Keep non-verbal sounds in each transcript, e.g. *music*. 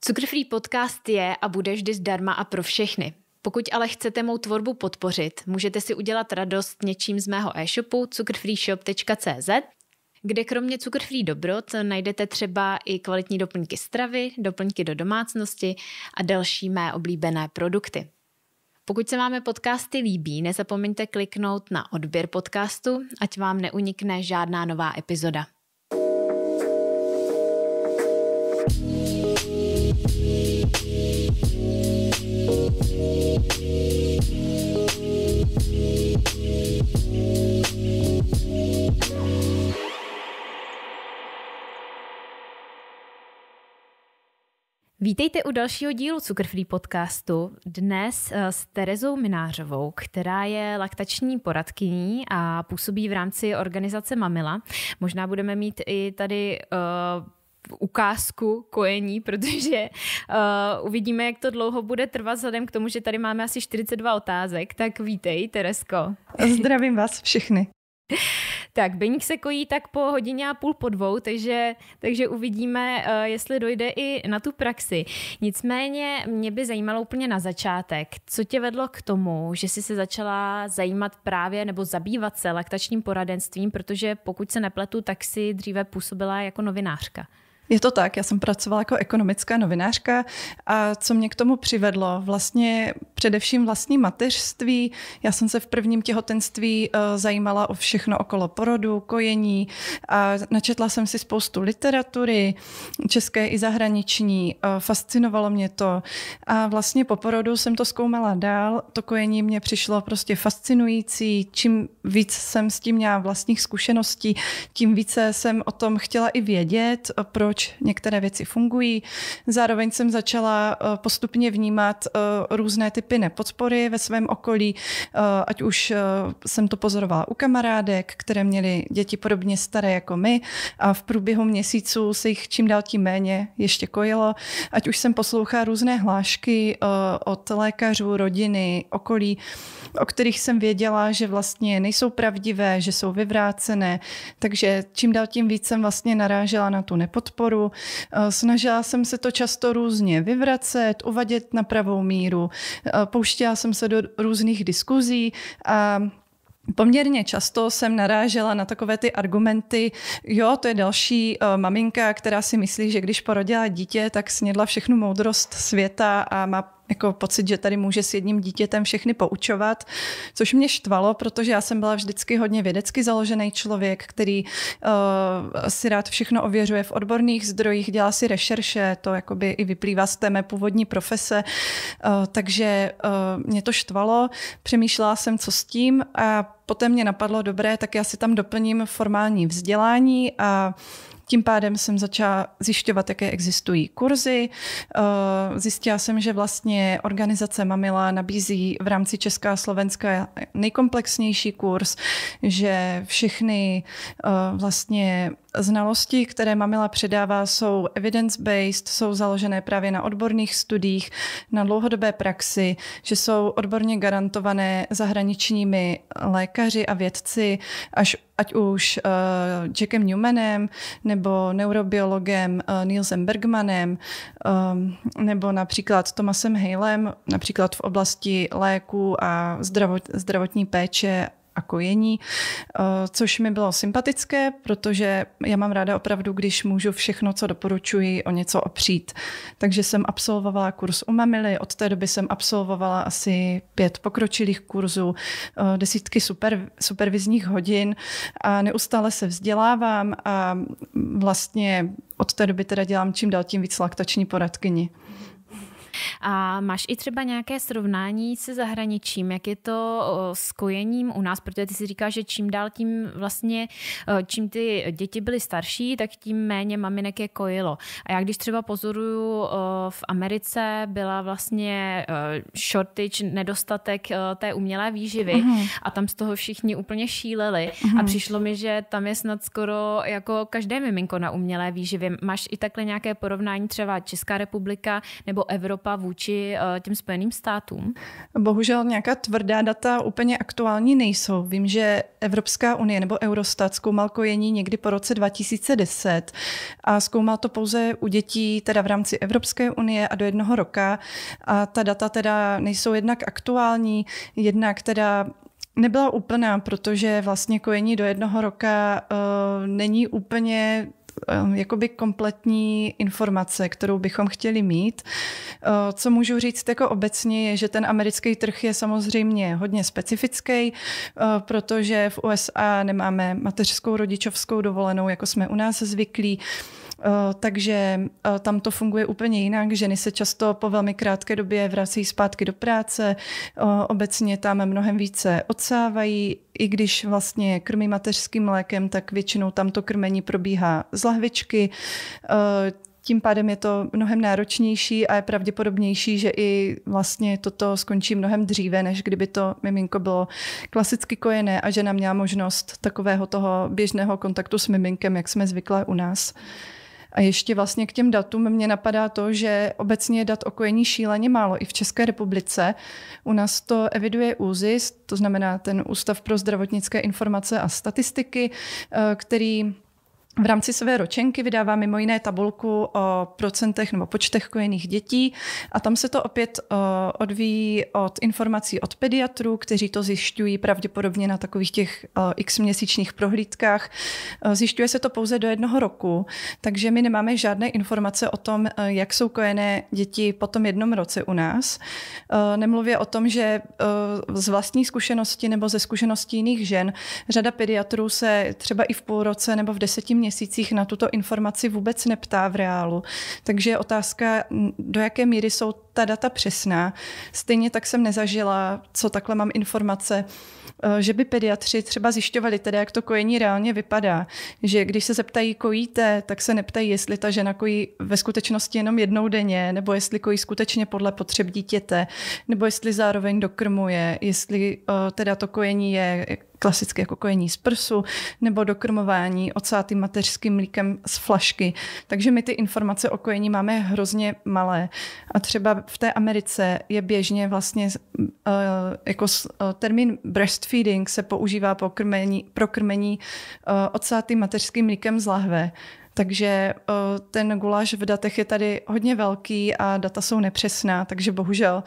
Cukrfree podcast je a bude vždy zdarma a pro všechny. Pokud ale chcete mou tvorbu podpořit, můžete si udělat radost něčím z mého e-shopu cukrfreeshop.cz, kde kromě cukrfree dobrot najdete třeba i kvalitní doplňky stravy, doplňky do domácnosti a další mé oblíbené produkty. Pokud se máme podcasty líbí, nezapomeňte kliknout na odběr podcastu, ať vám neunikne žádná nová epizoda. Vítejte u dalšího dílu Cukrfree podcastu. Dnes eh, s Terezou Minářovou, která je laktační poradkyní a působí v rámci organizace Mamila. Možná budeme mít i tady uh, ukázku kojení, *laughs* protože uh, uvidíme, jak to dlouho bude trvat, vzhledem k tomu, že tady máme asi 42 otázek. Tak vítej, Teresko. *laughs* Zdravím vás všechny. Tak, Beník se kojí tak po hodině a půl po dvou, takže, takže uvidíme, eh, jestli dojde i na tu praxi. Nicméně mě by zajímalo úplně na začátek, co tě vedlo k tomu, že jsi se začala zajímat právě nebo zabývat se laktačním poradenstvím, protože pokud se nepletu, tak si dříve působila jako novinářka. Je to tak, já jsem pracovala jako ekonomická novinářka a co mě k tomu přivedlo? Vlastně především vlastní mateřství. Já jsem se v prvním těhotenství eh, zajímala o všechno okolo porodu, kojení a načetla jsem si spoustu literatury, české i zahraniční. Eh, fascinovalo mě to. A vlastně po porodu jsem to zkoumala dál. To kojení mě přišlo prostě fascinující. Čím víc jsem s tím měla vlastních zkušeností, tím více jsem o tom chtěla i vědět, eh, proč proč některé věci fungují. Zároveň jsem začala eh, postupně vnímat eh, různé typy nepodpory ve svém okolí, eh, ať už jsem to pozorovala u kamarádek, které měly děti podobně staré jako my a v průběhu měsíců se jich čím dál tím méně ještě kojilo. Ať už jsem poslouchala různé hlášky od lékařů, rodiny, okolí, o kterých jsem věděla, že vlastně nejsou pravdivé, že jsou vyvrácené. Takže čím dál tím víc jsem vlastně narážela na tu nepodporu sporu. Eh, snažila jsem se to často různě vyvracet, uvadět na pravou míru. Eh, pouštěla jsem se do různých diskuzí a Poměrně často jsem narážela na takové ty argumenty, jo, to je další uh, maminka, která si myslí, že když porodila dítě, tak snědla všechnu moudrost světa a má jako pocit, že tady může s jedním dítětem všechny poučovat, což mě štvalo, protože já jsem byla vždycky hodně vědecky založený člověk, který uh, si rád všechno ověřuje v odborných zdrojích, dělá si rešerše, to jakoby i vyplývá z té mé původní profese, uh, takže uh, mě to štvalo, přemýšlela jsem, co s tím a poté mě napadlo, dobré, tak já si tam doplním formální vzdělání a uh, tím pádem jsem začala zjišťovat, jaké existují kurzy. Eh, zjistila jsem, že vlastně organizace Mamila nabízí v rámci Česká a Slovenska nejkomplexnější kurz, že všechny eh, vlastně znalosti, které Mamila předává, jsou evidence-based, jsou založené právě na odborných studiích, na dlouhodobé praxi, že jsou odborně garantované zahraničními lékaři a vědci, až ať už uh, Jackem Newmanem nebo neurobiologem uh, Nielsem Bergmanem um, nebo například Tomasem Halem, například v oblasti léku a zdravot, zdravotní péče a kojení, eh, což mi bylo sympatické, protože já mám ráda opravdu, když můžu všechno, co doporučuji, o něco opřít. Takže jsem absolvovala kurz u mamily, od té doby jsem absolvovala asi pět pokročilých kurzů, eh, desítky super, supervizních hodin a neustále se vzdělávám a mm, vlastně od té doby teda dělám čím dál tím víc laktační poradkyni. A máš i třeba nějaké srovnání se zahraničím, jak je to s kojením u nás, protože ty si říkáš, že čím dál tím vlastně, čím ty děti byly starší, tak tím méně maminek je kojilo. A já když třeba pozoruju v Americe, byla vlastně shortage, nedostatek té umělé výživy uh a tam z toho všichni úplně šíleli uh a mhm. přišlo mi, že tam je snad skoro jako každé miminko na umělé výživě. Máš i takhle nějaké porovnání třeba Česká republika nebo Evropa Evropa vůči eh, těm Spojeným státům? Bohužel nějaká tvrdá data úplně aktuální nejsou. Vím, že Evropská unie nebo Eurostat zkoumal kojení někdy po roce 2010 a zkoumal to pouze u dětí teda v rámci Evropské unie a do jednoho roka. A ta data teda nejsou jednak aktuální, jednak teda nebyla úplná, protože vlastně kojení do jednoho roka uh, není úplně Um, jakoby kompletní informace, kterou bychom chtěli mít. Uh, co můžu říct jako obecně je, že ten americký trh je samozřejmě hodně specifický, uh, protože v USA nemáme mateřskou rodičovskou dovolenou, jako jsme u nás zvyklí. Eh, takže eh, tam to funguje úplně jinak. Ženy se často po velmi krátké době vrací zpátky do práce, eh, obecně tam mnohem více odsávají, i když vlastně krmí mateřským mlékem, tak většinou tam to krmení probíhá z lahvičky, tím pádem je to mnohem náročnější a je pravděpodobnější, že i vlastně toto skončí mnohem dříve, než kdyby to miminko bylo klasicky kojené a žena měla možnost takového toho běžného kontaktu s miminkem, jak jsme zvyklé u nás. A ještě vlastně k těm datům mě napadá to, že obecně je dat o kojení šíleně málo i v České republice. U nás to eviduje ÚZIS, to znamená ten Ústav pro zdravotnické informace a statistiky, eh, který v rámci své ročenky vydává mimo jiné tabulku o procentech nebo počtech kojených dětí a tam se to opět eh, odvíjí od informací od pediatrů, kteří to zjišťují pravděpodobně na takových těch eh, x měsíčních prohlídkách. Eh, zjišťuje se to pouze do jednoho roku, takže my nemáme žádné informace o tom, jak jsou kojené děti po tom jednom roce u nás. Nemluvě o tom, že z vlastní zkušenosti nebo ze zkušeností jiných žen řada pediatrů se třeba i v půl roce nebo v deseti měsících měsících na tuto informaci vůbec neptá v reálu. Takže je otázka, do jaké míry jsou ta data přesná. Stejně tak jsem nezažila, co takhle mám informace, e, že by pediatři třeba zjišťovali, teda jak to kojení reálně vypadá. Že když se zeptají, kojíte, tak se neptají, jestli ta žena kojí ve skutečnosti jenom jednou denně, nebo jestli kojí skutečně podle potřeb dítěte, nebo jestli zároveň dokrmuje, jestli e, teda to kojení je klasické jako kojení z prsu nebo dokrmování ocátým mateřským mlíkem z flašky. Takže my ty informace o kojení máme hrozně malé. A třeba v té Americe je běžně vlastně uh, jako uh, termín breastfeeding se používá po krmení, pro krmení uh, ocátým mateřským mlíkem z lahve. Takže ten guláš v datech je tady hodně velký a data jsou nepřesná, takže bohužel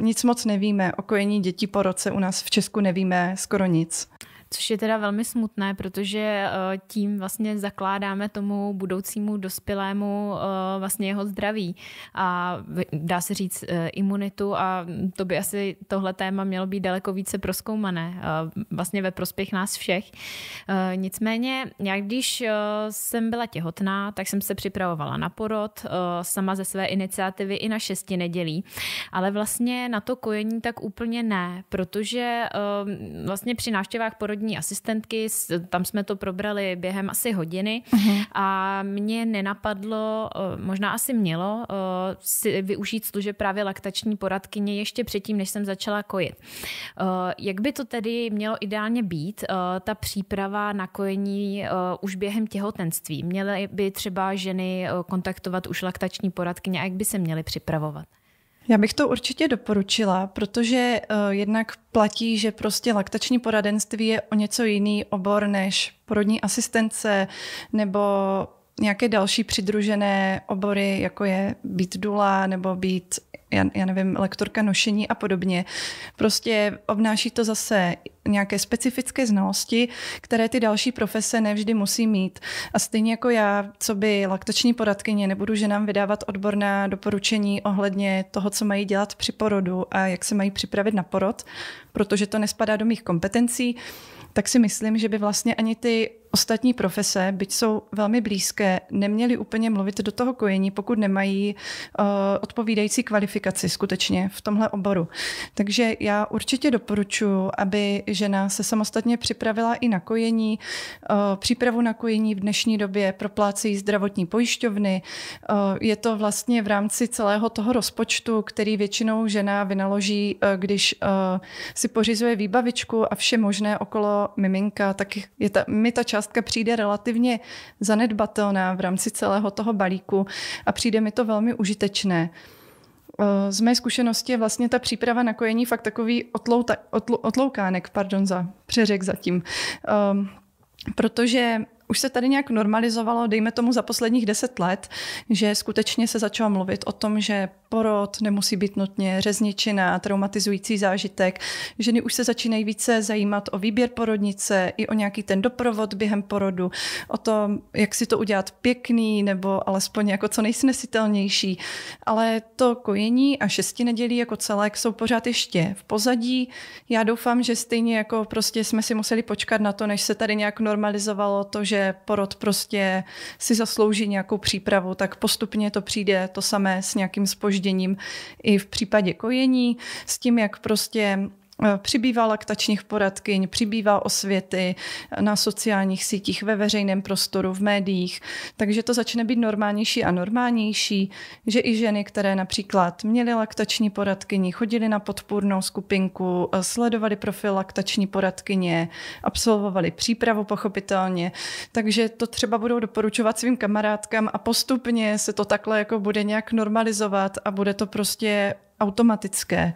nic moc nevíme. O kojení dětí po roce u nás v Česku nevíme skoro nic. Což je teda velmi smutné, protože eh, tím vlastně zakládáme tomu budoucímu dospělému eh, vlastně jeho zdraví a dá se říct eh, imunitu a to by asi tohle téma mělo být daleko více proskoumané vlastně ve prospěch nás všech. Nicméně, já když jsem byla těhotná, tak jsem se připravovala na porod sama ze své iniciativy i na šesti nedělí, ale vlastně na to kojení tak úplně ne, protože vlastně při návštěvách porodní národní asistentky, tam jsme to probrali během asi hodiny uh-huh. a mě nenapadlo, eh, možná asi mělo, eh, si využít služeb právě laktační poradkyně ještě předtím, než jsem začala kojit. Eh, jak by to tedy mělo ideálně být, ta příprava na kojení už během těhotenství? Měly by třeba ženy kontaktovat už laktační poradkyně a jak by se měly připravovat? Já bych to určitě doporučila, protože uh, jednak platí, že prostě laktační poradenství je o něco jiný obor než porodní asistence nebo nějaké další přidružené obory, jako je být dula nebo být, já, já nevím, lektorka nošení a podobně. Prostě obnáší to zase nějaké specifické znalosti, které ty další profese nevždy musí mít. A stejně jako já, co by laktační poradkyně, nebudu ženám vydávat odborná doporučení ohledně toho, co mají dělat při porodu a jak se mají připravit na porod, protože to nespadá do mých kompetencí, tak si myslím, že by vlastně ani ty ostatní profese, byť jsou velmi blízké, neměli úplně mluvit do toho kojení, pokud nemají uh, odpovídající kvalifikaci skutečně v tomhle oboru. Takže já určitě doporučuji, aby žena se samostatně připravila i na kojení. Uh, přípravu na kojení v dnešní době proplácejí zdravotní pojišťovny. Uh, je to vlastně v rámci celého toho rozpočtu, který většinou žena vynaloží, uh, když uh, si pořizuje výbavičku a vše možné okolo miminka, tak je ta, my ta část částka přijde relativně zanedbatelná v rámci celého toho balíku a přijde mi to velmi užitečné. Eh, z mé zkušenosti je vlastně ta příprava na kojení fakt takový otlouta, otlu, otloukánek, pardon za přeřek zatím, um, protože už se tady nějak normalizovalo, dejme tomu za posledních deset let, že skutečně se začalo mluvit o tom, že porod nemusí být nutně řezničina, traumatizující zážitek. Ženy už se začínají více zajímat o výběr porodnice, i o nějaký ten doprovod během porodu, o tom, jak si to udělat pěkný nebo alespoň jako co nejsnesitelnější. Ale to kojení a šesti nedělí jako celek jsou pořád ještě v pozadí. Já doufám, že stejně jako prostě jsme si museli počkat na to, než se tady nějak normalizovalo to, že porod prostě si zaslouží nějakou přípravu, tak postupně to přijde to samé s nějakým spožděním i v případě kojení, s tím, jak prostě Eh, přibývá laktačních poradkyň, přibývá osvěty eh, na sociálních sítích, ve veřejném prostoru, v médiích, takže to začne být normálnější a normálnější, že i ženy, které například měly laktační poradkyni, chodily na podpůrnou skupinku, eh, sledovali profil laktační poradkyně, absolvovali přípravu pochopitelně, takže to třeba budou doporučovat svým kamarádkám a postupně se to takhle jako bude nějak normalizovat a bude to prostě automatické.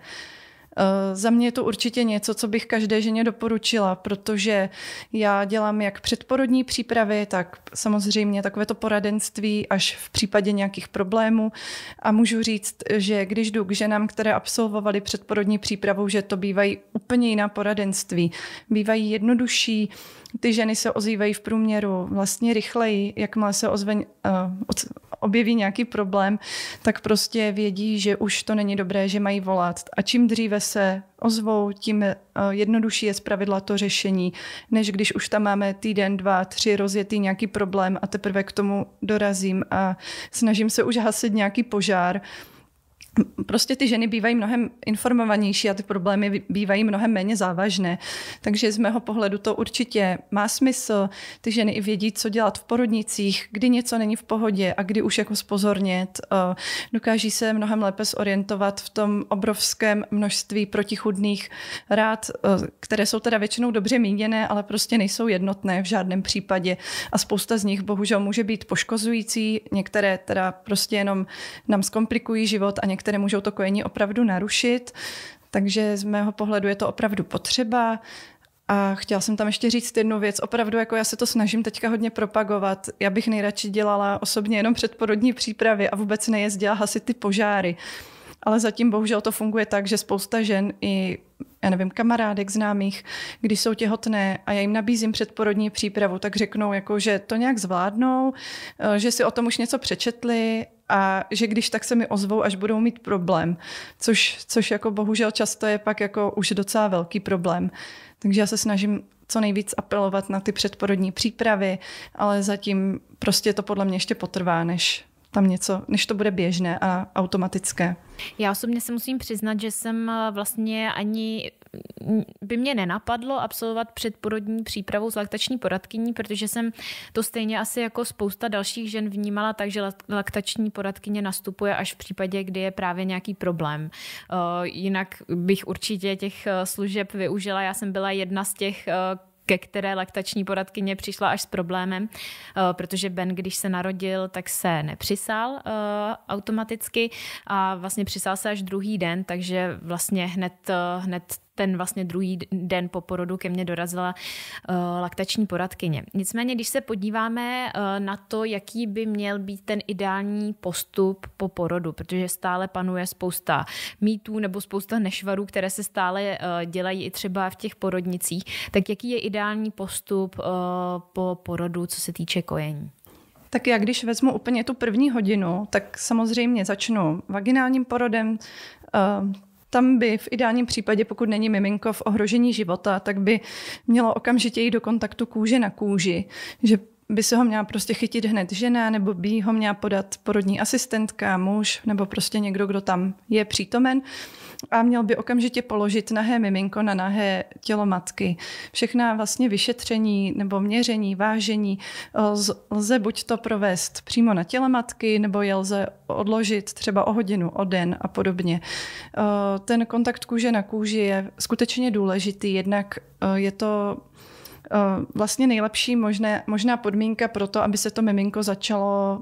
Eh, za mě je to určitě něco, co bych každé ženě doporučila, protože já dělám jak předporodní přípravy, tak samozřejmě takové to poradenství až v případě nějakých problémů. A můžu říct, že když jdu k ženám, které absolvovaly předporodní přípravu, že to bývají úplně jiná poradenství. Bývají jednodušší, ty ženy se ozývají v průměru vlastně rychleji, jakmile se ozve, uh, eh, objeví nějaký problém, tak prostě vědí, že už to není dobré, že mají volat. A čím dříve se ozvou, tím uh, jednodušší je zpravidla to řešení, než když už tam máme týden, dva, tři rozjetý nějaký problém a teprve k tomu dorazím a snažím se už hasit nějaký požár. Uh, prostě ty ženy bývají mnohem informovanější a ty problémy bývají mnohem méně závažné. Takže z mého pohledu to určitě má smysl. Ty ženy i vědí, co dělat v porodnicích, kdy něco není v pohodě a kdy už jako spozornět. Eh, dokáží se mnohem lépe zorientovat v tom obrovském množství protichudných rád, eh, které jsou teda většinou dobře míněné, ale prostě nejsou jednotné v žádném případě a spousta z nich bohužel může být poškozující, některé teda prostě jenom nám zkomplikují život a některé které můžou to kojení opravdu narušit, takže z mého pohledu je to opravdu potřeba. A chtěla jsem tam ještě říct jednu věc. Opravdu, jako já se to snažím teďka hodně propagovat. Já bych nejradši dělala osobně jenom předporodní přípravy a vůbec nejezdila hasit ty požáry. Ale zatím bohužel to funguje tak, že spousta žen i já nevím, kamarádek známých, když jsou těhotné a já jim nabízím předporodní přípravu, tak řeknou, jako, že to nějak zvládnou, eh, že si o tom už něco přečetli a že když tak se mi ozvou, až budou mít problém, což, což jako bohužel často je pak jako už docela velký problém. Takže já se snažím co nejvíc apelovat na ty předporodní přípravy, ale zatím prostě to podle mě ještě potrvá, než, tam něco, než to bude běžné a automatické. Já osobně se musím přiznat, že jsem eh, vlastně ani mm, by mě nenapadlo absolvovat předporodní přípravu s laktační poradkyní, protože jsem to stejně asi jako spousta dalších žen vnímala tak, že laktační poradkyně nastupuje až v případě, kdy je právě nějaký problém. Eh, jinak bych určitě těch eh, služeb využila. Já jsem byla jedna z těch, ke které laktační poradkyně přišla až s problémem, eh, protože Ben, když se narodil, tak se nepřisál eh, automaticky a vlastně přisál se až druhý den, takže vlastně hned, eh, hned ten vlastně druhý den po porodu ke mně dorazila uh, laktační poradkyně. Nicméně, když se podíváme uh, na to, jaký by měl být ten ideální postup po porodu, protože stále panuje spousta mýtů nebo spousta nešvarů, které se stále uh, dělají i třeba v těch porodnicích, tak jaký je ideální postup po porodu, co se týče kojení? Tak já když vezmu úplně tu první hodinu, tak samozřejmě začnu vaginálním porodem, tam by v ideálním případě, pokud není miminko v ohrožení života, tak by mělo okamžitě jít do kontaktu kůže na kůži, že by se ho měla prostě chytit hned žena, nebo by ho měla podat porodní asistentka, muž, nebo prostě někdo, kdo tam je přítomen a měl by okamžitě položit nahé miminko na nahé tělo matky. Všechna vlastně vyšetření nebo měření, vážení eh, lze buď to provést přímo na těle matky, nebo je lze odložit třeba o hodinu, o den a podobně. Eh, ten kontakt kůže na kůži je skutečně důležitý, jednak eh, je to vlastně nejlepší možné, možná podmínka pro to, aby se to miminko začalo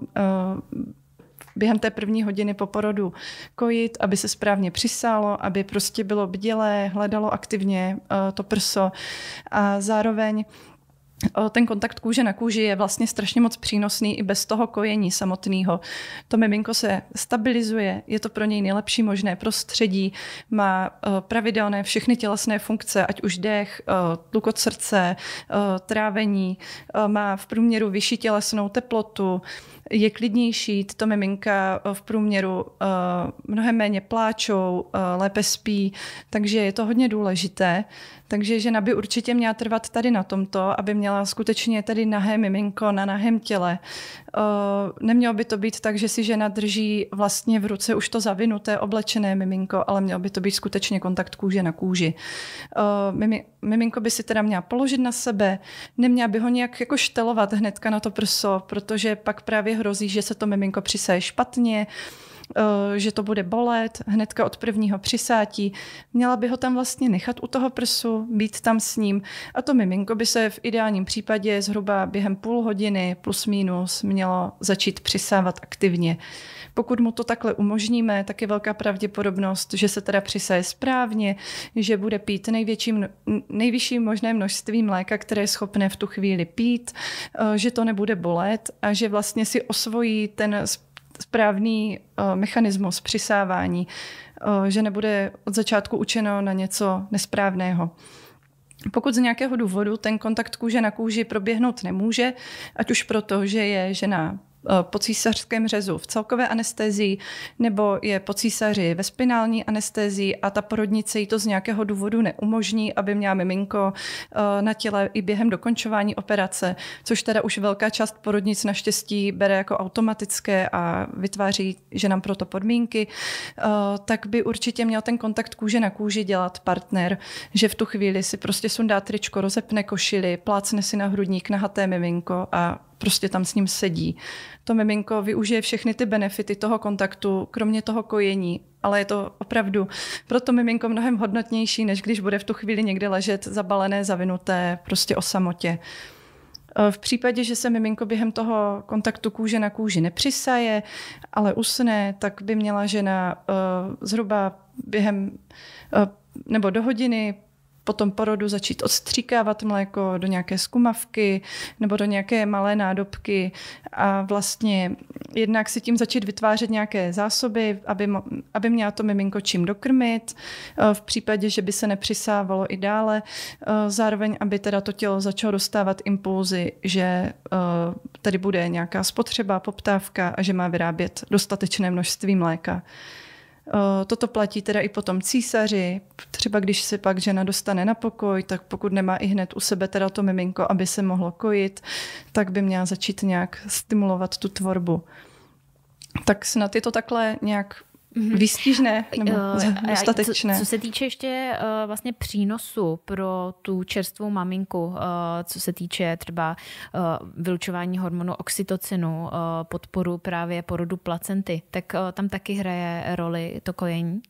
během té první hodiny po porodu kojit, aby se správně přisálo, aby prostě bylo bdělé, hledalo aktivně eh, to prso a zároveň eh, ten kontakt kůže na kůži je vlastně strašně moc přínosný i bez toho kojení samotného. To miminko se stabilizuje, je to pro něj nejlepší možné prostředí, má eh, pravidelné všechny tělesné funkce, ať už dech, tlukot srdce, trávení, má v průměru vyšší tělesnou teplotu, je klidnější, tyto miminka eh, v průměru eh, mnohem méně pláčou, eh, lépe spí, takže je to hodně důležité. Takže žena by určitě měla trvat tady na tomto, aby měla skutečně tady nahé miminko na nahém těle, Eh, nemělo by to být tak, že si žena drží vlastně v ruce už to zavinuté oblečené miminko, ale mělo by to být skutečně kontakt kůže na kůži. Eh, miminko by si teda měla položit na sebe, neměla by ho nějak jako štelovat hnedka na to prso, protože pak právě hrozí, že se to miminko přisaje špatně, Eh, že to bude bolet hnedka od prvního přisátí. Měla by ho tam vlastně nechat u toho prsu, být tam s ním a to miminko by se v ideálním případě zhruba během půl hodiny plus minus mělo začít přisávat aktivně. Pokud mu to takhle umožníme, tak je velká pravděpodobnost, že se teda přisaje správně, že bude pít největší, nejvyšší možné množství mléka, které je schopné v tu chvíli pít, eh, že to nebude bolet a že vlastně si osvojí ten správný uh, mechanismus přisávání, uh, že nebude od začátku učeno na něco nesprávného. Pokud z nějakého důvodu ten kontakt kůže na kůži proběhnout nemůže, ať už proto, že je žena Eh, po císařském řezu v celkové anestezii nebo je po císaři ve spinální anestezii a ta porodnice jí to z nějakého důvodu neumožní, aby měla miminko eh, na těle i během dokončování operace, což teda už velká část porodnic naštěstí bere jako automatické a vytváří že nám proto podmínky, eh, tak by určitě měl ten kontakt kůže na kůži dělat partner, že v tu chvíli si prostě sundá tričko, rozepne košili, plácne si na hrudník nahaté miminko a prostě tam s ním sedí. To miminko využije všechny ty benefity toho kontaktu, kromě toho kojení, ale je to opravdu pro to miminko mnohem hodnotnější, než když bude v tu chvíli někde ležet zabalené, zavinuté, prostě o samotě. Eh, v případě, že se miminko během toho kontaktu kůže na kůži nepřisaje, ale usne, tak by měla žena eh, zhruba během eh, nebo do hodiny po tom porodu začít odstříkávat mléko do nějaké skumavky nebo do nějaké malé nádobky a vlastně jednak si tím začít vytvářet nějaké zásoby, aby, aby měla to miminko čím dokrmit, eh, v případě, že by se nepřisávalo i dále, eh, zároveň, aby teda to tělo začalo dostávat impulzy, že eh, tady bude nějaká spotřeba, poptávka a že má vyrábět dostatečné množství mléka. Eh, toto platí teda i potom císaři. Třeba když se pak žena dostane na pokoj, tak pokud nemá i hned u sebe teda to miminko, aby se mohlo kojit, tak by měla začít nějak stimulovat tu tvorbu. Tak snad je to takhle nějak Mhm. Výstižné nebo eh, dostatečné. Co, co se týče ještě uh, vlastně přínosu pro tu čerstvou maminku, uh, co se týče třeba uh, vylučování hormonu oxytocinu, uh, podporu právě porodu placenty, tak uh, tam taky hraje roli to kojení?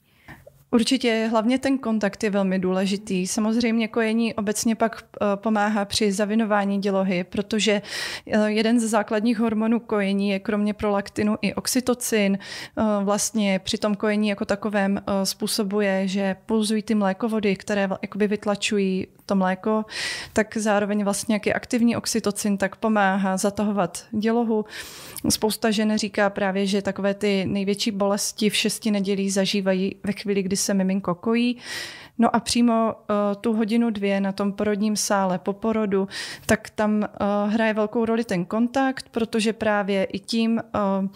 Určitě, hlavně ten kontakt je velmi důležitý. Samozřejmě kojení obecně pak eh, pomáhá při zavinování dělohy, protože eh, jeden ze základních hormonů kojení je kromě prolaktinu i oxytocin. Eh, vlastně při tom kojení jako takovém způsobuje, že pulzují ty mlékovody, které jakoby vytlačují to mléko, tak zároveň vlastně jaký aktivní oxytocin, tak pomáhá zatahovat dělohu. Spousta žen říká právě, že takové ty největší bolesti v šesti nedělí zažívají ve chvíli, kdy se miminko kojí. No a přímo uh, tu hodinu dvě na tom porodním sále po porodu, tak tam uh, hraje velkou roli ten kontakt, protože právě i tím uh,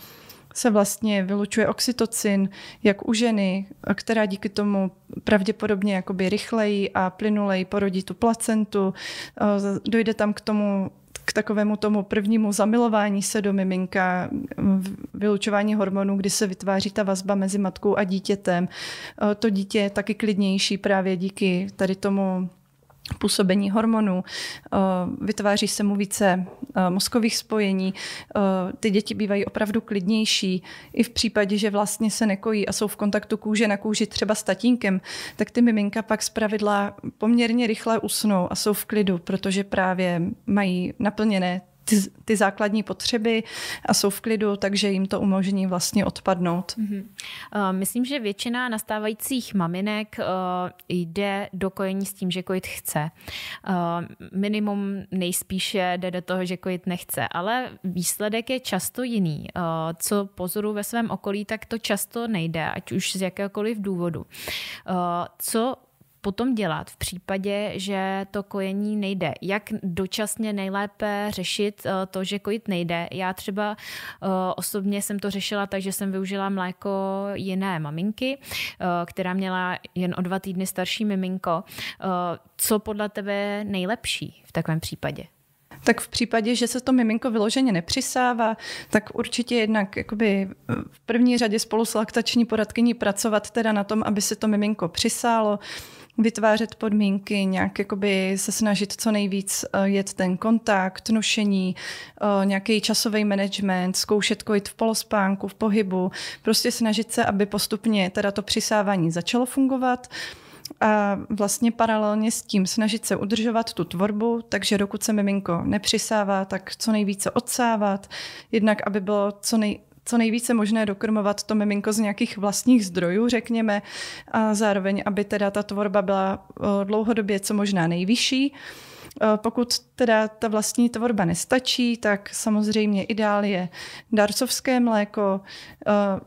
se vlastně vylučuje oxytocin, jak u ženy, která díky tomu pravděpodobně jakoby rychleji a plynuleji porodí tu placentu. Eh, dojde tam k tomu k takovému tomu prvnímu zamilování se do miminka, vylučování hormonů, kdy se vytváří ta vazba mezi matkou a dítětem. Eh, to dítě je taky klidnější právě díky tady tomu působení hormonů, eh, vytváří se mu více eh, mozkových spojení, eh, ty děti bývají opravdu klidnější. I v případě, že vlastně se nekojí a jsou v kontaktu kůže na kůži třeba s tatínkem, tak ty miminka pak zpravidla poměrně rychle usnou a jsou v klidu, protože právě mají naplněné ty, ty základní potřeby a jsou v klidu, takže jim to umožní vlastně odpadnout. Mm-hmm. Uh, myslím, že většina nastávajících maminek uh, jde do kojení s tím, že kojit chce. Uh, minimum nejspíše jde do toho, že kojit nechce, ale výsledek je často jiný. Uh, co pozoru ve svém okolí, tak to často nejde, ať už z jakéhokoliv důvodu. Uh, co potom dělat v případě, že to kojení nejde? Jak dočasně nejlépe řešit eh, to, že kojit nejde? Já třeba eh, osobně jsem to řešila tak, že jsem využila mléko jiné maminky, eh, která měla jen o dva týdny starší miminko. Co podle tebe je nejlepší v takovém případě? Tak v případě, že se to miminko vyloženě nepřisává, tak určitě jednak jakoby v první řadě spolu s laktační poradkyní pracovat teda na tom, aby se to miminko přisálo vytvářet podmínky, nějak jakoby se snažit co nejvíc eh, jet ten kontakt, nošení, eh, nějaký časový management, zkoušet kojit v polospánku, v pohybu, prostě snažit se, aby postupně teda to přisávání začalo fungovat a vlastně paralelně s tím snažit se udržovat tu tvorbu, takže dokud se miminko nepřisává, tak co nejvíce odsávat, jednak aby bylo co nej, co nejvíce možné dokrmovat to miminko z nějakých vlastních zdrojů, řekněme, a zároveň, aby teda ta tvorba byla dlouhodobě co možná nejvyšší. Pokud teda ta vlastní tvorba nestačí, tak samozřejmě ideál je darcovské mléko.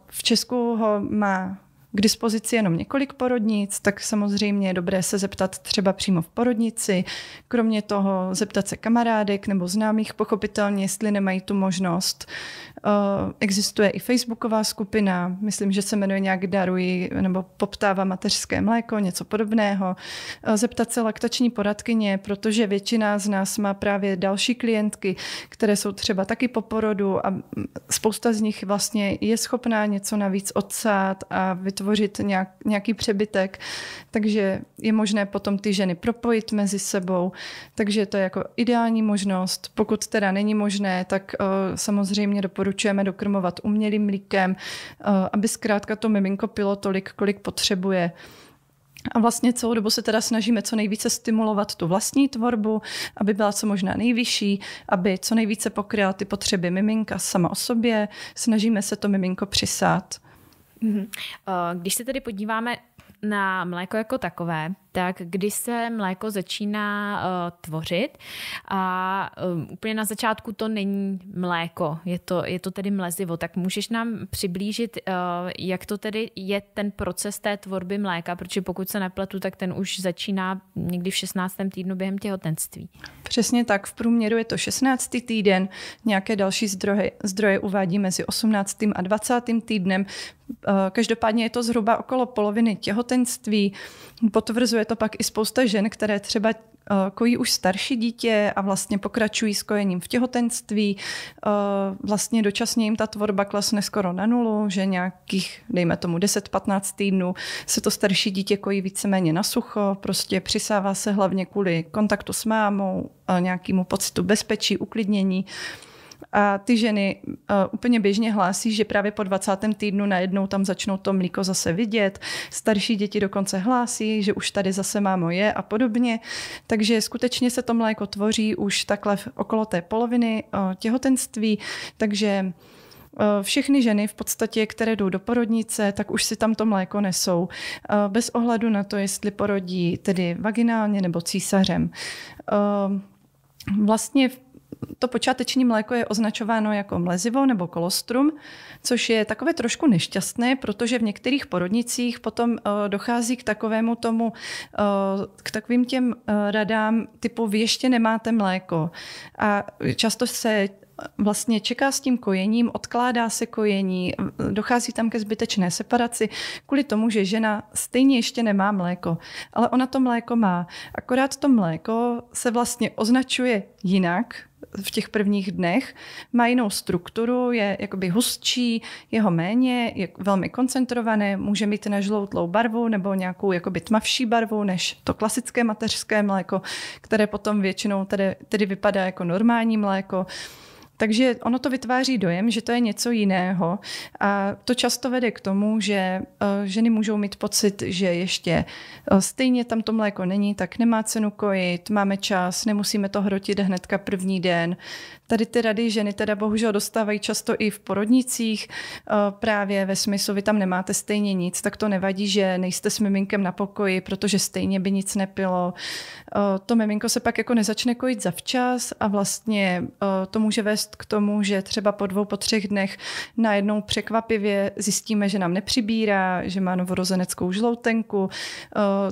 V Česku ho má k dispozici jenom několik porodnic, tak samozřejmě je dobré se zeptat třeba přímo v porodnici. Kromě toho zeptat se kamarádek nebo známých, pochopitelně, jestli nemají tu možnost. Eh, existuje i facebooková skupina, myslím, že se jmenuje nějak Daruji nebo Poptává mateřské mléko, něco podobného. Eh, zeptat se laktační poradkyně, protože většina z nás má právě další klientky, které jsou třeba taky po porodu a mm, spousta z nich vlastně je schopná něco navíc odsát a vytvořit vytvořit nějak, nějaký přebytek, takže je možné potom ty ženy propojit mezi sebou, takže to je jako ideální možnost. Pokud teda není možné, tak uh, samozřejmě doporučujeme dokrmovat umělým mlíkem, uh, aby zkrátka to miminko pilo tolik, kolik potřebuje. A vlastně celou dobu se teda snažíme co nejvíce stimulovat tu vlastní tvorbu, aby byla co možná nejvyšší, aby co nejvíce pokryla ty potřeby miminka sama o sobě. Snažíme se to miminko přisát. Mhm. Eh, když se tedy podíváme na mléko jako takové, tak když se mléko začíná uh, tvořit a um, úplně na začátku to není mléko, je to, je to tedy mlezivo, tak můžeš nám přiblížit, uh, jak to tedy je ten proces té tvorby mléka, protože pokud se nepletu, tak ten už začíná někdy v 16. týdnu během těhotenství. Přesně tak, v průměru je to 16. týden, nějaké další zdroje, zdroje uvádí mezi 18. a 20. týdnem. Uh, každopádně je to zhruba okolo poloviny těhotenství, potvrzuje ukazuje to pak i spousta žen, které třeba eh, kojí už starší dítě a vlastně pokračují s kojením v těhotenství. Eh, vlastně dočasně jim ta tvorba klesne skoro na nulu, že nějakých, dejme tomu 10-15 týdnů, se to starší dítě kojí víceméně na sucho, prostě přisává se hlavně kvůli kontaktu s mámou, nějakému pocitu bezpečí, uklidnění. A ty ženy uh, úplně běžně hlásí, že právě po 20. týdnu najednou tam začnou to mlíko zase vidět, starší děti dokonce hlásí, že už tady zase má moje a podobně. Takže skutečně se to mléko tvoří už takhle okolo té poloviny uh, těhotenství, takže eh, všechny ženy v podstatě, které jdou do porodnice, tak už si tam to mléko nesou, bez ohledu na to, jestli porodí tedy vaginálně nebo císařem. Vlastně to počáteční mléko je označováno jako mlezivo nebo kolostrum, což je takové trošku nešťastné, protože v některých porodnicích potom eh, dochází k takovému tomu, eh, k takovým těm eh, radám typu vy ještě nemáte mléko. A často se vlastně čeká s tím kojením, odkládá se kojení, dochází tam ke zbytečné separaci, kvůli tomu, že žena stejně ještě nemá mléko, ale ona to mléko má. Akorát to mléko se vlastně označuje jinak v těch prvních dnech, má jinou strukturu, je jakoby hustší, jeho méně, je velmi koncentrované, může mít na žloutlou barvu nebo nějakou jakoby tmavší barvu než to klasické mateřské mléko, které potom většinou tedy, tedy vypadá jako normální mléko. Takže ono to vytváří dojem, že to je něco jiného a to často vede k tomu, že eh, ženy můžou mít pocit, že ještě eh, stejně tam to mléko není, tak nemá cenu kojit, máme čas, nemusíme to hrotit hnedka první den. Tady ty rady ženy teda bohužel dostávají často i v porodnicích, eh, právě ve smyslu, vy tam nemáte stejně nic, tak to nevadí, že nejste s miminkem na pokoji, protože stejně by nic nepilo. Eh, to miminko se pak jako nezačne kojit zavčas a vlastně eh, to může vést k tomu, že třeba po dvou, po třech dnech najednou překvapivě zjistíme, že nám nepřibírá, že má novorozeneckou žloutenku,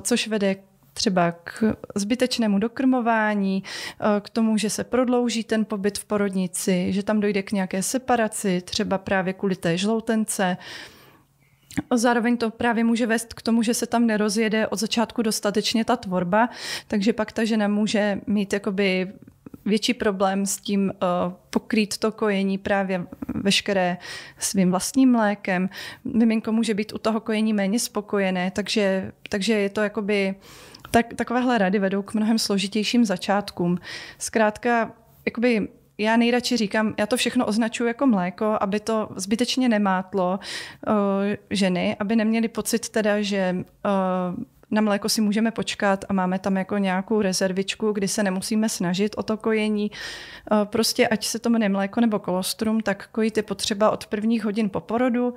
což vede třeba k zbytečnému dokrmování, eh, k tomu, že se prodlouží ten pobyt v porodnici, že tam dojde k nějaké separaci, třeba právě kvůli té žloutence. Zároveň to právě může vést k tomu, že se tam nerozjede od začátku dostatečně ta tvorba, takže pak ta žena může mít jakoby větší problém s tím eh, pokrýt to kojení právě veškeré svým vlastním mlékem. Miminko může být u toho kojení méně spokojené, takže, takže je to jakoby tak, takovéhle rady vedou k mnohem složitějším začátkům. Zkrátka, jakoby já nejradši říkám, já to všechno označuji jako mléko, aby to zbytečně nemátlo uh, ženy, aby neměli pocit teda, že uh, na mléko si můžeme počkat a máme tam jako nějakou rezervičku, kdy se nemusíme snažit o to kojení. Eh, prostě ať se to jmenuje mléko nebo kolostrum, tak kojit je potřeba od prvních hodin po porodu.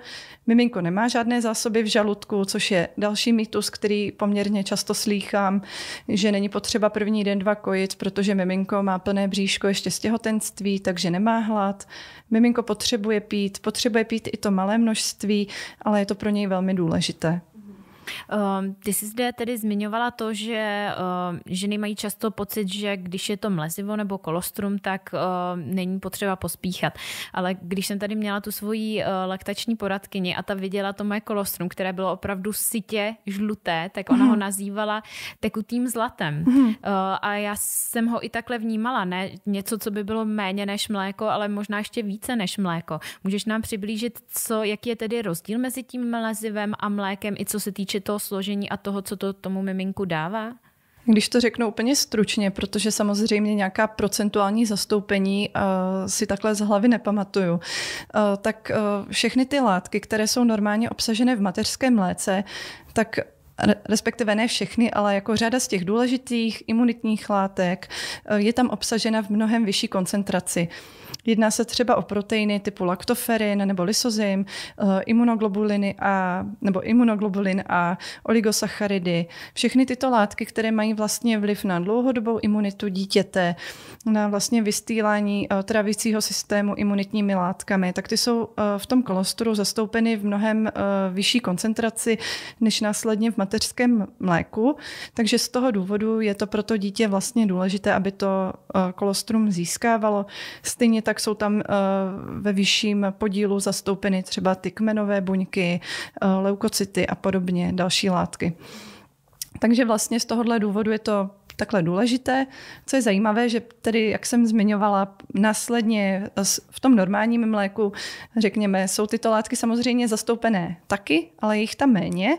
Miminko nemá žádné zásoby v žaludku, což je další mýtus, který poměrně často slýchám, že není potřeba první den dva kojit, protože miminko má plné bříško ještě z těhotenství, takže nemá hlad. Miminko potřebuje pít, potřebuje pít i to malé množství, ale je to pro něj velmi důležité. Ehm, ty jsi zde tedy zmiňovala to, že ehm, ženy mají často pocit, že když je to mlezivo nebo kolostrum, tak ehm, není potřeba pospíchat. Ale když jsem tady měla tu svoji eh, laktační poradkyni a ta viděla to moje kolostrum, které bylo opravdu sitě žluté, tak ona ho mhm. nazývala tekutým zlatem. Mhm. Eh, a já jsem ho i takhle vnímala, ne něco, co by bylo méně než mléko, ale možná ještě více než mléko. Můžeš nám přiblížit, co, jaký je tedy rozdíl mezi tím mlezivem a mlékem, i co se týče týče toho složení a toho, co to tomu miminku dává? Když to řeknu úplně stručně, protože samozřejmě nějaká procentuální zastoupení uh, si takhle z hlavy nepamatuju, uh, tak uh, všechny ty látky, které jsou normálně obsažené v mateřském mléce, tak respektive ne všechny, ale jako řada z těch důležitých imunitních látek je tam obsažena v mnohem vyšší koncentraci. Uh, Jedná se třeba o proteiny typu laktoferin nebo lysozym, eh, imunoglobuliny a, nebo imunoglobulin a oligosacharidy. Všechny tyto látky, které mají vlastně vliv na dlouhodobou imunitu dítěte, na vlastně vystýlání eh, travicího systému imunitními látkami, tak ty jsou eh, v tom kolostru zastoupeny v mnohem vyšší koncentraci než následně v mateřském mléku. Takže z toho důvodu je to pro to dítě vlastně důležité, aby to kolostrum získávalo. Stejně tak tak jsou tam eh, ve vyšším podílu zastoupeny třeba ty kmenové buňky, eh, leukocity a podobně, další látky. Takže vlastně z tohohle důvodu je to takhle důležité. Co je zajímavé, že tedy, jak jsem zmiňovala, následně v tom normálním mléku, řekněme, jsou tyto látky samozřejmě zastoupené taky, ale jejich jich tam méně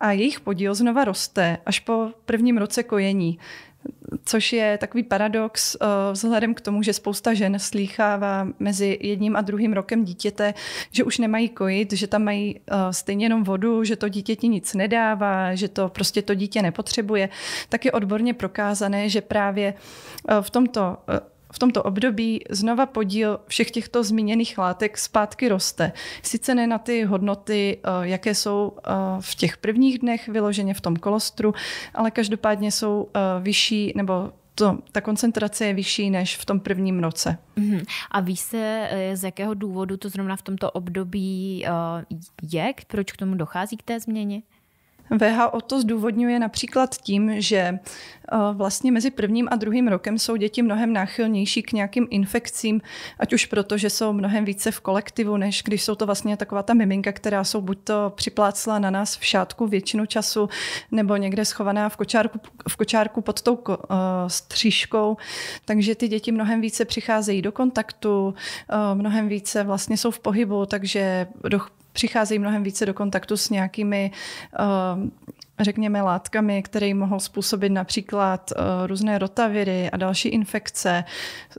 a jejich podíl znova roste až po prvním roce kojení což je takový paradox eh, vzhledem k tomu, že spousta žen slýchává mezi jedním a druhým rokem dítěte, že už nemají kojit, že tam mají eh, stejně jenom vodu, že to dítěti nic nedává, že to prostě to dítě nepotřebuje, tak je odborně prokázané, že právě eh, v tomto v tomto období znova podíl všech těchto zmíněných látek zpátky roste. Sice ne na ty hodnoty, eh, jaké jsou eh, v těch prvních dnech vyloženě v tom kolostru, ale každopádně jsou eh, vyšší nebo to, ta koncentrace je vyšší než v tom prvním roce. Mm-hmm. A ví se, z jakého důvodu to zrovna v tomto období je, proč k tomu dochází k té změně? VHO to zdůvodňuje například tím, že eh, vlastně mezi prvním a druhým rokem jsou děti mnohem náchylnější k nějakým infekcím, ať už proto, že jsou mnohem více v kolektivu, než když jsou to vlastně taková ta miminka, která jsou buď to připlácla na nás v šátku většinu času, nebo někde schovaná v kočárku, v kočárku pod tou uh, Takže ty děti mnohem více přicházejí do kontaktu, uh, mnohem více vlastně jsou v pohybu, takže do přicházejí mnohem více do kontaktu s nějakými uh, řekněme, látkami, které mohou způsobit například uh, různé rotaviry a další infekce.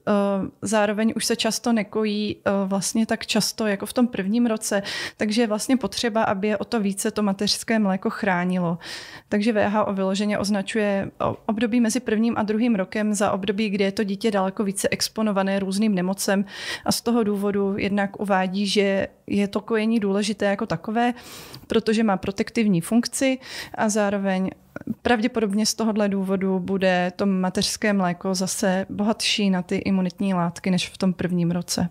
Uh, zároveň už se často nekojí uh, vlastně tak často jako v tom prvním roce, takže je vlastně potřeba, aby je o to více to mateřské mléko chránilo. Takže VHO vyloženě označuje období mezi prvním a druhým rokem za období, kdy je to dítě daleko více exponované různým nemocem a z toho důvodu jednak uvádí, že je to kojení důležité jako takové, protože má protektivní funkci a a zároveň pravděpodobně z tohohle důvodu bude to mateřské mléko zase bohatší na ty imunitní látky než v tom prvním roce.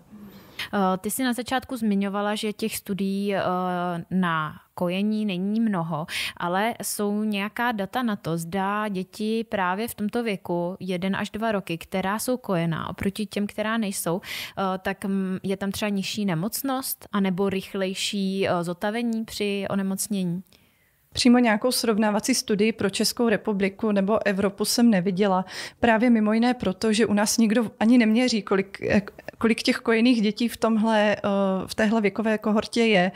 Eh, ty jsi na začátku zmiňovala, že těch studií eh, na kojení není mnoho, ale jsou nějaká data na to, zda děti právě v tomto věku jeden až dva roky, která jsou kojená oproti těm, která nejsou, eh, tak je tam třeba nižší nemocnost anebo rychlejší zotavení při onemocnění? Přímo nějakou srovnávací studii pro Českou republiku nebo Evropu jsem neviděla. Právě mimo jiné proto, že u nás nikdo ani neměří, kolik, kolik těch kojených dětí v, tomhle, eh, v téhle věkové kohortě je.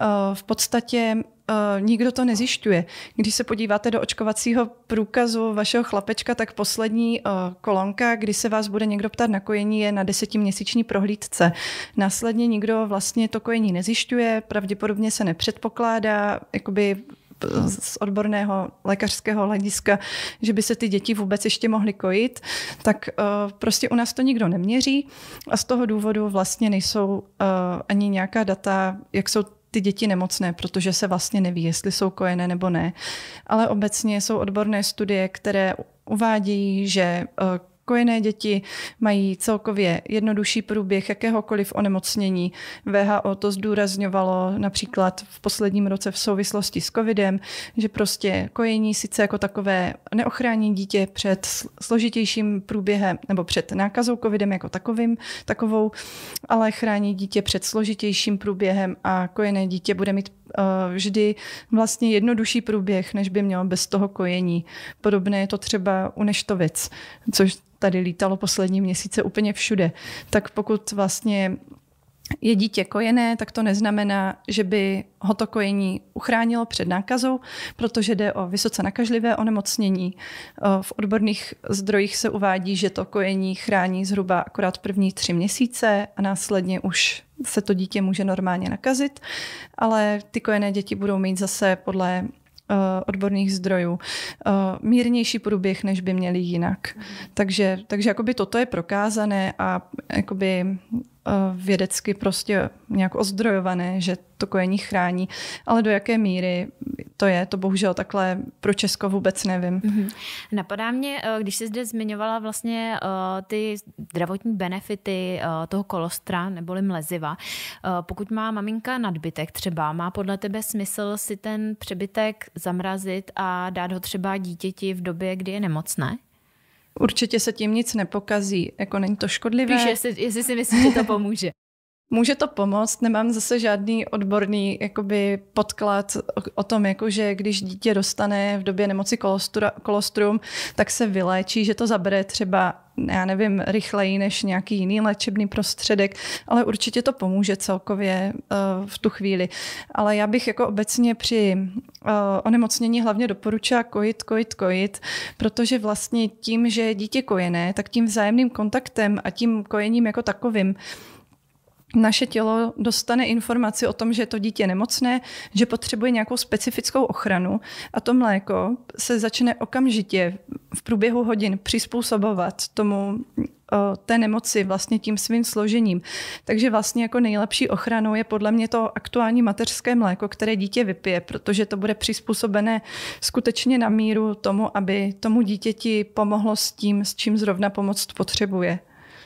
Eh, v podstatě eh, nikdo to nezjišťuje. Když se podíváte do očkovacího průkazu vašeho chlapečka, tak poslední kolonka, kdy se vás bude někdo ptát na kojení, je na desetiměsíční prohlídce. Následně nikdo vlastně to kojení nezjišťuje, pravděpodobně se nepředpokládá, jakoby z odborného lékařského hlediska, že by se ty děti vůbec ještě mohly kojit, tak eh, prostě u nás to nikdo neměří a z toho důvodu vlastně nejsou eh, ani nějaká data, jak jsou ty děti nemocné, protože se vlastně neví, jestli jsou kojené nebo ne. Ale obecně jsou odborné studie, které uvádějí, že eh, Kojené děti mají celkově jednodušší průběh jakéhokoliv onemocnění. VHO to zdůrazňovalo například v posledním roce v souvislosti s covidem, že prostě kojení sice jako takové neochrání dítě před složitějším průběhem nebo před nákazou covidem jako takovým, takovou, ale chrání dítě před složitějším průběhem a kojené dítě bude mít Eh, vždy vlastně jednodušší průběh, než by měl bez toho kojení. Podobné je to třeba u neštovic, což tady lítalo poslední měsíce úplně všude. Tak pokud vlastně je dítě kojené, tak to neznamená, že by ho to kojení uchránilo před nákazou, protože jde o vysoce nakažlivé onemocnění. V odborných zdrojích se uvádí, že to kojení chrání zhruba akorát první tři měsíce a následně už se to dítě může normálně nakazit, ale ty kojené děti budou mít zase podle odborných zdrojů mírnější průběh, než by měli jinak. Mhm. Takže, takže jakoby toto je prokázané a jakoby vědecky prostě nějak ozdrojované, že to kojení chrání, ale do jaké míry to je, to bohužel takhle pro Česko vůbec nevím. Mm-hmm. Napadá mě, eh, když jsi zde zmiňovala vlastně eh, ty zdravotní benefity eh, toho kolostra neboli mleziva, pokud má maminka nadbytek třeba, má podle tebe smysl si ten přebytek zamrazit a dát ho třeba dítěti v době, kdy je nemocné? Určitě se tím nic nepokazí, jako není to škodlivé. Píš, jestli, jestli si myslíš, že to pomůže. *laughs* Může to pomoct, nemám zase žádný odborný jakoby, podklad o, o tom, jako, že když dítě dostane v době nemoci kolostru, kolostrum, tak se vyléčí, že to zabere třeba já nevím, rychleji než nějaký jiný léčebný prostředek, ale určitě to pomůže celkově eh, v tu chvíli. Ale já bych jako obecně při eh, onemocnění hlavně doporučila kojit, kojit, kojit, protože vlastně tím, že je dítě kojené, tak tím vzájemným kontaktem a tím kojením jako takovým naše tělo dostane informaci o tom, že je to dítě nemocné, že potřebuje nějakou specifickou ochranu a to mléko se začne okamžitě v průběhu hodin přizpůsobovat tomu té nemoci vlastně tím svým složením. Takže vlastně jako nejlepší ochranou je podle mě to aktuální mateřské mléko, které dítě vypije, protože to bude přizpůsobené skutečně na míru tomu, aby tomu dítěti pomohlo s tím, s čím zrovna pomoc potřebuje.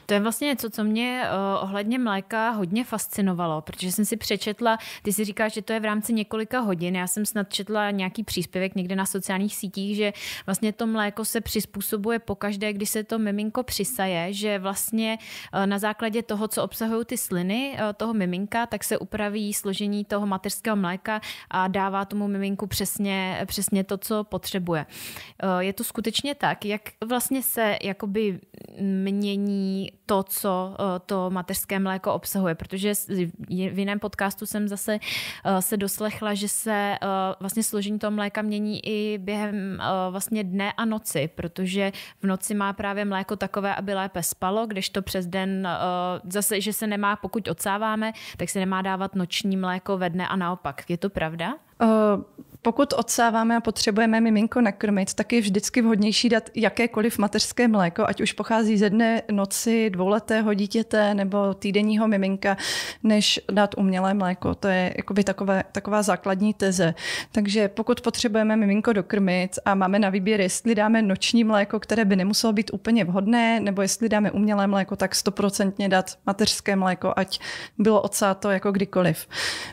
To je vlastně něco, co mě eh, ohledně mléka hodně fascinovalo, protože jsem si přečetla, ty si říkáš, že to je v rámci několika hodin. Já jsem snad četla nějaký příspěvek někde na sociálních sítích, že vlastně to mléko se přizpůsobuje pokaždé, když se to miminko přisaje, že vlastně eh, na základě toho, co obsahují ty sliny eh, toho miminka, tak se upraví složení toho mateřského mléka a dává tomu miminku přesně, přesně to, co potřebuje. je to skutečně tak? Jak vlastně se jakoby mění to, co eh, to mateřské mléko obsahuje, protože v jiném podcastu jsem zase eh, se doslechla, že se eh, vlastně složení toho mléka mění i během vlastně dne a noci, protože v noci má právě mléko takové, aby lépe spalo, když to přes den zase, že se nemá, pokud odsáváme, tak se nemá dávat noční mléko ve dne a naopak. Je to pravda? Uh, pokud odsáváme a potřebujeme miminko nakrmit, tak je vždycky vhodnější dát jakékoliv mateřské mléko, ať už pochází ze dne noci dvouletého dítěte nebo týdenního miminka, než dát umělé mléko. To je jakoby takové, taková základní teze. Takže pokud potřebujeme miminko dokrmit a máme na výběr, jestli dáme noční mléko, které by nemuselo být úplně vhodné, nebo jestli dáme umělé mléko, tak stoprocentně dát mateřské mléko, ať bylo odsáto jako kdykoliv.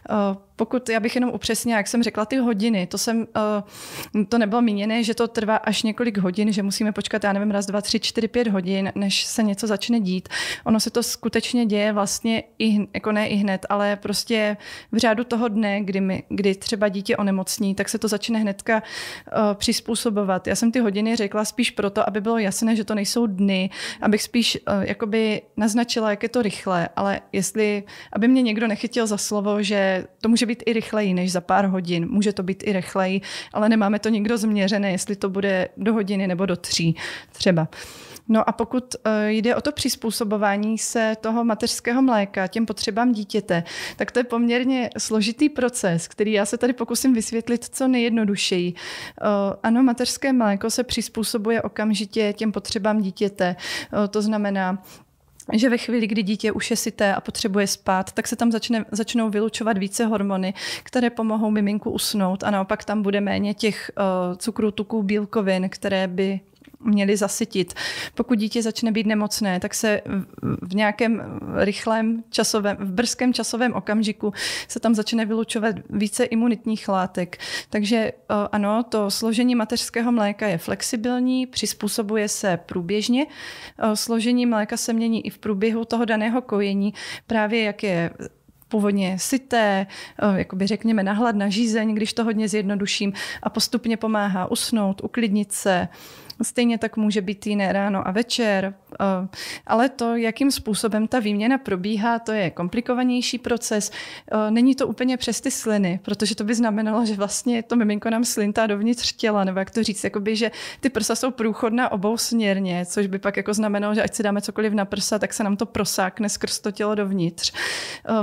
Eh, pokud já bych jenom upřesnila, jak jsem řekla, ty hodiny, hodiny. To jsem, eh, to nebylo míněné, že to trvá až několik hodin, že musíme počkat, já nevím, raz, dva, tři, čtyři, pět hodin, než se něco začne dít. Ono se to skutečně děje vlastně i, jako ne i hned, ale prostě v řádu toho dne, kdy, my, kdy třeba dítě onemocní, tak se to začne hnedka eh, přizpůsobovat. Já jsem ty hodiny řekla spíš proto, aby bylo jasné, že to nejsou dny, abych spíš eh, jakoby naznačila, jak je to rychle, ale jestli, aby mě někdo nechytil za slovo, že to může být i rychleji než za pár hodin, může to být i rychleji, ale nemáme to nikdo změřené, jestli to bude do hodiny nebo do tří třeba. No a pokud e, jde o to přizpůsobování se toho mateřského mléka těm potřebám dítěte, tak to je poměrně složitý proces, který já se tady pokusím vysvětlit co nejjednodušeji. E, ano, mateřské mléko se přizpůsobuje okamžitě těm potřebám dítěte. E, to znamená, že ve chvíli, kdy dítě už je sité a potřebuje spát, tak se tam začne, začnou vylučovat více hormony, které pomohou miminku usnout a naopak tam bude méně těch uh, cukrů, tuků, bílkovin, které by měli zasytit. Pokud dítě začne být nemocné, tak se v nějakém rychlém časovém, v brzkém časovém okamžiku se tam začne vylučovat více imunitních látek. Takže eh, ano, to složení mateřského mléka je flexibilní, přizpůsobuje se průběžně. Eh, složení mléka se mění i v průběhu toho daného kojení, právě jak je původně syté, eh, jakoby řekněme nahlad na žízeň, když to hodně zjednoduším, a postupně pomáhá usnout, uklidnit se, Stejně tak může být jiné ráno a večer, ale to, jakým způsobem ta výměna probíhá, to je komplikovanější proces. Není to úplně přes ty sliny, protože to by znamenalo, že vlastně to miminko nám slintá dovnitř těla, nebo jak to říct, jakoby, že ty prsa jsou průchodná obou směrně, což by pak jako znamenalo, že ať si dáme cokoliv na prsa, tak se nám to prosákne skrz to tělo dovnitř.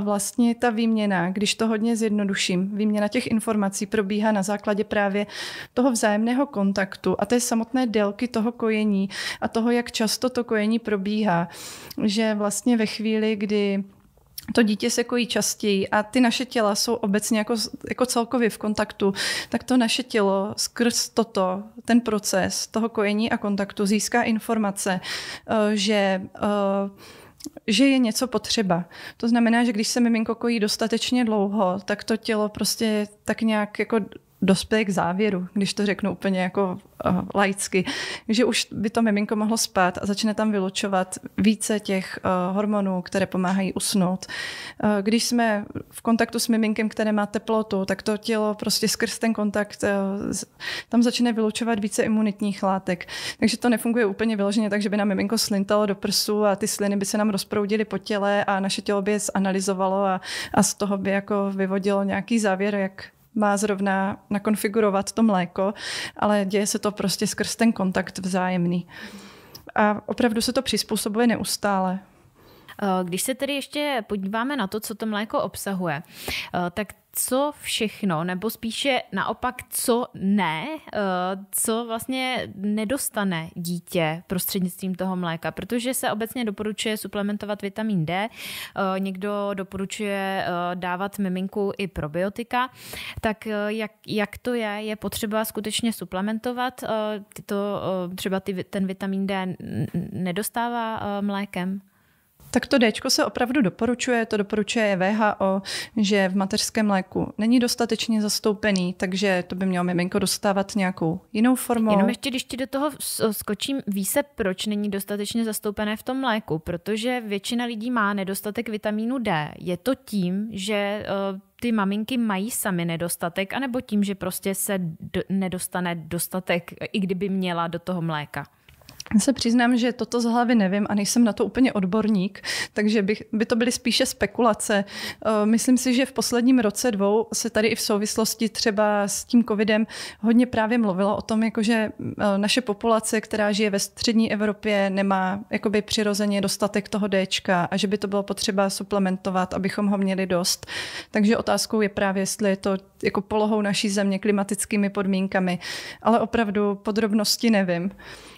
Vlastně ta výměna, když to hodně zjednoduším, výměna těch informací probíhá na základě právě toho vzájemného kontaktu a té samotné dialogu délky toho kojení a toho, jak často to kojení probíhá. Že vlastně ve chvíli, kdy to dítě se kojí častěji a ty naše těla jsou obecně jako, jako celkově v kontaktu, tak to naše tělo skrz toto, ten proces toho kojení a kontaktu získá informace, eh, že eh, že je něco potřeba. To znamená, že když se miminko kojí dostatečně dlouho, tak to tělo prostě tak nějak jako dospěje k závěru, když to řeknu úplně jako uh, laicky, že už by to miminko mohlo spát a začne tam vylučovat více těch uh, hormonů, které pomáhají usnout. Uh, když jsme v kontaktu s miminkem, které má teplotu, tak to tělo prostě skrz ten kontakt uh, tam začne vylučovat více imunitních látek. Takže to nefunguje úplně vyloženě tak, že by nám miminko slintalo do prsu a ty sliny by se nám rozproudily po těle a naše tělo by je zanalizovalo a, a z toho by jako vyvodilo nějaký závěr, jak má zrovna nakonfigurovat to mléko, ale děje se to prostě skrz ten kontakt vzájemný. A opravdu se to přizpůsobuje neustále. Eh, když se tedy ještě podíváme na to, co to mléko obsahuje, eh, tak co všechno, nebo spíše naopak, co ne, eh, co vlastně nedostane dítě prostřednictvím toho mléka, protože se obecně doporučuje suplementovat vitamin D, někdo doporučuje dávat miminku i probiotika, tak jak, jak to je, je potřeba skutečně suplementovat, tyto, třeba ty, ten vitamin D nedostává mlékem? Tak to D se opravdu doporučuje, to doporučuje VHO, že v mateřském mléku není dostatečně zastoupený, takže to by mělo miminko dostávat nějakou jinou formou. Jenom ještě, když ti do toho skočím, ví se, proč není dostatečně zastoupené v tom mléku, protože většina lidí má nedostatek vitamínu D. Je to tím, že eh, ty maminky mají sami nedostatek, anebo tím, že prostě se d- nedostane dostatek, i kdyby měla do toho mléka? se přiznám, že toto z hlavy nevím a nejsem na to úplně odborník, takže by, by to byly spíše spekulace. Eh, myslím si, že v posledním roce dvou se tady i v souvislosti třeba s tím covidem hodně právě mluvilo o tom, že eh, naše populace, která žije ve střední Evropě, nemá jakoby přirozeně dostatek toho D a že by to bylo potřeba suplementovat, abychom ho měli dost. Takže otázkou je právě, jestli je to jako polohou naší země klimatickými podmínkami, ale opravdu podrobnosti nevím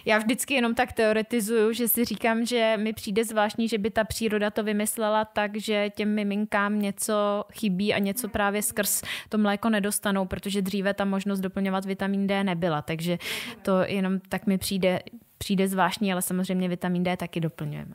já vždycky jenom tak teoretizuju, že si říkám, že mi přijde zvláštní, že by ta příroda to vymyslela tak, že těm miminkám něco chybí a něco právě skrz to mléko nedostanou, protože dříve ta možnost doplňovat vitamin D nebyla, takže to jenom tak mi přijde, přijde zvláštní, ale samozřejmě vitamin D taky doplňujeme.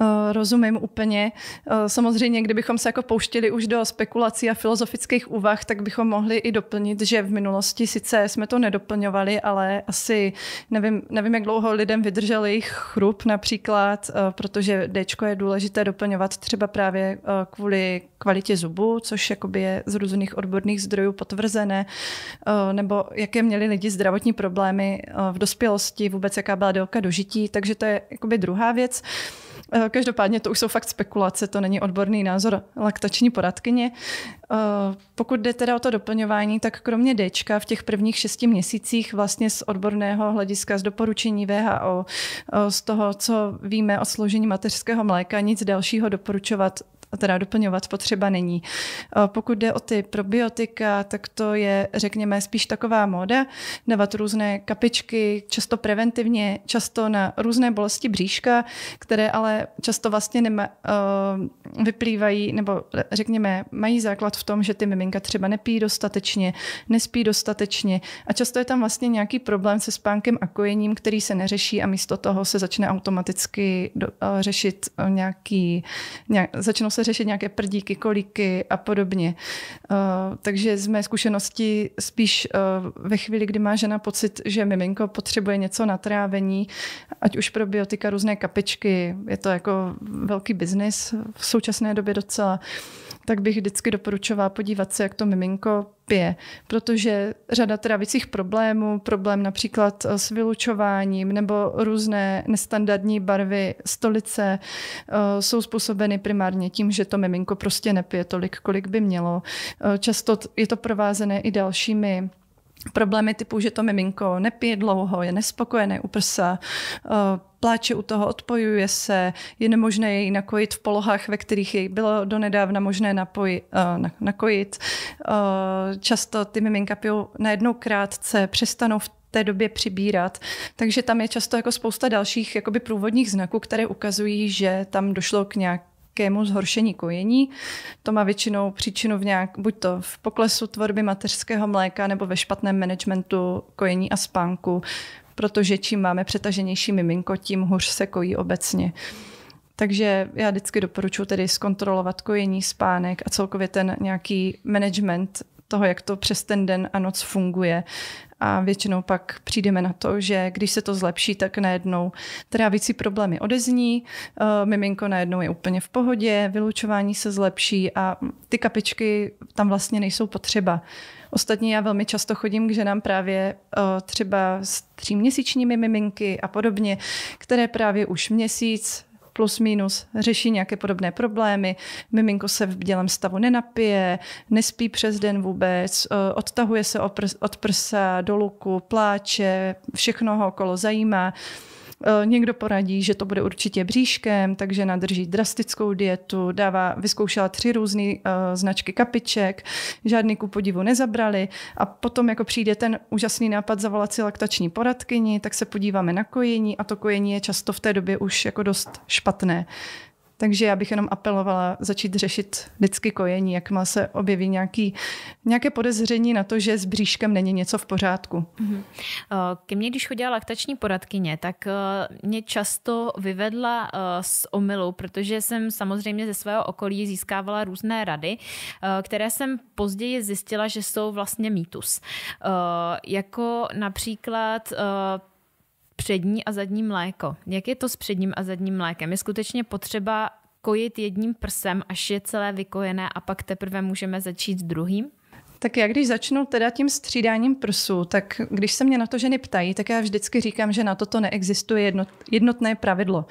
Eh, rozumím úplně. Eh, samozřejmě, kdybychom se jako pouštili už do spekulací a filozofických úvah, tak bychom mohli i doplnit, že v minulosti sice jsme to nedoplňovali, ale asi nevím, nevím jak dlouho lidem vydržel jejich chrup například, eh, protože D je důležité doplňovat třeba právě kvůli kvalitě zubu, což jakoby je z různých odborných zdrojů potvrzené, nebo jaké měli lidi zdravotní problémy v dospělosti, vůbec jaká byla délka dožití, takže to je jakoby druhá věc. Eh, každopádně to už jsou fakt spekulace, to není odborný názor laktační poradkyně. Eh, pokud jde teda o to doplňování, tak kromě D v těch prvních šesti měsících vlastně z odborného hlediska, z doporučení VHO, eh, z toho, co víme o složení mateřského mléka, nic dalšího doporučovat teda doplňovat potřeba není. Pokud jde o ty probiotika, tak to je, řekněme, spíš taková móda dávat různé kapičky, často preventivně, často na různé bolesti bříška, které ale často vlastně nema, eh, vyplývají, nebo řekněme, mají základ v tom, že ty miminka třeba nepí dostatečně, nespí dostatečně a často je tam vlastně nějaký problém se spánkem a kojením, který se neřeší a místo toho se začne automaticky do, eh, řešit nějaký, nějak, začnou se se řešit nějaké prdíky, kolíky a podobně. Uh, takže z mé zkušenosti spíš uh, ve chvíli, kdy má žena pocit, že miminko potřebuje něco na trávení, ať už probiotika, různé kapečky. je to jako velký biznis v současné době docela, uh, tak bych vždycky doporučovala podívat se, jak to miminko pije, protože řada trávicích problémů, problém například eh, s vylučováním nebo různé nestandardní barvy stolice eh, jsou způsobeny primárně tím, že to miminko prostě nepije tolik, kolik by mělo. Eh, často je to provázené i dalšími problémy typu, že to miminko nepije dlouho, je nespokojené u prsa, eh, pláče u toho, odpojuje se, je nemožné jej nakojit v polohách, ve kterých jej bylo donedávna možné napoji, eh, nakojit. Eh, často ty miminka pijou najednou krátce, přestanou v té době přibírat. Takže tam je často jako spousta dalších jakoby průvodních znaků, které ukazují, že tam došlo k nějak psychickému zhoršení kojení. To má většinou příčinu v nějak, buď to v poklesu tvorby mateřského mléka nebo ve špatném managementu kojení a spánku, protože čím máme přetaženější miminko, tím hůř se kojí obecně. Takže já vždycky doporučuji tedy zkontrolovat kojení, spánek a celkově ten nějaký management toho, jak to přes ten den a noc funguje. A většinou pak přijdeme na to, že když se to zlepší, tak najednou trávicí problémy odezní, eh, miminko najednou je úplně v pohodě, vylučování se zlepší a ty kapičky tam vlastně nejsou potřeba. Ostatně já velmi často chodím k ženám právě eh, třeba s tříměsíčními miminky a podobně, které právě už měsíc plus minus řeší nějaké podobné problémy, miminko se v bělém stavu nenapije, nespí přes den vůbec, eh, odtahuje se od prsa do luku, pláče, všechno ho okolo zajímá. Eh, někdo poradí, že to bude určitě bříškem, takže nadrží drastickou dietu, dává, vyzkoušela tři různé uh, značky kapiček, žádný ku podivu nezabrali a potom jako přijde ten úžasný nápad zavolat si laktační poradkyni, tak se podíváme na kojení a to kojení je často v té době už jako dost špatné. Takže já bych jenom apelovala začít řešit vždycky kojení, jak má se objeví nějaký, nějaké podezření na to, že s bříškem není něco v pořádku. Mm-hmm. Ke mně, když chodila laktační poradkyně, tak eh, mě často vyvedla eh, z omylu, protože jsem samozřejmě ze svého okolí získávala různé rady, které jsem později zjistila, že jsou vlastně mýtus. Jako například přední a zadní mléko. Jak je to s předním a zadním mlékem? Je skutečně potřeba kojit jedním prsem, až je celé vykojené a pak teprve můžeme začít s druhým? Tak já když začnu teda tím střídáním prsů, tak když se mě na to ženy ptají, tak já vždycky říkám, že na toto neexistuje jednotné pravidlo.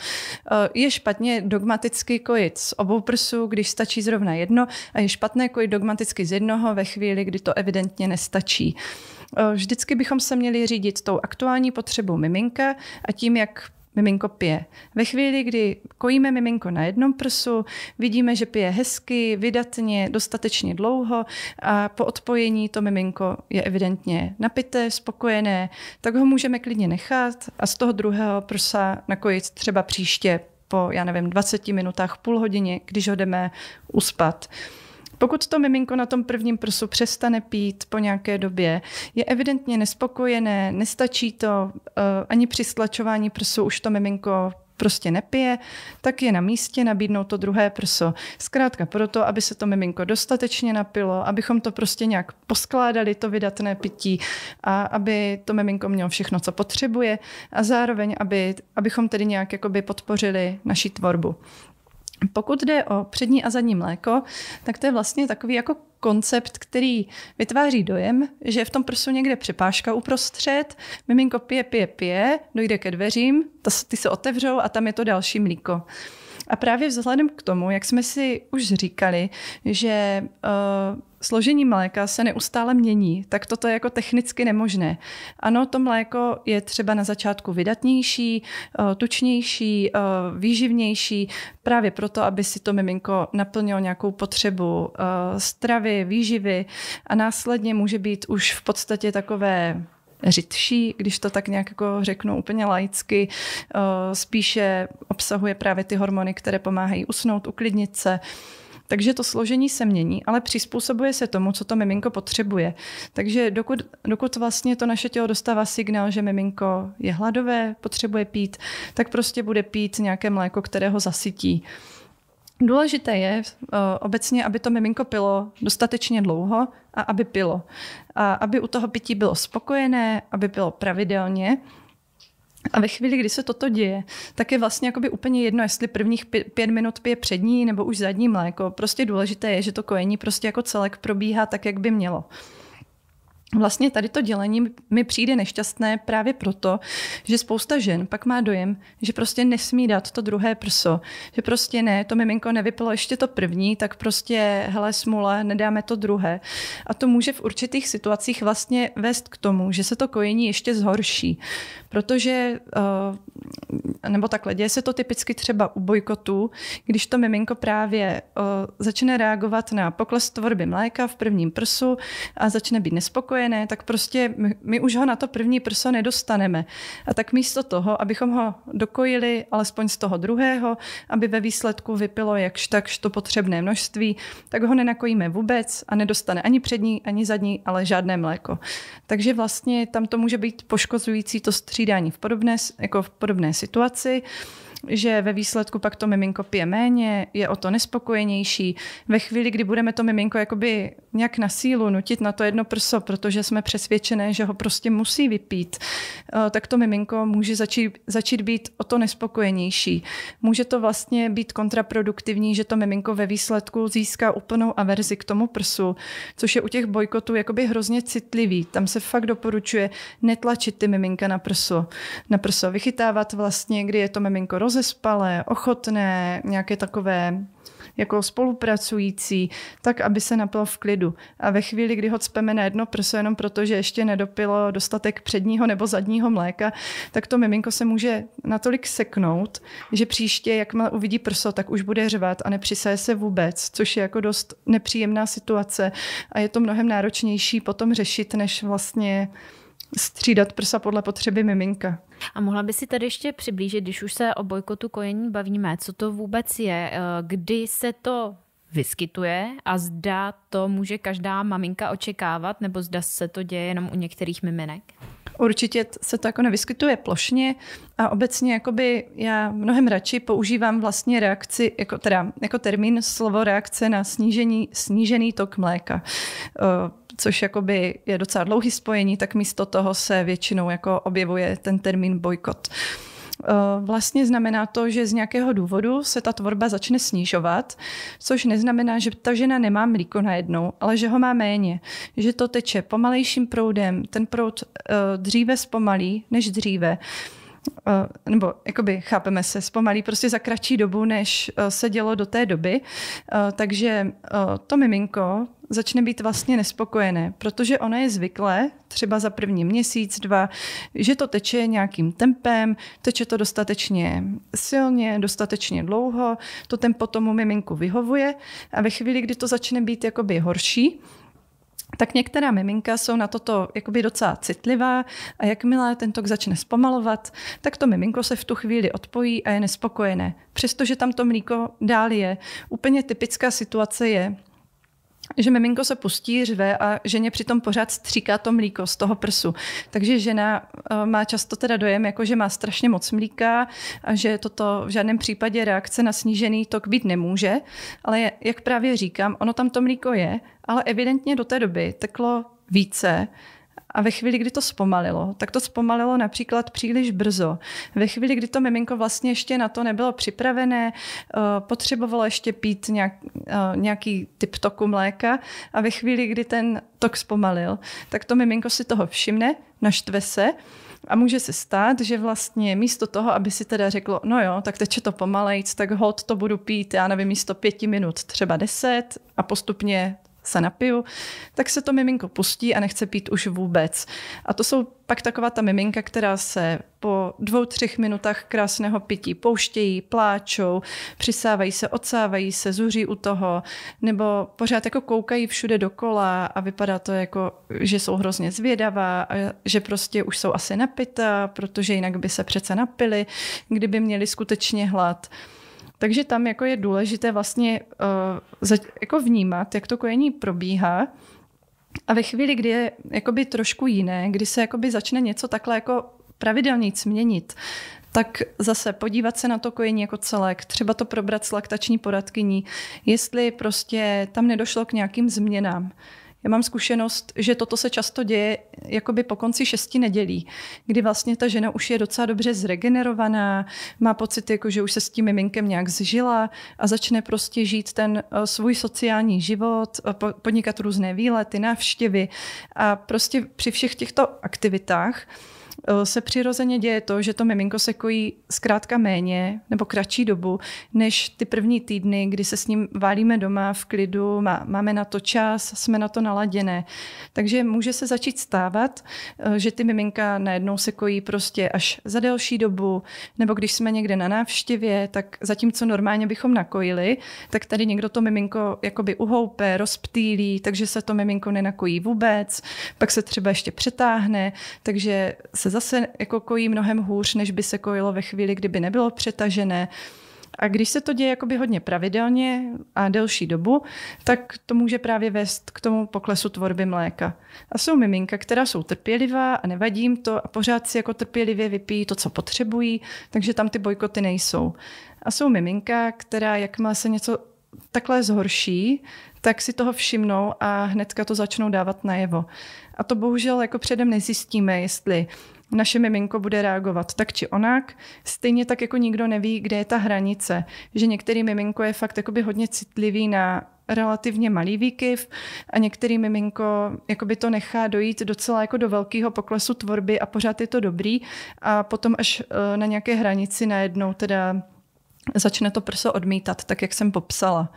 Eh, je špatně dogmaticky kojit z obou prsů, když stačí zrovna jedno a je špatné kojit dogmaticky z jednoho ve chvíli, kdy to evidentně nestačí. Eh, vždycky bychom se měli řídit tou aktuální potřebou miminka a tím, jak miminko pije. Ve chvíli, kdy kojíme miminko na jednom prsu, vidíme, že pije hezky, vydatně, dostatečně dlouho a po odpojení to miminko je evidentně napité, spokojené, tak ho můžeme klidně nechat a z toho druhého prsa nakojit třeba příště po, já nevím, 20 minutách, půl hodině, když ho jdeme uspat. Pokud to miminko na tom prvním prsu přestane pít po nějaké době, je evidentně nespokojené, nestačí to, eh, ani při stlačování prsu už to miminko prostě nepije, tak je na místě nabídnout to druhé prso. Zkrátka proto, aby se to miminko dostatečně napilo, abychom to prostě nějak poskládali, to vydatné pití, a aby to miminko mělo všechno, co potřebuje a zároveň, aby, abychom tedy nějak jakoby podpořili naši tvorbu. Pokud jde o přední a zadní mléko, tak to je vlastně takový jako koncept, který vytváří dojem, že v tom prsu někde přepážka uprostřed, miminko pije, pije, pije, dojde ke dveřím, ty se otevřou a tam je to další mlíko. A právě vzhledem k tomu, jak jsme si už říkali, že uh, složení mléka se neustále mění, tak toto je jako technicky nemožné. Ano, to mléko je třeba na začátku vydatnější, eh, tučnější, eh, výživnější, právě proto, aby si to miminko naplnilo nějakou potřebu stravy, výživy a následně může být už v podstatě takové řidší, když to tak nějak jako řeknu úplně laicky, eh, spíše obsahuje právě ty hormony, které pomáhají usnout, uklidnit se, takže to složení se mění, ale přizpůsobuje se tomu, co to miminko potřebuje. Takže dokud, dokud vlastně to naše tělo dostává signál, že miminko je hladové, potřebuje pít, tak prostě bude pít nějaké mléko, které ho zasytí. Důležité je uh, obecně, aby to miminko pilo dostatečně dlouho a aby pilo. A aby u toho pití bylo spokojené, aby bylo pravidelně. A ve chvíli, kdy se toto děje, tak je vlastně jakoby úplně jedno, jestli prvních pět minut pije přední nebo už zadní mléko. Prostě důležité je, že to kojení prostě jako celek probíhá tak, jak by mělo. Vlastně tady to dělení mi přijde nešťastné právě proto, že spousta žen pak má dojem, že prostě nesmí dát to druhé prso, že prostě ne, to miminko nevypilo ještě to první, tak prostě hele smule, nedáme to druhé. A to může v určitých situacích vlastně vést k tomu, že se to kojení ještě zhorší, protože, eh, nebo takhle, děje se to typicky třeba u bojkotů, když to miminko právě eh, začne reagovat na pokles tvorby mléka v prvním prsu a začne být nespokojené spokojené, tak prostě my, my už ho na to první prso nedostaneme. A tak místo toho, abychom ho dokojili alespoň z toho druhého, aby ve výsledku vypilo jakž takž to potřebné množství, tak ho nenakojíme vůbec a nedostane ani přední, ani zadní, ale žádné mléko. Takže vlastně tam to může být poškozující to střídání v podobné, jako v podobné situaci že ve výsledku pak to miminko pije méně, je o to nespokojenější. Ve chvíli, kdy budeme to miminko jakoby nějak na sílu nutit na to jedno prso, protože jsme přesvědčené, že ho prostě musí vypít, eh, tak to miminko může začít, začít být o to nespokojenější. Může to vlastně být kontraproduktivní, že to miminko ve výsledku získá úplnou averzi k tomu prsu, což je u těch bojkotů jakoby hrozně citlivý. Tam se fakt doporučuje netlačit ty miminka na prso, na prso vychytávat vlastně, kdy je to miminko roz rozespalé, ochotné, nějaké takové jako spolupracující, tak, aby se napilo v klidu. A ve chvíli, kdy ho cpeme na jedno prso jenom proto, že ještě nedopilo dostatek předního nebo zadního mléka, tak to miminko se může natolik seknout, že příště, jakmile uvidí prso, tak už bude řvat a nepřisaje se vůbec, což je jako dost nepříjemná situace a je to mnohem náročnější potom řešit, než vlastně střídat prsa podle potřeby miminka. A mohla by si tady ještě přiblížit, když už se o bojkotu kojení bavíme, co to vůbec je, eh, kdy se to vyskytuje a zda to může každá maminka očekávat, nebo zda se to děje jenom u některých miminek? Určitě se to jako nevyskytuje plošně a obecně jakoby já mnohem radši používám vlastně reakci, jako, teda, jako termín slovo reakce na snížení, snížený tok mléka. Uh, což jakoby je docela dlouhý spojení, tak místo toho se většinou jako objevuje ten termín bojkot. Uh, vlastně znamená to, že z nějakého důvodu se ta tvorba začne snižovat, což neznamená, že ta žena nemá mlíko najednou, ale že ho má méně, že to teče pomalejším proudem, ten proud uh, dříve zpomalí než dříve. Eh, nebo jakoby chápeme se, zpomalí prostě za kratší dobu, než eh, se dělo do té doby. Eh, takže to miminko začne být vlastně nespokojené, protože ono je zvyklé, třeba za první měsíc, dva, že to teče nějakým tempem, teče to dostatečně silně, dostatečně dlouho, to tempo tomu miminku vyhovuje a ve chvíli, kdy to začne být jakoby horší, tak některá miminka jsou na toto jakoby docela citlivá a jakmile ten tok začne zpomalovat, tak to miminko se v tu chvíli odpojí a je nespokojené. Přestože tam to mlíko dál je. Úplně typická situace je, že miminko se pustí, řve a ženě přitom pořád stříká to mlíko z toho prsu. Takže žena eh, má často teda dojem, jako že má strašně moc mlíka a že toto v žádném případě reakce na snížený tok být nemůže. Ale jak právě říkám, ono tam to mlíko je, ale evidentně do té doby teklo více a ve chvíli, kdy to zpomalilo, tak to zpomalilo například příliš brzo. Ve chvíli, kdy to miminko vlastně ještě na to nebylo připravené, eh, potřebovalo ještě pít nějak, eh, nějaký typ toku mléka a ve chvíli, kdy ten tok zpomalil, tak to miminko si toho všimne, naštve se a může se stát, že vlastně místo toho, aby si teda řeklo, no jo, tak teče to pomalejc, tak hod to budu pít, já nevím, místo pěti minut třeba deset a postupně se napiju, tak se to miminko pustí a nechce pít už vůbec. A to jsou pak taková ta miminka, která se po dvou, třech minutách krásného pití pouštějí, pláčou, přisávají se, odsávají se, zuří u toho, nebo pořád jako koukají všude dokola a vypadá to jako, že jsou hrozně zvědavá, a že prostě už jsou asi napita, protože jinak by se přece napili, kdyby měli skutečně hlad. Takže tam jako je důležité vlastně uh, jako vnímat, jak to kojení probíhá. A ve chvíli, kdy je jakoby trošku jiné, kdy se jakoby začne něco takhle jako pravidelně změnit, tak zase podívat se na to kojení jako celek, třeba to probrat s laktační poradkyní, jestli prostě tam nedošlo k nějakým změnám. Já mám zkušenost, že toto se často děje jakoby po konci šesti nedělí, kdy vlastně ta žena už je docela dobře zregenerovaná, má pocit, jako, že už se s tím miminkem nějak zžila a začne prostě žít ten eh, svůj sociální život, eh, podnikat různé výlety, návštěvy a prostě při všech těchto aktivitách Eh, se přirozeně děje to, že to miminko se kojí zkrátka méně nebo kratší dobu, než ty první týdny, kdy se s ním válíme doma v klidu, má, máme na to čas, jsme na to naladěné. Takže může se začít stávat, eh, že ty miminka najednou se kojí prostě až za delší dobu, nebo když jsme někde na návštěvě, tak zatímco normálně bychom nakojili, tak tady někdo to miminko jakoby uhoupe, rozptýlí, takže se to miminko nenakojí vůbec, pak se třeba ještě přetáhne, takže se se zase jako kojí mnohem hůř, než by se kojilo ve chvíli, kdyby nebylo přetažené. A když se to děje jakoby hodně pravidelně a delší dobu, tak to může právě vést k tomu poklesu tvorby mléka. A jsou miminka, která jsou trpělivá a nevadí jim to a pořád si jako trpělivě vypijí to, co potřebují, takže tam ty bojkoty nejsou. A jsou miminka, která jakmile se něco takhle zhorší, tak si toho všimnou a hnedka to začnou dávat najevo. A to bohužel jako předem nezjistíme, jestli naše miminko bude reagovat tak či onak. Stejně tak jako nikdo neví, kde je ta hranice, že některý miminko je fakt jakoby hodně citlivý na relativně malý výkyv a některý miminko jakoby to nechá dojít docela jako do velkého poklesu tvorby a pořád je to dobrý a potom až eh, na nějaké hranici najednou teda začne to prso odmítat, tak jak jsem popsala.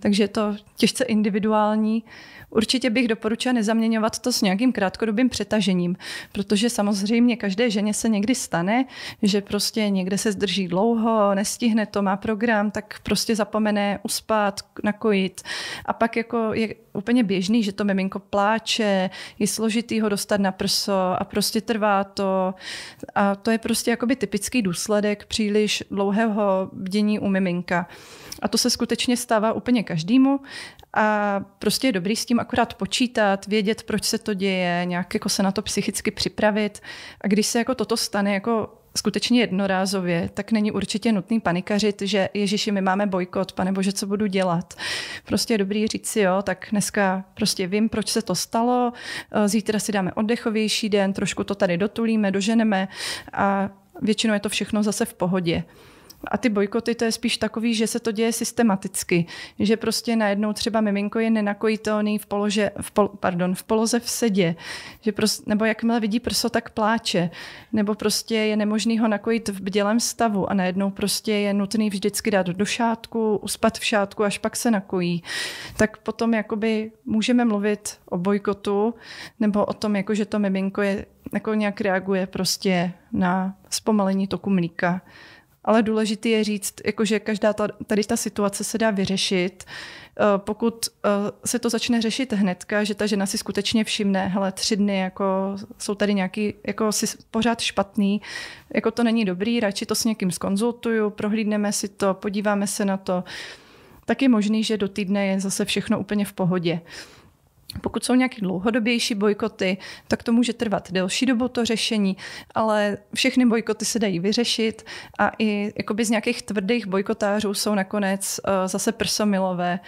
Takže je to těžce individuální Určitě bych doporučila nezaměňovat to s nějakým krátkodobým přetažením, protože samozřejmě každé ženě se někdy stane, že prostě někde se zdrží dlouho, nestihne to, má program, tak prostě zapomene uspat, nakojit. A pak jako je úplně běžný, že to miminko pláče, je složitý ho dostat na prso a prostě trvá to. A to je prostě jakoby typický důsledek příliš dlouhého bdění u miminka. A to se skutečně stává úplně každému. A prostě je dobrý s tím akorát počítat, vědět, proč se to děje, nějak jako se na to psychicky připravit. A když se jako toto stane jako skutečně jednorázově, tak není určitě nutný panikařit, že Ježíši, my máme bojkot, pane Bože, co budu dělat. Prostě je dobrý říct si, jo, tak dneska prostě vím, proč se to stalo, eh, zítra si dáme oddechovější den, trošku to tady dotulíme, doženeme a většinou je to všechno zase v pohodě. A ty bojkoty to je spíš takový, že se to děje systematicky, že prostě najednou třeba miminko je nenakojitelný v, polože, v, pol, pardon, v poloze v sedě, že prost, nebo jakmile vidí prso, tak pláče, nebo prostě je nemožný ho nakojit v bdělém stavu a najednou prostě je nutný vždycky dát do šátku, uspat v šátku, až pak se nakojí. Tak potom jakoby můžeme mluvit o bojkotu nebo o tom, jako že to miminko je, jako nějak reaguje prostě na zpomalení toku mlíka ale důležité je říct, jako, že každá ta, tady ta situace se dá vyřešit, eh, pokud eh, se to začne řešit hnedka, že ta žena si skutečně všimne, hele, tři dny jako, jsou tady nějaký, jako si pořád špatný, jako to není dobrý, radši to s někým skonzultuju, prohlídneme si to, podíváme se na to, tak je možný, že do týdne je zase všechno úplně v pohodě. Uh, pokud jsou nějaké dlouhodobější bojkoty, tak to může trvat delší dobu to řešení, ale všechny bojkoty se dají vyřešit a i jakoby z nějakých tvrdých bojkotářů jsou nakonec uh, zase prsomilové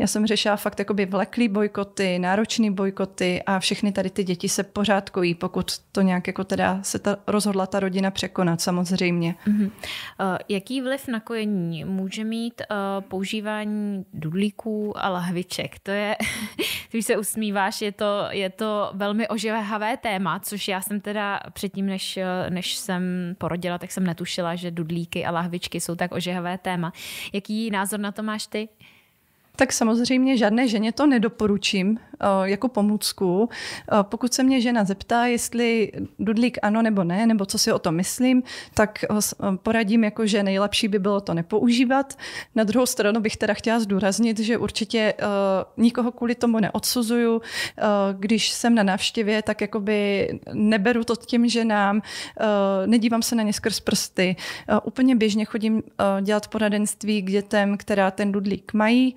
já jsem řešila fakt jakoby vleklý bojkoty, náročný bojkoty a všechny tady ty děti se pořádkují, pokud to nějak jako teda se ta, rozhodla ta rodina překonat samozřejmě. Mm-hmm. Uh, jaký vliv na kojení může mít uh, používání dudlíků a lahviček? To je, *laughs* když se usmíváš, je to, je to velmi ožehavé téma, což já jsem teda předtím, než, eh, než jsem porodila, tak jsem netušila, že dudlíky a lahvičky jsou tak ožehavé téma. Jaký názor na to máš ty? tak samozřejmě žádné ženě to nedoporučím eh, jako pomůcku. Eh, pokud se mě žena zeptá, jestli dudlík ano nebo ne, nebo co si o tom myslím, tak eh, poradím jako, že nejlepší by bylo to nepoužívat. Na druhou stranu bych teda chtěla zdůraznit, že určitě nikoho kvůli tomu neodsuzuju. Když jsem na návštěvě, tak jakoby neberu to těm ženám, nedívám se na ně skrz prsty. Úplně běžně chodím dělat poradenství k dětem, která ten dudlík mají.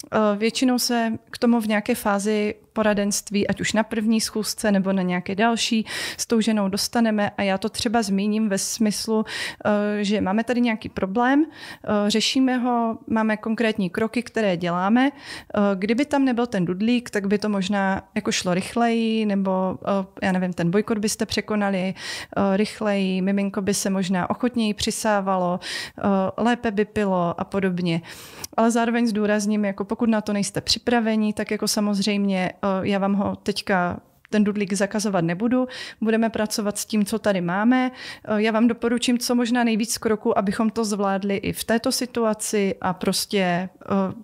Eh, většinou se k tomu v nějaké fázi poradenství, ať už na první schůzce nebo na nějaké další, s tou ženou dostaneme a já to třeba zmíním ve smyslu, eh, že máme tady nějaký problém, eh, řešíme ho, máme konkrétní kroky, které děláme. Kdyby tam nebyl ten dudlík, tak by to možná jako šlo rychleji, nebo já nevím, ten bojkot byste překonali rychleji, miminko by se možná ochotněji přisávalo, lépe by pilo a podobně. Ale zároveň zdůrazním jako pokud na to nejste připraveni, tak jako samozřejmě eh, já vám ho teďka ten dudlík zakazovat nebudu, budeme pracovat s tím, co tady máme. Eh, já vám doporučím co možná nejvíc kroku, abychom to zvládli i v této situaci a prostě eh,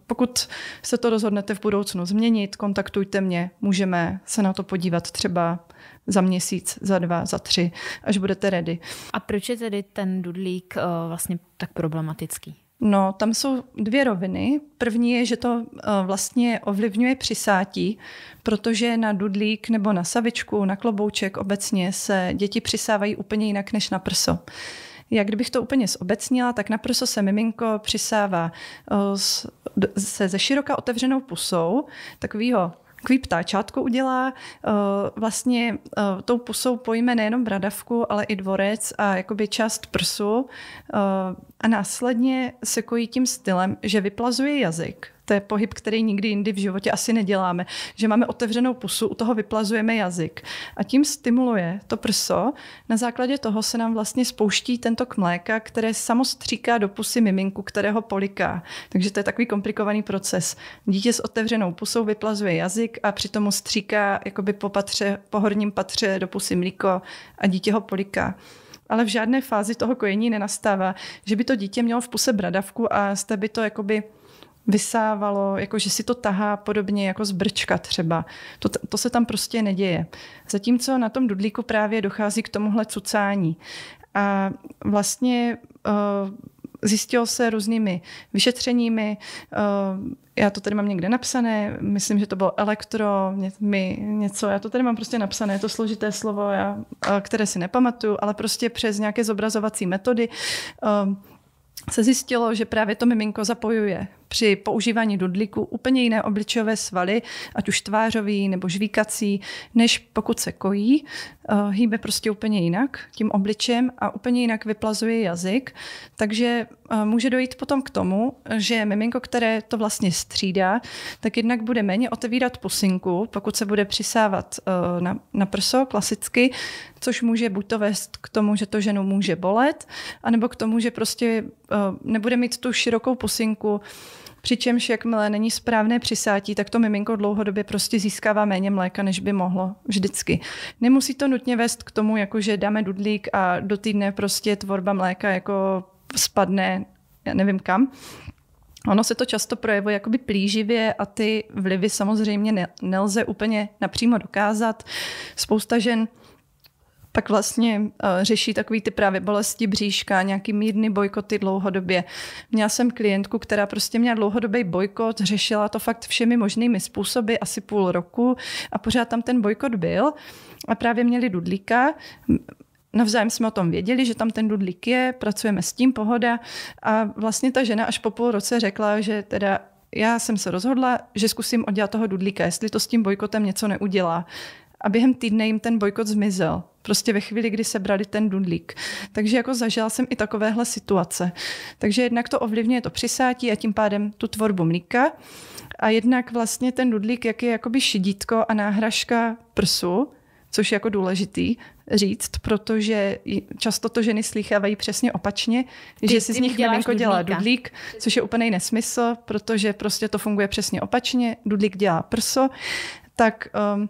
pokud se to rozhodnete v budoucnu změnit, kontaktujte mě, můžeme se na to podívat třeba za měsíc, za dva, za tři, až budete ready. A proč je tedy ten dudlík vlastně tak problematický? No, tam jsou dvě roviny. První je, že to eh, vlastně ovlivňuje přisátí, protože na dudlík nebo na savičku, na klobouček obecně se děti přisávají úplně jinak než na prso. Jak kdybych to úplně zobecnila, tak naprosto se miminko přisává eh, se ze široka otevřenou pusou, takovýho takový ptáčátko udělá. Eh, vlastně eh, tou pusou pojíme nejenom bradavku, ale i dvorec a jakoby část prsu eh, a následně se kojí tím stylem, že vyplazuje jazyk, to je pohyb, který nikdy jindy v životě asi neděláme, že máme otevřenou pusu, u toho vyplazujeme jazyk a tím stimuluje to prso. Na základě toho se nám vlastně spouští tento tok mléka, které samostříká do pusy miminku, kterého poliká. Takže to je takový komplikovaný proces. Dítě s otevřenou pusou vyplazuje jazyk a přitom mu stříká jakoby po, patře, po horním patře do pusy mlíko a dítě ho poliká ale v žádné fázi toho kojení nenastává, že by to dítě mělo v puse bradavku a jste by to jakoby vysávalo, jako že si to tahá podobně jako z brčka třeba. To, to se tam prostě neděje. Zatímco na tom dudlíku právě dochází k tomuhle cucání. A vlastně uh, zjistilo se různými vyšetřeními. Eh, já to tady mám někde napsané, myslím, že to bylo elektro, my, něco, já to tady mám prostě napsané, je to složité slovo, já, eh, které si nepamatuju, ale prostě přes nějaké zobrazovací metody se zjistilo, že právě to miminko zapojuje při používání dudlíku úplně jiné obličové svaly, ať už tvářový nebo žvíkací, než pokud se kojí. Eh, hýbe prostě úplně jinak tím obličem a úplně jinak vyplazuje jazyk. Takže eh, může dojít potom k tomu, že miminko, které to vlastně střídá, tak jednak bude méně otevírat pusinku, pokud se bude přisávat eh, na, na prso klasicky, což může buď to vést k tomu, že to ženu může bolet, anebo k tomu, že prostě nebude mít tu širokou pusinku, Přičemž jakmile není správné přisátí, tak to miminko dlouhodobě prostě získává méně mléka, než by mohlo vždycky. Nemusí to nutně vést k tomu, jako že dáme dudlík a do týdne prostě tvorba mléka jako spadne, já nevím kam. Ono se to často projevuje jakoby plíživě a ty vlivy samozřejmě nelze úplně napřímo dokázat. Spousta žen tak vlastně uh, řeší takový ty právě bolesti bříška, nějaký mírný bojkoty dlouhodobě. Měla jsem klientku, která prostě měla dlouhodobý bojkot, řešila to fakt všemi možnými způsoby, asi půl roku a pořád tam ten bojkot byl a právě měli dudlíka, Navzájem jsme o tom věděli, že tam ten dudlík je, pracujeme s tím, pohoda. A vlastně ta žena až po půl roce řekla, že teda já jsem se rozhodla, že zkusím oddělat toho dudlíka, jestli to s tím bojkotem něco neudělá. A během týdne jim ten bojkot zmizel prostě ve chvíli, kdy se brali ten dudlík. Takže jako zažila jsem i takovéhle situace. Takže jednak to ovlivňuje to přisátí a tím pádem tu tvorbu mlíka a jednak vlastně ten dudlík, jak je jakoby šidítko a náhražka prsu, což je jako důležitý říct, protože často to ženy slýchávají přesně opačně, ty, že si z nich miminko dělá dudlík, což je úplný nesmysl, protože prostě to funguje přesně opačně, dudlík dělá prso, tak um,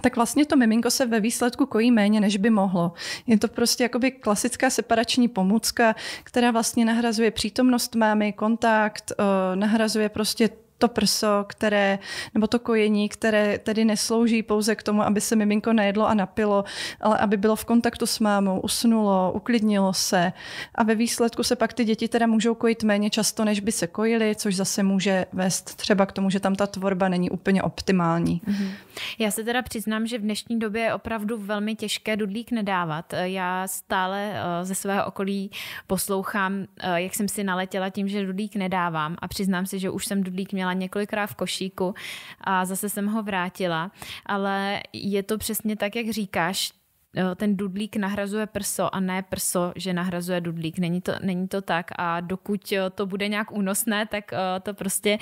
tak vlastně to miminko se ve výsledku kojí méně, než by mohlo. Je to prostě jakoby klasická separační pomůcka, která vlastně nahrazuje přítomnost mámy, kontakt, eh, nahrazuje prostě to prso, které, nebo to kojení, které tedy neslouží pouze k tomu, aby se miminko nejedlo a napilo, ale aby bylo v kontaktu s mámou, usnulo, uklidnilo se. A ve výsledku se pak ty děti teda můžou kojit méně často, než by se kojily, což zase může vést třeba k tomu, že tam ta tvorba není úplně optimální. Mhm. Já se teda přiznám, že v dnešní době je opravdu velmi těžké dudlík nedávat. Já stále eh, ze svého okolí poslouchám, eh, jak jsem si naletěla tím, že dudlík nedávám a přiznám si, že už jsem dudlík měla měla několikrát v košíku a zase jsem ho vrátila. Ale je to přesně tak, jak říkáš, Eh, ten dudlík nahrazuje prso a ne prso, že nahrazuje dudlík. Není to, není to tak a dokud eh, to bude nějak únosné, tak eh, to prostě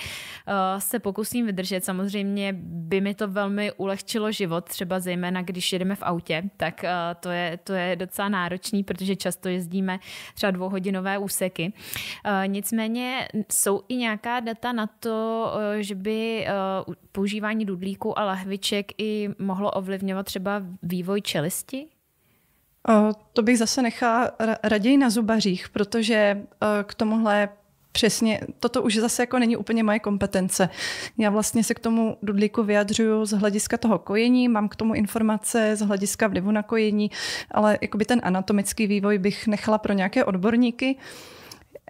se pokusím vydržet. Samozřejmě by mi to velmi ulehčilo život, třeba zejména když jedeme v autě, tak to je, to je docela náročný, protože často jezdíme třeba dvouhodinové úseky. Nicméně jsou i nějaká data na to, že by používání dudlíku a lahviček i mohlo ovlivňovat třeba vývoj čelisti, Eh, to bych zase nechala raději na zubařích, protože eh, k tomuhle Přesně, toto už zase jako není úplně moje kompetence. Já vlastně se k tomu dudlíku vyjadřuju z hlediska toho kojení, mám k tomu informace z hlediska vlivu na kojení, ale jakoby ten anatomický vývoj bych nechala pro nějaké odborníky.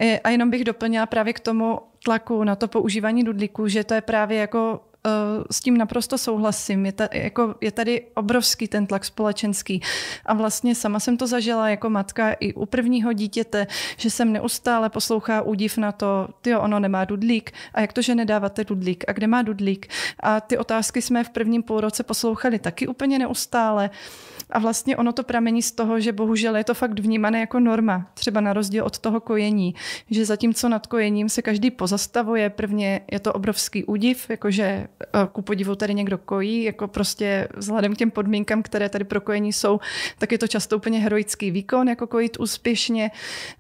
Eh, a jenom bych doplnila právě k tomu tlaku na to používání dudlíku, že to je právě jako Eh, s tím naprosto souhlasím. Je, ta, jako, je tady obrovský ten tlak společenský. A vlastně sama jsem to zažila jako matka i u prvního dítěte, že jsem neustále poslouchá údiv na to, ty ono nemá dudlík a jak to, že nedáváte dudlík a kde má dudlík. A ty otázky jsme v prvním půlroce poslouchali taky úplně neustále. Uh, a vlastně ono to pramení z toho, že bohužel je to fakt vnímané jako norma, třeba na rozdíl od toho kojení, že zatímco nad kojením se každý pozastavuje, prvně je to obrovský údiv, jakože eh, ku podivu tady někdo kojí, jako prostě vzhledem k těm podmínkám, které tady pro kojení jsou, tak je to často úplně heroický výkon, jako kojit úspěšně.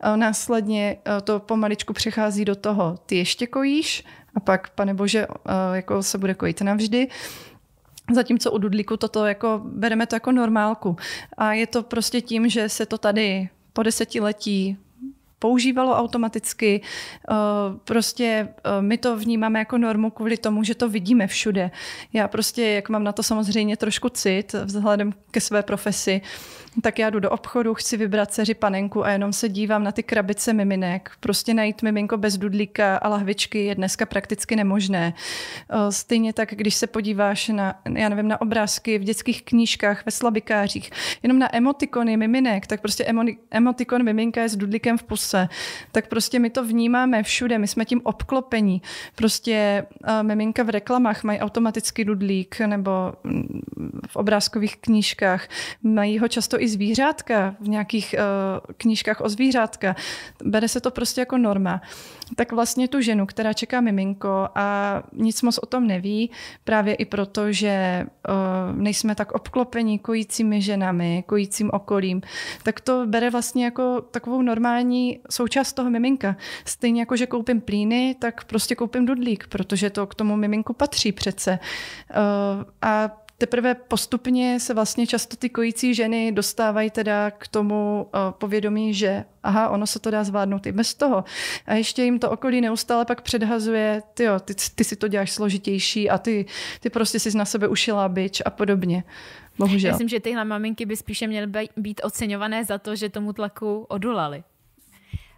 Eh, následně eh, to pomaličku přechází do toho, ty ještě kojíš, a pak, pane bože, jako se bude kojit navždy. Zatímco u Dudlíku toto jako, bereme to jako normálku. A je to prostě tím, že se to tady po desetiletí používalo automaticky. Eh, prostě eh, my to vnímáme jako normu kvůli tomu, že to vidíme všude. Já prostě, jak mám na to samozřejmě trošku cit, vzhledem ke své profesi, tak já jdu do obchodu, chci vybrat seři panenku a jenom se dívám na ty krabice miminek. Prostě najít miminko bez dudlíka a lahvičky je dneska prakticky nemožné. Stejně tak, když se podíváš na, já nevím, na obrázky v dětských knížkách, ve slabikářích, jenom na emotikony miminek, tak prostě emotikon miminka je s dudlíkem v puse. Tak prostě my to vnímáme všude, my jsme tím obklopení. Prostě miminka v reklamách mají automaticky dudlík nebo v obrázkových knížkách. Mají ho často i zvířátka v nějakých uh, knížkách o zvířátka. Bere se to prostě jako norma. Tak vlastně tu ženu, která čeká miminko a nic moc o tom neví, právě i proto, že uh, nejsme tak obklopení kojícími ženami, kojícím okolím, tak to bere vlastně jako takovou normální součást toho miminka. Stejně jako, že koupím plíny, tak prostě koupím dudlík, protože to k tomu miminku patří přece. Uh, a teprve postupně se vlastně často ty kojící ženy dostávají teda k tomu eh, povědomí, že aha, ono se to dá zvládnout i bez toho. A ještě jim to okolí neustále pak předhazuje, tyjo, ty, ty si to děláš složitější a ty, ty prostě si na sebe ušila byč a podobně. Bohužel. Myslím, že tyhle maminky by spíše měly být oceňované za to, že tomu tlaku odolali.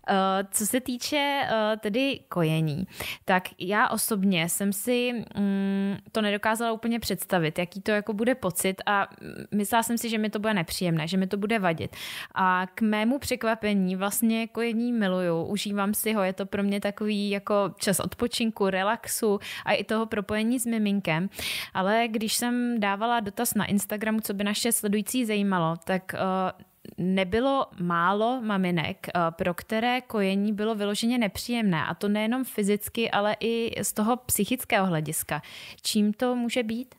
Eh, co se týče eh, tedy kojení, tak já osobně jsem si mm, to nedokázala úplně představit, jaký to jako bude pocit a myslela jsem si, že mi to bude nepříjemné, že mi to bude vadit. A k mému překvapení vlastně kojení miluju, užívám si ho, je to pro mě takový jako čas odpočinku, relaxu a i toho propojení s miminkem. Ale když jsem dávala dotaz na Instagramu, co by naše sledující zajímalo, tak uh, nebylo málo maminek, eh, pro které kojení bylo vyloženě nepříjemné a to nejenom fyzicky, ale i z toho psychického hlediska. Čím to může být?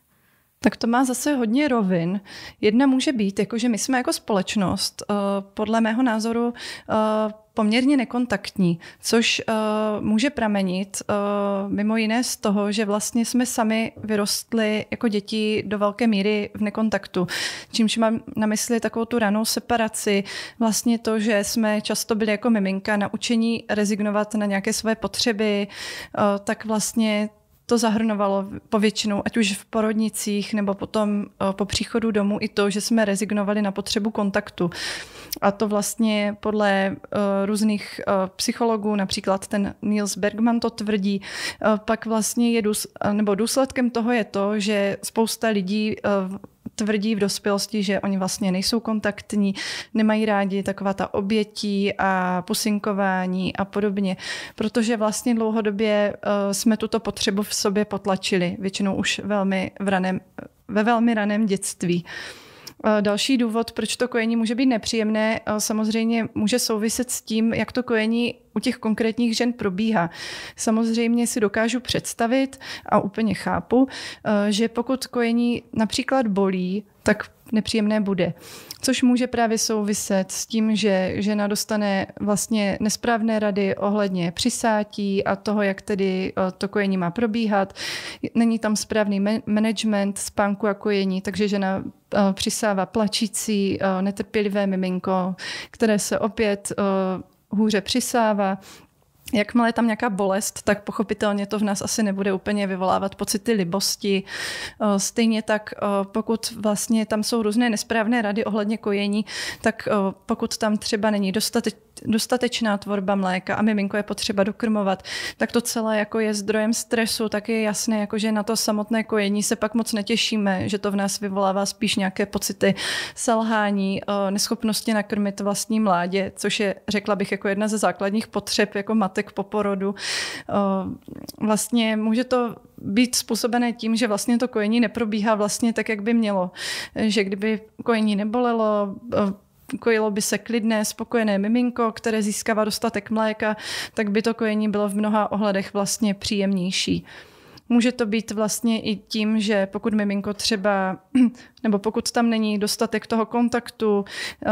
Tak to má zase hodně rovin. Jedna může být, jakože my jsme jako společnost, eh, podle mého názoru, eh, poměrně nekontaktní, což uh, může pramenit uh, mimo jiné z toho, že vlastně jsme sami vyrostli jako děti do velké míry v nekontaktu. Čímž mám na mysli takovou tu ranou separaci, vlastně to, že jsme často byli jako miminka na učení rezignovat na nějaké své potřeby, uh, tak vlastně to zahrnovalo povětšinou, ať už v porodnicích nebo potom eh, po příchodu domů, i to, že jsme rezignovali na potřebu kontaktu. A to vlastně podle eh, různých eh, psychologů, například ten Niels Bergman to tvrdí, pak vlastně je, důs, nebo důsledkem toho je to, že spousta lidí tvrdí v dospělosti, že oni vlastně nejsou kontaktní, nemají rádi taková ta obětí a pusinkování a podobně, protože vlastně dlouhodobě eh, jsme tuto potřebu v sobě potlačili, většinou už velmi v raném, ve velmi raném dětství. Uh, Eh, další důvod, proč to kojení může být nepříjemné, eh, samozřejmě může souviset s tím, jak to kojení u těch konkrétních žen probíhá. Samozřejmě si dokážu představit a úplně chápu, eh, že pokud kojení například bolí, tak nepříjemné bude. Což může právě souviset s tím, že žena dostane vlastně nesprávné rady ohledně přisátí a toho, jak tedy eh, to kojení má probíhat. Není tam správný management spánku a kojení, takže žena eh, přisává plačící, eh, netrpělivé miminko, které se opět hůře přisává. Jakmile je tam nějaká bolest, tak pochopitelně to v nás asi nebude úplně vyvolávat pocity libosti. Eh, stejně tak, eh, pokud vlastně tam jsou různé nesprávné rady ohledně kojení, tak eh, pokud tam třeba není dostatek dostatečná tvorba mléka a miminko je potřeba dokrmovat, tak to celé jako je zdrojem stresu, tak je jasné, jako že na to samotné kojení se pak moc netěšíme, že to v nás vyvolává spíš nějaké pocity selhání, eh, neschopnosti nakrmit vlastní mládě, což je, řekla bych, jako jedna ze základních potřeb jako matek po porodu. Eh, vlastně může to být způsobené tím, že vlastně to kojení neprobíhá vlastně tak, jak by mělo. Eh, že kdyby kojení nebolelo, kojilo by se klidné, spokojené miminko, které získává dostatek mléka, tak by to kojení bylo v mnoha ohledech vlastně příjemnější. Může to být vlastně i tím, že pokud miminko třeba, *clears throat* nebo pokud tam není dostatek toho kontaktu, eh,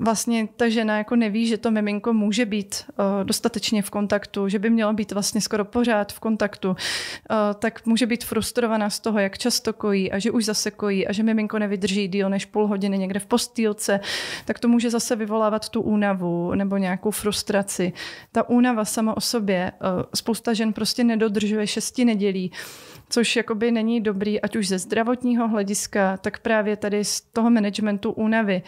vlastně ta žena jako neví, že to miminko může být eh, dostatečně v kontaktu, že by mělo být vlastně skoro pořád v kontaktu, eh, tak může být frustrovaná z toho, jak často kojí a že už zase kojí a že miminko nevydrží díl než půl hodiny někde v postýlce, tak to může zase vyvolávat tu únavu nebo nějakou frustraci. Ta únava sama o sobě, spousta žen prostě nedodržuje 6 šesti nedělí, což jakoby není dobrý, ať už ze zdravotního hlediska, tak právě tady z toho managementu únavy.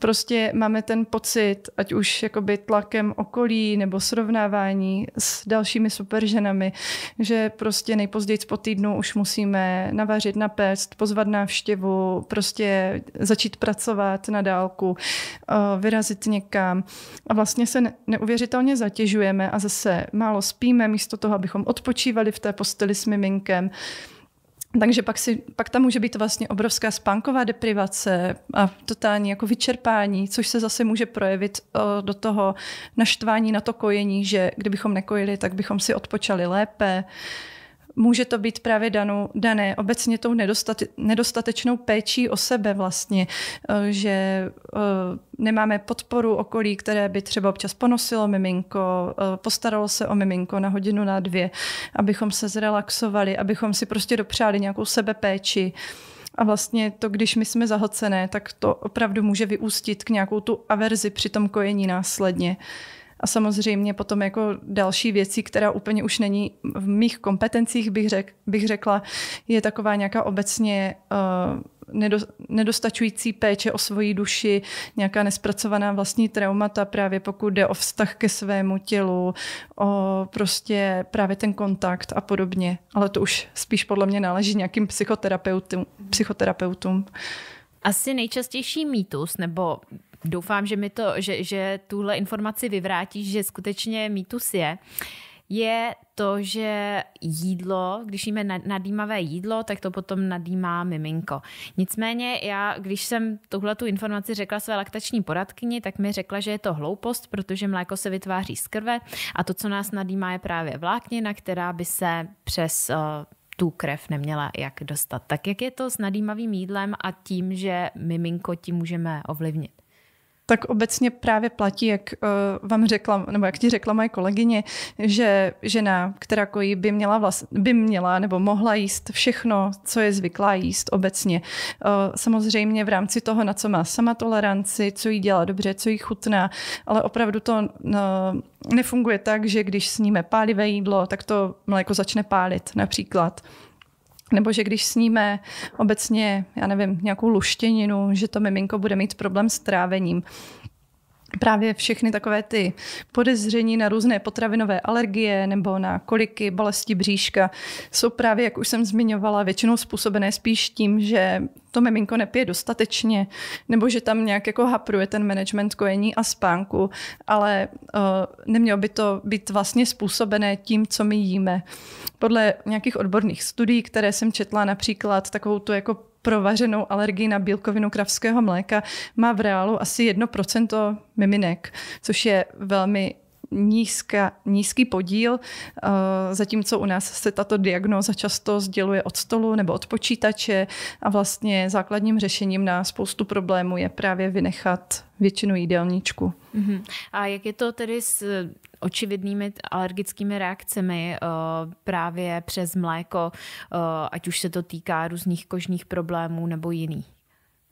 Prostě máme ten pocit, ať už jakoby tlakem okolí nebo srovnávání s dalšími superženami, že prostě nejpozději po týdnu už musíme navařit, pest, pozvat návštěvu, prostě začít pracovat na dálku, eh, vyrazit někam. A vlastně se neuvěřitelně zatěžujeme a zase málo spíme místo toho, abychom odpočívali v té posteli s miminkem. Takže pak, si, pak tam může být vlastně obrovská spánková deprivace a totální jako vyčerpání, což se zase může projevit do toho naštvání na to kojení, že kdybychom nekojili, tak bychom si odpočali lépe. Uh, může to být právě danou, dané obecně tou nedostate, nedostatečnou péčí o sebe vlastně, eh, že eh, nemáme podporu okolí, které by třeba občas ponosilo miminko, eh, postaralo se o miminko na hodinu, na dvě, abychom se zrelaxovali, abychom si prostě dopřáli nějakou sebepéči. A vlastně to, když my jsme zahlcené, tak to opravdu může vyústit k nějakou tu averzi při tom kojení následně. Uh, a samozřejmě potom jako další věcí, která úplně už není v mých kompetencích, bych, řek, bych řekla, je taková nějaká obecně uh, nedostačující péče o svoji duši, nějaká nespracovaná vlastní traumata, právě pokud jde o vztah ke svému tělu, o prostě právě ten kontakt a podobně. Ale to už spíš podle mě náleží nějakým psychoterapeutům. psychoterapeutům. Asi nejčastější mýtus, nebo doufám, že mi to, že, že tuhle informaci vyvrátíš, že skutečně mýtus je, je to, že jídlo, když jíme nadýmavé jídlo, tak to potom nadýmá miminko. Nicméně já, když jsem tuhle tu informaci řekla své laktační poradkyni, tak mi řekla, že je to hloupost, protože mléko se vytváří z krve a to, co nás nadýmá, je právě vláknina, která by se přes eh, tu krev neměla jak dostat. Tak jak je to s nadýmavým jídlem a tím, že miminko tím můžeme ovlivnit? tak obecně právě platí, jak eh, vám řekla, nebo jak ti řekla moje kolegyně, že žena, která kojí, by měla, vlast, by měla nebo mohla jíst všechno, co je zvyklá jíst obecně. Eh, samozřejmě v rámci toho, na co má sama toleranci, co jí dělá dobře, co jí chutná, ale opravdu to eh, nefunguje tak, že když sníme pálivé jídlo, tak to mléko začne pálit například. Nebo že když sníme obecně, já nevím, nějakou luštěninu, že to miminko bude mít problém s trávením právě všechny takové ty podezření na různé potravinové alergie nebo na koliky, bolesti bříška jsou právě, jak už jsem zmiňovala, většinou způsobené spíš tím, že to miminko nepije dostatečně, nebo že tam nějak jako hapruje ten management kojení a spánku, ale uh, nemělo by to být vlastně způsobené tím, co my jíme. Podle nějakých odborných studií, které jsem četla, například takovou tu jako provařenou alergii na bílkovinu kravského mléka má v reálu asi 1% miminek, což je velmi nízká, nízký podíl, eh, zatímco u nás se tato diagnóza často sděluje od stolu nebo od počítače a vlastně základním řešením na spoustu problémů je právě vynechat většinu jídelníčku. Mhm. A jak je to tedy s očividnými alergickými reakcemi eh, právě přes mléko, eh, ať už se to týká různých kožních problémů nebo jiných?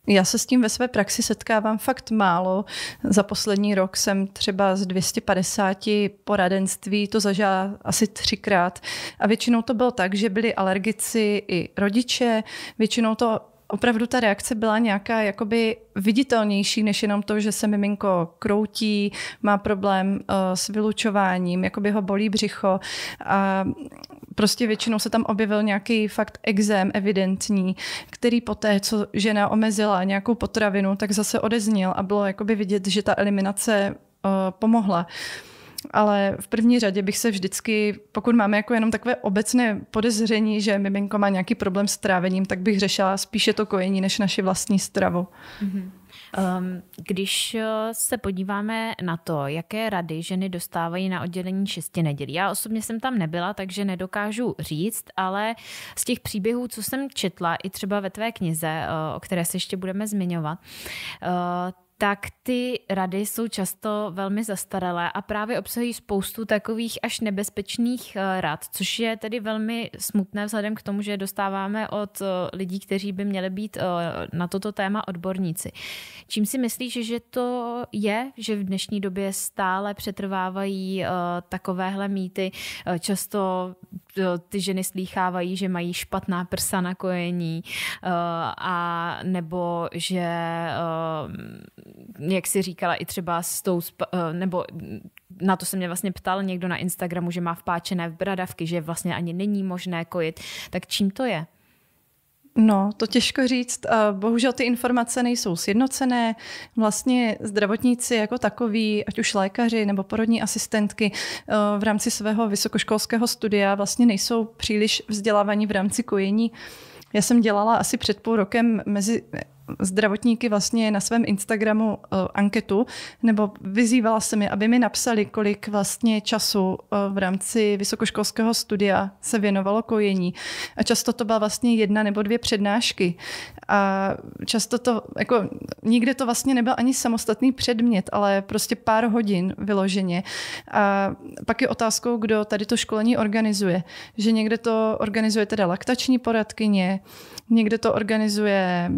Já se s tím ve své praxi setkávám fakt málo. Za poslední rok jsem třeba z 250 poradenství to zažila asi třikrát. A většinou to bylo tak, že byli alergici i rodiče. Většinou to opravdu ta reakce byla nějaká jakoby viditelnější, než jenom to, že se miminko kroutí, má problém uh, s vylučováním, jakoby ho bolí břicho. A prostě většinou se tam objevil nějaký fakt exém evidentní, který poté, co žena omezila nějakou potravinu, tak zase odezněl a bylo jakoby vidět, že ta eliminace uh, pomohla. Ale v první řadě bych se vždycky, pokud máme jako jenom takové obecné podezření, že miminko má nějaký problém s trávením, tak bych řešila spíše to kojení než naši vlastní stravu. Mm-hmm. Um, když eh, se podíváme na to, jaké rady ženy dostávají na oddělení 6 nedělí. Já osobně jsem tam nebyla, takže nedokážu říct, ale z těch příběhů, co jsem četla, i třeba ve tvé knize, eh, o které se ještě budeme zmiňovat, eh, tak ty rady jsou často velmi zastaralé a právě obsahují spoustu takových až nebezpečných eh, rad, což je tedy velmi smutné vzhledem k tomu, že dostáváme od eh, lidí, kteří by měli být eh, na toto téma odborníci. Čím si myslíš, že to je, že v dnešní době stále přetrvávají takovéhle mýty? Často ty ženy slýchávají, že mají špatná prsa na kojení a nebo že jak si říkala i třeba s tou, eh, nebo na to se mě vlastně ptal někdo na Instagramu, že má vpáčené v bradavky, že vlastně ani není možné kojit. Tak čím to je? No, to těžko říct. Eh, bohužel ty informace nejsou sjednocené. Vlastně zdravotníci jako takový ať už lékaři nebo porodní asistentky eh, v rámci svého vysokoškolského studia vlastně nejsou příliš vzdělávaní v rámci kojení. Já jsem dělala asi před půl rokem mezi zdravotníky vlastně na svém Instagramu uh, anketu, nebo vyzývala se mi, aby mi napsali, kolik vlastně času uh, v rámci vysokoškolského studia se věnovalo kojení. A často to byla vlastně jedna nebo dvě přednášky. A často to, jako nikde to vlastně nebyl ani samostatný předmět, ale prostě pár hodin vyloženě. A pak je otázkou, kdo tady to školení organizuje. Že někde to organizuje teda laktační poradkyně, Někde to organizuje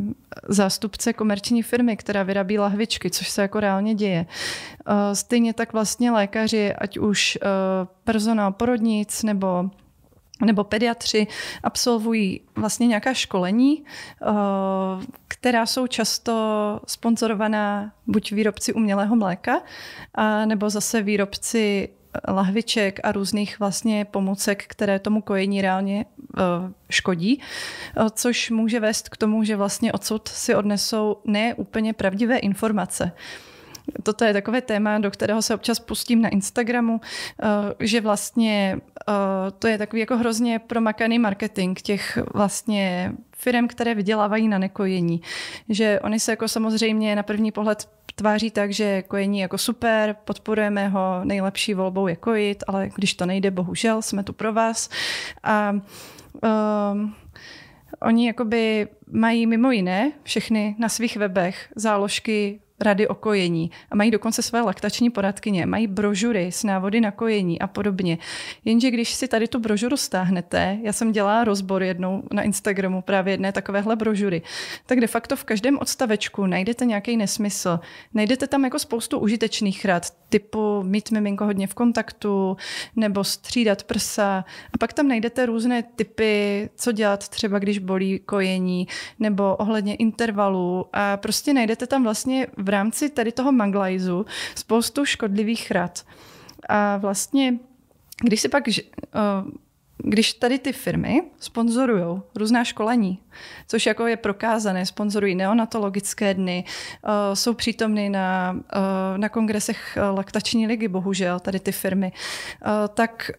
zástupce komerční firmy, která vyrábí lahvičky, což se jako reálně děje. Eh, stejně tak vlastně lékaři, ať už eh, personál porodnic nebo nebo pediatři absolvují vlastně nějaká školení, eh, která jsou často sponzorovaná buď výrobci umělého mléka, nebo zase výrobci lahviček a různých vlastně pomůcek, které tomu kojení reálně eh, škodí, eh, což může vést k tomu, že vlastně odsud si odnesou neúplně pravdivé informace toto je takové téma, do kterého se občas pustím na Instagramu, eh, že vlastně eh, to je takový jako hrozně promakaný marketing těch vlastně firm, které vydělávají na nekojení. Že oni se jako samozřejmě na první pohled tváří tak, že kojení jako super, podporujeme ho, nejlepší volbou je kojit, ale když to nejde, bohužel, jsme tu pro vás. A um, oni jakoby mají mimo jiné všechny na svých webech záložky rady o kojení a mají dokonce své laktační poradkyně, mají brožury s návody na kojení a podobně. Jenže když si tady tu brožuru stáhnete, já jsem dělala rozbor jednou na Instagramu právě jedné takovéhle brožury, tak de facto v každém odstavečku najdete nějaký nesmysl. Najdete tam jako spoustu užitečných rad, typu mít miminko hodně v kontaktu nebo střídat prsa. A pak tam najdete různé typy, co dělat třeba, když bolí kojení nebo ohledně intervalu a prostě najdete tam vlastně v rámci tady toho manglajzu spoustu škodlivých rad. A vlastně, když si pak uh, když tady ty firmy sponzorují různá školení, což jako je prokázané, sponzorují neonatologické dny, eh, jsou přítomny na, eh, na kongresech eh, laktační ligy, bohužel, tady ty firmy, tak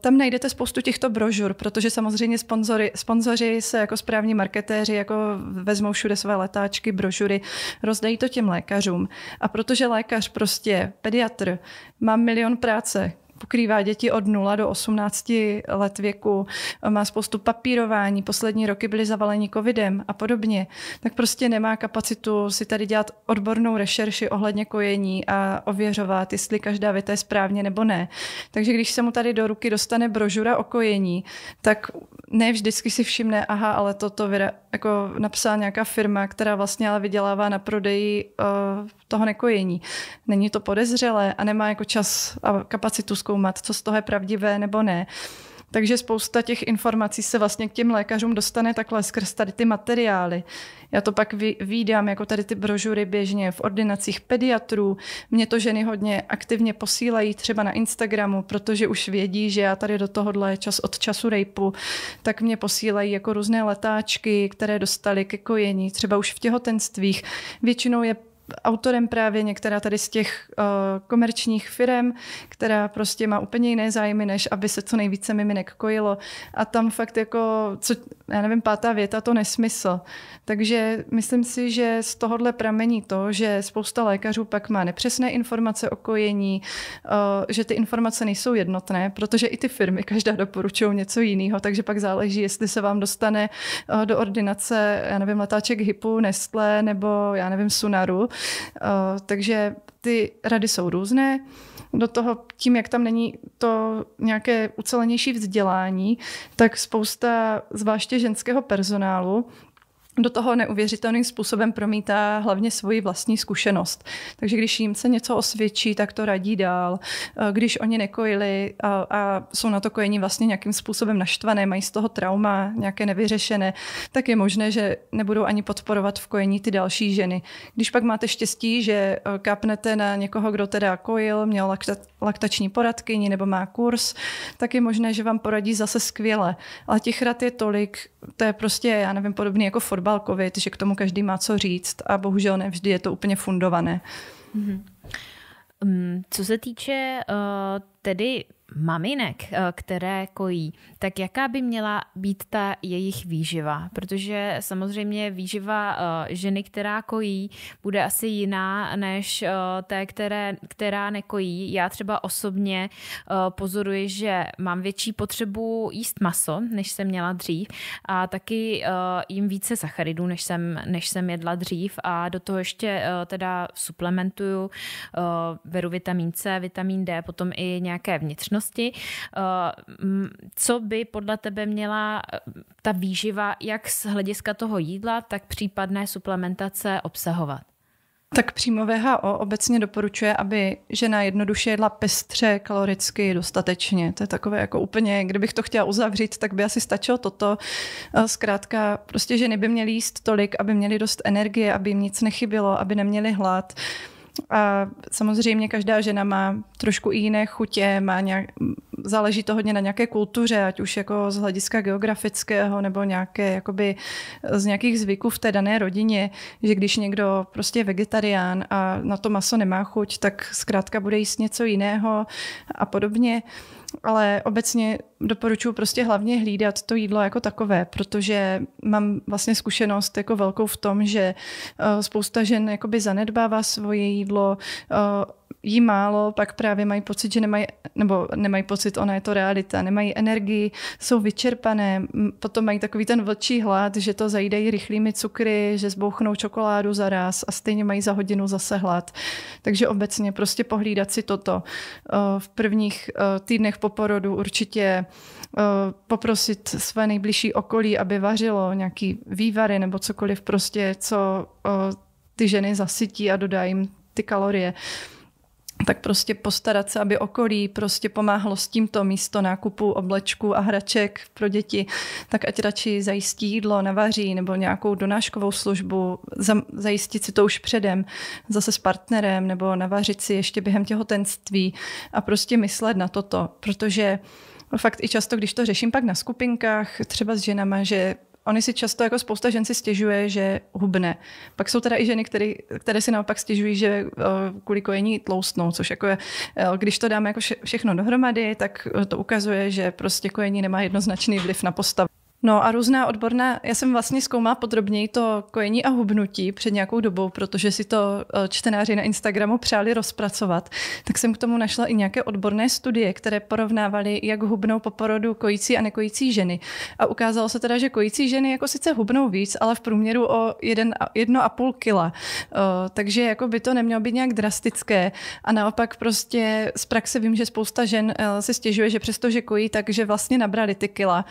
tam najdete spoustu těchto brožur, protože samozřejmě sponzory, sponzoři se jako správní marketéři jako vezmou všude své letáčky, brožury, rozdají to těm lékařům. A protože lékař prostě, pediatr, má milion práce, pokrývá děti od 0 do 18 let věku, má spoustu papírování, poslední roky byly zavaleni covidem a podobně, tak prostě nemá kapacitu si tady dělat odbornou rešerši ohledně kojení a ověřovat, jestli každá věta je správně nebo ne. Takže když se mu tady do ruky dostane brožura o kojení, tak ne vždycky si všimne, aha, ale toto vyra- jako napsala nějaká firma, která vlastně ale vydělává na prodeji uh, toho nekojení. Není to podezřelé a nemá jako čas a kapacitu zkoušet zkoumat, co z toho je pravdivé nebo ne. Takže spousta těch informací se vlastně k těm lékařům dostane takhle skrz tady ty materiály. Já to pak výdám jako tady ty brožury běžně v ordinacích pediatrů. Mě to ženy hodně aktivně posílají třeba na Instagramu, protože už vědí, že já tady do tohohle čas od času rejpu, tak mě posílají jako různé letáčky, které dostali ke kojení, třeba už v těhotenstvích. Většinou je autorem právě některá tady z těch uh, komerčních firm, která prostě má úplně jiné zájmy, než aby se co nejvíce miminek kojilo. A tam fakt jako, co, já nevím, pátá věta, to nesmysl. Takže myslím si, že z tohohle pramení to, že spousta lékařů pak má nepřesné informace o kojení, uh, že ty informace nejsou jednotné, protože i ty firmy každá doporučují něco jiného, takže pak záleží, jestli se vám dostane uh, do ordinace, já nevím, letáček hypu, Nestlé nebo já nevím, Sunaru, Eh, takže ty rady jsou různé. Do toho tím, jak tam není to nějaké ucelenější vzdělání, tak spousta zvláště ženského personálu do toho neuvěřitelným způsobem promítá hlavně svoji vlastní zkušenost. Takže když jim se něco osvědčí, tak to radí dál. Eh, když oni nekojili a, a jsou na to kojení vlastně nějakým způsobem naštvané, mají z toho trauma nějaké nevyřešené, tak je možné, že nebudou ani podporovat v kojení ty další ženy. Když pak máte štěstí, že eh, kapnete na někoho, kdo teda kojil, měl lakta, laktační poradkyni nebo má kurz, tak je možné, že vám poradí zase skvěle. Ale těch rad je tolik, to je prostě, já nevím, podobný jako fotbal vyvolal covid, že k tomu každý má co říct a bohužel nevždy je to úplně fundované. Mm-hmm. Co se týče uh, tedy maminek, eh, které kojí, tak jaká by měla být ta jejich výživa? Protože samozřejmě výživa eh, ženy, která kojí, bude asi jiná než eh, té, které, která nekojí. Já třeba osobně pozoruji, že mám větší potřebu jíst maso, než jsem měla dřív a taky jím více sacharidů, než jsem, než jsem jedla dřív a do toho ještě teda suplementuju, beru vitamin C, vitamin D, potom i nějaké vnitřnosti činnosti. Eh, co by podle tebe měla eh, ta výživa, jak z hlediska toho jídla, tak případné suplementace obsahovat? Tak přímo VHO obecně doporučuje, aby žena jednoduše jedla pestře, kaloricky, dostatečně. To je takové jako úplně, kdybych to chtěla uzavřít, tak by asi stačilo toto. Eh, zkrátka, prostě ženy by měly jíst tolik, aby měly dost energie, aby jim nic nechybilo, aby neměly hlad. A samozřejmě každá žena má trošku i jiné chutě, má nějak, záleží to hodně na nějaké kultuře, ať už jako z hlediska geografického nebo nějaké, jakoby, z nějakých zvyků v té dané rodině, že když někdo prostě je vegetarián a na to maso nemá chuť, tak zkrátka bude jíst něco jiného a podobně. Uh, ale obecně doporučuji prostě hlavně hlídat to jídlo jako takové, protože mám vlastně zkušenost jako velkou v tom, že eh, spousta žen jakoby zanedbává svoje jídlo, eh, jí málo, pak právě mají pocit, že nemají, nebo nemají pocit, ona je to realita, nemají energii, jsou vyčerpané, potom mají takový ten vlčí hlad, že to zajídají rychlými cukry, že zbouchnou čokoládu za raz a stejně mají za hodinu zase hlad. Takže obecně prostě pohlídat si toto. Eh, v prvních eh, týdnech po porodu určitě eh, poprosit své nejbližší okolí, aby vařilo nějaký vývary nebo cokoliv prostě, co ty ženy zasytí a dodá jim ty kalorie. Uh, tak prostě postarat se, aby okolí prostě pomáhalo s tímto místo nákupu oblečků a hraček pro děti, tak ať radši zajistí jídlo, navaří nebo nějakou donáškovou službu, zajistit si to už předem, zase s partnerem nebo navařit si ještě během těhotenství a prostě myslet na toto, protože fakt i často, když to řeším pak na skupinkách, třeba s ženama, že Oni si často, jako spousta žen si stěžuje, že hubne. Pak jsou teda i ženy, které, které si naopak stěžují, že eh, kvůli kojení tloustnou, což jako je, eh, když to dáme jako všechno dohromady, tak to ukazuje, že prostě kojení nemá jednoznačný vliv na postavu. No a různá odborná, já jsem vlastně zkoumala podrobněji to kojení a hubnutí před nějakou dobou, protože si to eh, čtenáři na Instagramu přáli rozpracovat, tak jsem k tomu našla i nějaké odborné studie, které porovnávaly, jak hubnou po porodu kojící a nekojící ženy. A ukázalo se teda, že kojící ženy jako sice hubnou víc, ale v průměru o 1,5 kila. Eh, takže jako by to nemělo být nějak drastické. A naopak prostě z praxe vím, že spousta žen eh, si stěžuje, že přesto, že kojí, takže vlastně nabrali ty kila.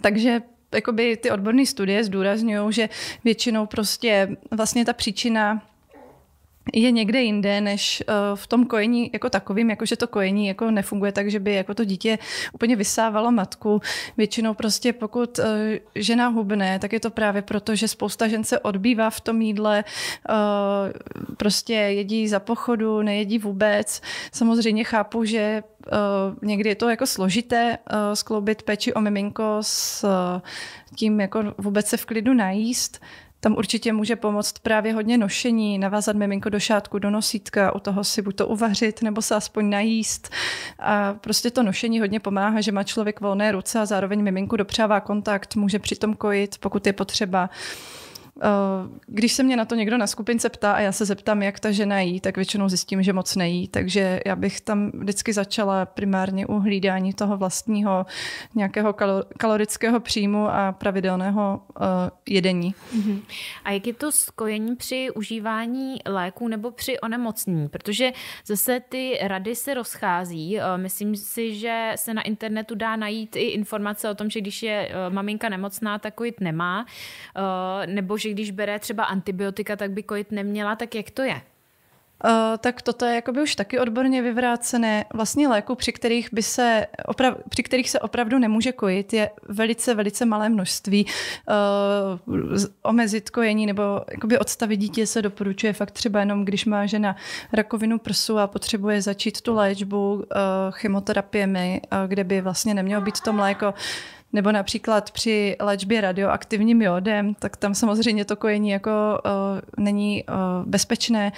Takže jakoby ty odborné studie zdůrazňují, že většinou prostě vlastně ta příčina je někde jinde, než eh, v tom kojení jako takovým, jakože to kojení jako nefunguje tak, že by jako to dítě úplně vysávalo matku. Většinou prostě pokud eh, žena hubne, tak je to právě proto, že spousta žen se odbývá v tom jídle, eh, prostě jedí za pochodu, nejedí vůbec. Samozřejmě chápu, že někdy je to jako složité skloubit peči o miminko s tím jako vůbec se v klidu najíst, tam určitě může pomoct právě hodně nošení, navázat miminko do šátku, do nosítka, u toho si buď to uvařit, nebo se aspoň najíst. A prostě to nošení hodně pomáhá, že má člověk volné ruce a zároveň miminku dopřává kontakt, může přitom kojit, pokud je potřeba. Eh, když se mě na to někdo na skupince ptá a já se zeptám, jak ta žena jí, tak většinou zjistím, že moc nejí. Takže já bych tam vždycky začala primárně u hlídání toho vlastního nějakého kalorického příjmu a pravidelného eh, jedení. Mhm. A jak je to skojení při užívání léků nebo při onemocnění? Protože zase ty rady se rozchází. Eh, myslím si, že se na internetu dá najít i informace o tom, že když je maminka nemocná, tak jít nemá. Nebo že že když bere třeba antibiotika, tak by kojit neměla, tak jak to je? Uh, tak toto je jakoby už taky odborně vyvrácené. Vlastně léku, při kterých, by se oprav, při kterých se opravdu nemůže kojit, je velice, velice malé množství. Uh, omezit kojení nebo jakoby odstavit dítě se doporučuje fakt třeba jenom, když má žena rakovinu prsu a potřebuje začít tu léčbu uh, eh, chemoterapiemi, uh, kde by vlastně nemělo být to mléko. Nebo například při léčbě radioaktivním jodem, tak tam samozřejmě to kojení jako uh, není uh, bezpečné,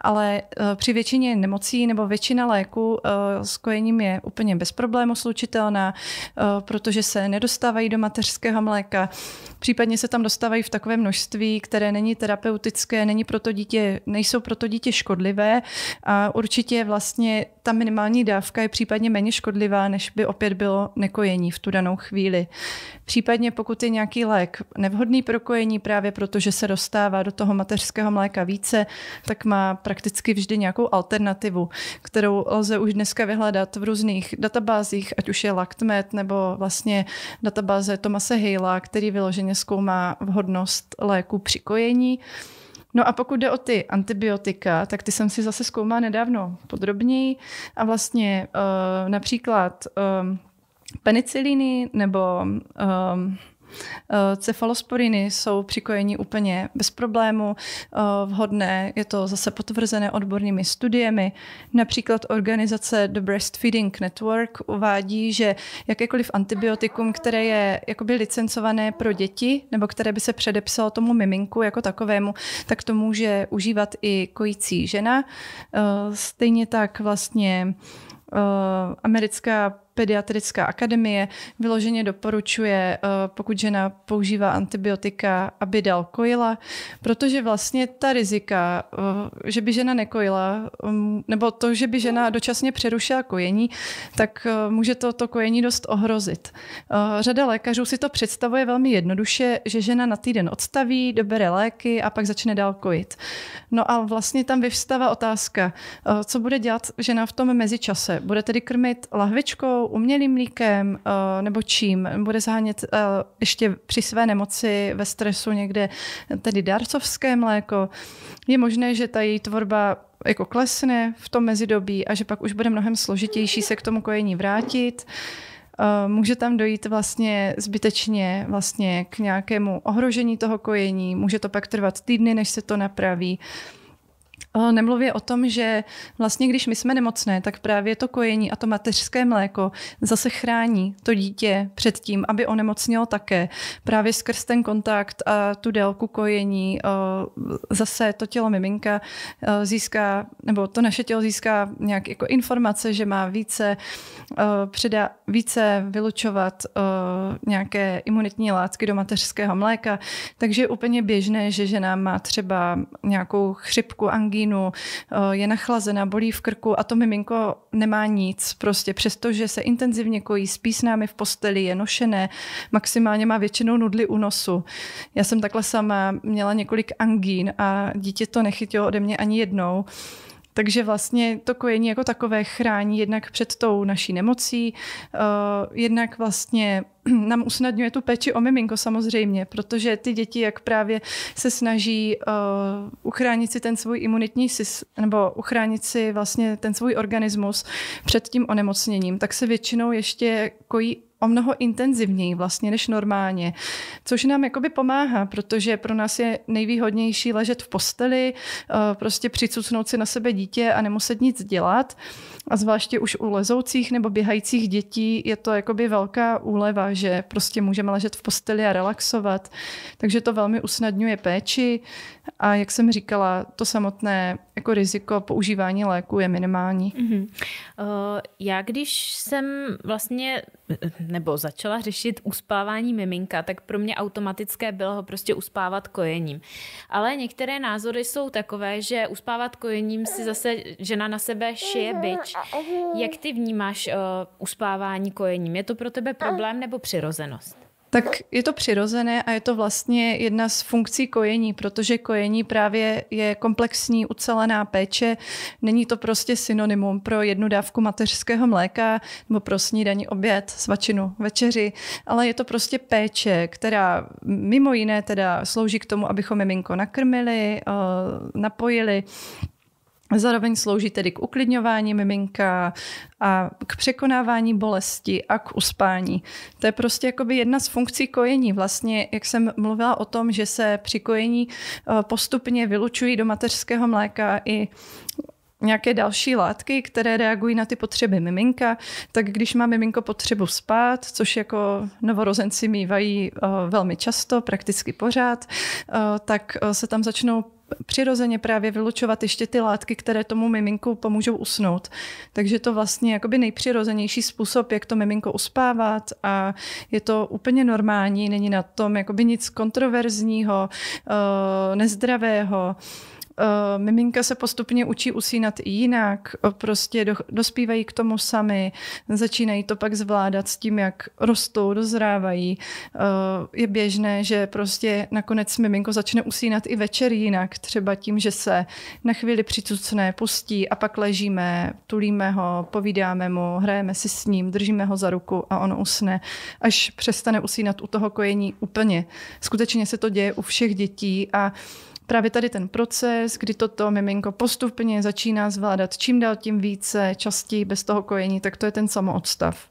ale uh, při většině nemocí nebo většina léku uh, s kojením je úplně bez problému slučitelná, uh, protože se nedostávají do mateřského mléka, případně se tam dostávají v takové množství, které není terapeutické, není pro to dítě, nejsou pro to dítě škodlivé a určitě vlastně ta minimální dávka je případně méně škodlivá, než by opět bylo nekojení v tu danou chvíli chvíli. Případně pokud je nějaký lék nevhodný pro kojení právě proto, že se dostává do toho mateřského mléka více, tak má prakticky vždy nějakou alternativu, kterou lze už dneska vyhledat v různých databázích, ať už je LactMed nebo vlastně databáze Tomase Hejla, který vyloženě zkoumá vhodnost léku při kojení. No a pokud jde o ty antibiotika, tak ty jsem si zase zkoumala nedávno podrobněji a vlastně uh, například uh, penicilíny nebo um, uh, Cefalosporiny jsou přikojení úplně bez problému, uh, vhodné, je to zase potvrzené odbornými studiemi. Například organizace The Breastfeeding Network uvádí, že jakékoliv antibiotikum, které je jakoby licencované pro děti, nebo které by se předepsalo tomu miminku jako takovému, tak to může užívat i kojící žena. Uh, stejně tak vlastně americká pediatrická akademie vyloženě doporučuje, eh, pokud žena používá antibiotika, aby dal kojila, protože vlastně ta rizika, eh, že by žena nekojila, mm, nebo to, že by žena dočasně přerušila kojení, tak eh, může to, to kojení dost ohrozit. Řada lékařů si to představuje velmi jednoduše, že žena na týden odstaví, dobere léky a pak začne dál kojit. No a vlastně tam vyvstává otázka, co bude dělat žena v tom mezičase. Bude tedy krmit lahvičkou, tetou, umělým mlíkem eh, nebo čím. Bude zahánět eh, ještě při své nemoci ve stresu někde tedy darcovské mléko. Je možné, že ta její tvorba jako klesne v tom mezidobí a že pak už bude mnohem složitější se k tomu kojení vrátit eh, může tam dojít vlastně zbytečně vlastně k nějakému ohrožení toho kojení, může to pak trvat týdny, než se to napraví. Nemluvě o tom, že vlastně když my jsme nemocné, tak právě to kojení a to mateřské mléko zase chrání to dítě před tím, aby onemocnělo také. Právě skrz ten kontakt a tu délku kojení zase to tělo miminka získá, nebo to naše tělo získá nějak jako informace, že má více, předá, více vylučovat nějaké imunitní látky do mateřského mléka. Takže je úplně běžné, že žena má třeba nějakou chřipku, angínu, eh, je nachlazená, bolí v krku a to miminko nemá nic. Prostě přestože se intenzivně kojí, spí s námi v posteli, je nošené, maximálně má většinou nudly u nosu. Já jsem takhle sama měla několik angín a dítě to nechytilo ode mě ani jednou. Takže vlastně to kojení jako takové chrání jednak před tou naší nemocí, uh, jednak vlastně *clears throat* nám usnadňuje tu péči o miminko samozřejmě, protože ty děti, jak právě se snaží uh, uchránit si ten svůj imunitní systém, nebo uchránit si vlastně ten svůj organismus před tím onemocněním, tak se většinou ještě kojí o mnoho intenzivněji vlastně než normálně, což nám jakoby pomáhá, protože pro nás je nejvýhodnější ležet v posteli, eh, prostě přicucnout si na sebe dítě a nemuset nic dělat. A zvláště už u lezoucích nebo běhajících dětí je to jakoby velká úleva, že prostě můžeme ležet v posteli a relaxovat. Takže to velmi usnadňuje péči. A jak jsem říkala, to samotné jako riziko používání léku je minimální. Mm-hmm. Já když jsem vlastně nebo začala řešit uspávání miminka, tak pro mě automatické bylo ho prostě uspávat kojením. Ale některé názory jsou takové, že uspávat kojením si zase žena na sebe šije byč. Jak ty vnímáš uh, uspávání kojením? Je to pro tebe problém nebo přirozenost? Tak je to přirozené a je to vlastně jedna z funkcí kojení, protože kojení právě je komplexní, ucelená péče. Není to prostě synonymum pro jednu dávku mateřského mléka nebo pro snídaní, oběd, svačinu, večeři, ale je to prostě péče, která mimo jiné teda slouží k tomu, abychom miminko nakrmili, eh, napojili, Zároveň slouží tedy k uklidňování miminka a k překonávání bolesti a k uspání. To je prostě jakoby jedna z funkcí kojení. Vlastně, jak jsem mluvila o tom, že se při kojení eh, postupně vylučují do mateřského mléka i nějaké další látky, které reagují na ty potřeby miminka, tak když má miminko potřebu spát, což jako novorozenci mývají eh, velmi často, prakticky pořád, eh, tak se tam začnou přirozeně právě vylučovat ještě ty látky, které tomu miminku pomůžou usnout. Takže to vlastně jakoby nejpřirozenější způsob, jak to miminko uspávat a je to úplně normální, není na tom jakoby nic kontroverzního, eh, nezdravého. Uh, miminka se postupně učí usínat i jinak, eh, prostě do, dospívají k tomu sami, začínají to pak zvládat s tím, jak rostou, dozrávají. Uh, je běžné, že prostě nakonec miminko začne usínat i večer jinak, třeba tím, že se na chvíli přicucne, pustí a pak ležíme, tulíme ho, povídáme mu, hrajeme si s ním, držíme ho za ruku a on usne, až přestane usínat u toho kojení úplně. Skutečně se to děje u všech dětí a uh, právě tady ten proces, kdy toto miminko postupně začíná zvládat čím dál tím více, častěji bez toho kojení, tak to je ten samoodstav.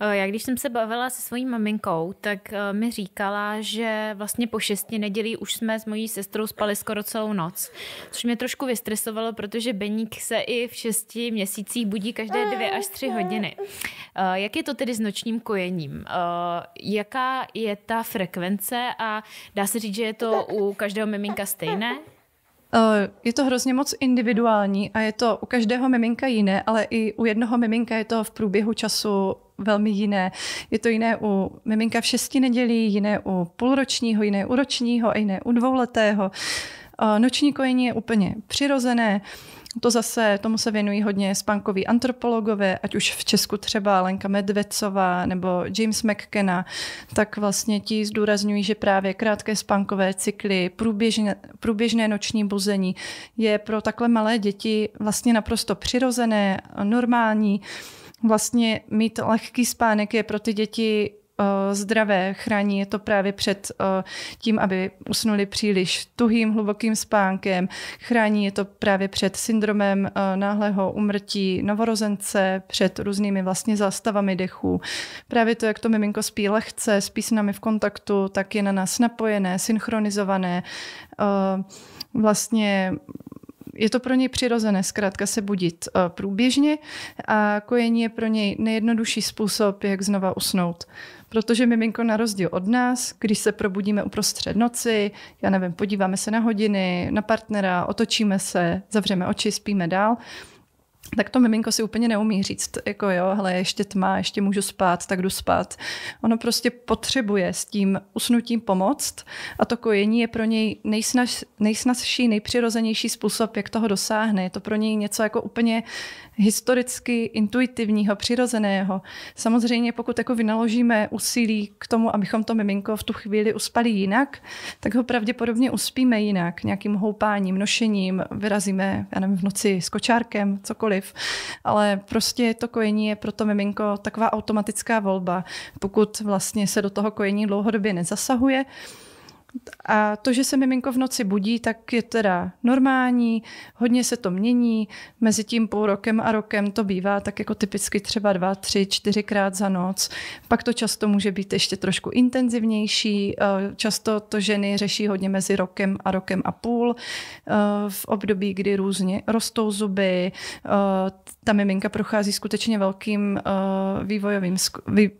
Eh, já když jsem se bavila se svojí maminkou, tak eh, mi říkala, že vlastně po šesti nedělí už jsme s mojí sestrou spali skoro celou noc, což mě trošku vystresovalo, protože Beník se i v šesti měsících budí každé dvě až tři hodiny. Eh, jak je to tedy s nočním kojením? Jaká je ta frekvence a dá se říct, že je to u každého miminka stejné? Je to hrozně moc individuální a je to u každého miminka jiné, ale i u jednoho miminka je to v průběhu času velmi jiné. Je to jiné u miminka v šesti nedělí, jiné u půlročního, jiné u ročního a jiné u dvouletého. Noční kojení je úplně přirozené. To zase, tomu se věnují hodně spankoví antropologové, ať už v Česku třeba Lenka Medvecová nebo James McKenna, tak vlastně ti zdůrazňují, že právě krátké spankové cykly, průběžné, průběžné noční buzení je pro takhle malé děti vlastně naprosto přirozené, normální vlastně mít lehký spánek je pro ty děti eh, zdravé, chrání je to právě před eh, tím, aby usnuli příliš tuhým, hlubokým spánkem, chrání je to právě před syndromem eh, náhlého umrtí novorozence, před různými vlastně zástavami dechu. Právě to, jak to miminko spí lehce, spí s námi v kontaktu, tak je na nás napojené, synchronizované. Vlastně je to pro něj přirozené zkrátka se budit eh, průběžně a kojení je pro něj nejjednodušší způsob, jak znova usnout. Protože miminko na rozdíl od nás, když se probudíme uprostřed noci, já nevím, podíváme se na hodiny, na partnera, otočíme se, zavřeme oči, spíme dál, tak to miminko si úplně neumí říct, jako jo, hele, ještě tma, ještě můžu spát, tak jdu spát. Ono prostě potřebuje s tím usnutím pomoct a to kojení je pro něj nejsnaž, nejsnažší, nejpřirozenější způsob, jak toho dosáhne. Je to pro něj něco jako úplně historicky intuitivního, přirozeného. Samozřejmě pokud jako vynaložíme úsilí k tomu, abychom to miminko v tu chvíli uspali jinak, tak ho pravděpodobně uspíme jinak, nějakým houpáním, nošením, vyrazíme, já nevím, v noci s kočárkem, cokoliv, ale prostě to kojení je pro to miminko taková automatická volba. Pokud vlastně se do toho kojení dlouhodobě nezasahuje, a to, že se miminko v noci budí, tak je teda normální, hodně se to mění, mezi tím půl rokem a rokem to bývá tak jako typicky třeba dva, tři, čtyřikrát za noc. Pak to často může být ještě trošku intenzivnější, eh, často to ženy řeší hodně mezi rokem a rokem a půl, eh, v období, kdy různě rostou zuby, eh, ta miminka prochází skutečně velkým vývojovým,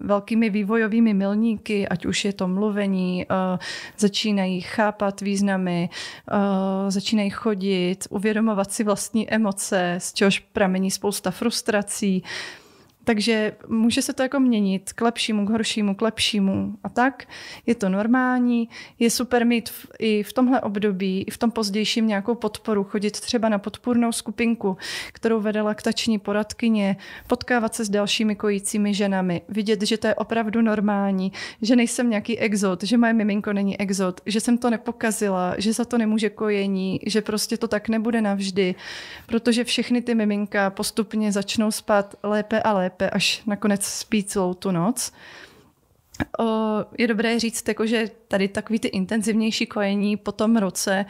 velkými vývojovými milníky, ať už je to mluvení, začíná začínají chápat významy, eh, začínají chodit, uvědomovat si vlastní emoce, z čehož pramení spousta frustrací. Takže může se to jako měnit k lepšímu, k horšímu, k lepšímu a tak. Je to normální, je super mít v, i v tomhle období, i v tom pozdějším nějakou podporu, chodit třeba na podpůrnou skupinku, kterou vede laktační poradkyně, potkávat se s dalšími kojícími ženami, vidět, že to je opravdu normální, že nejsem nějaký exot, že moje miminko není exot, že jsem to nepokazila, že za to nemůže kojení, že prostě to tak nebude navždy, protože všechny ty miminka postupně začnou spát lépe a lépe lépe, až nakonec spí celou tu noc. Je dobré říct, jako, že tady takový ty intenzivnější kojení po tom roce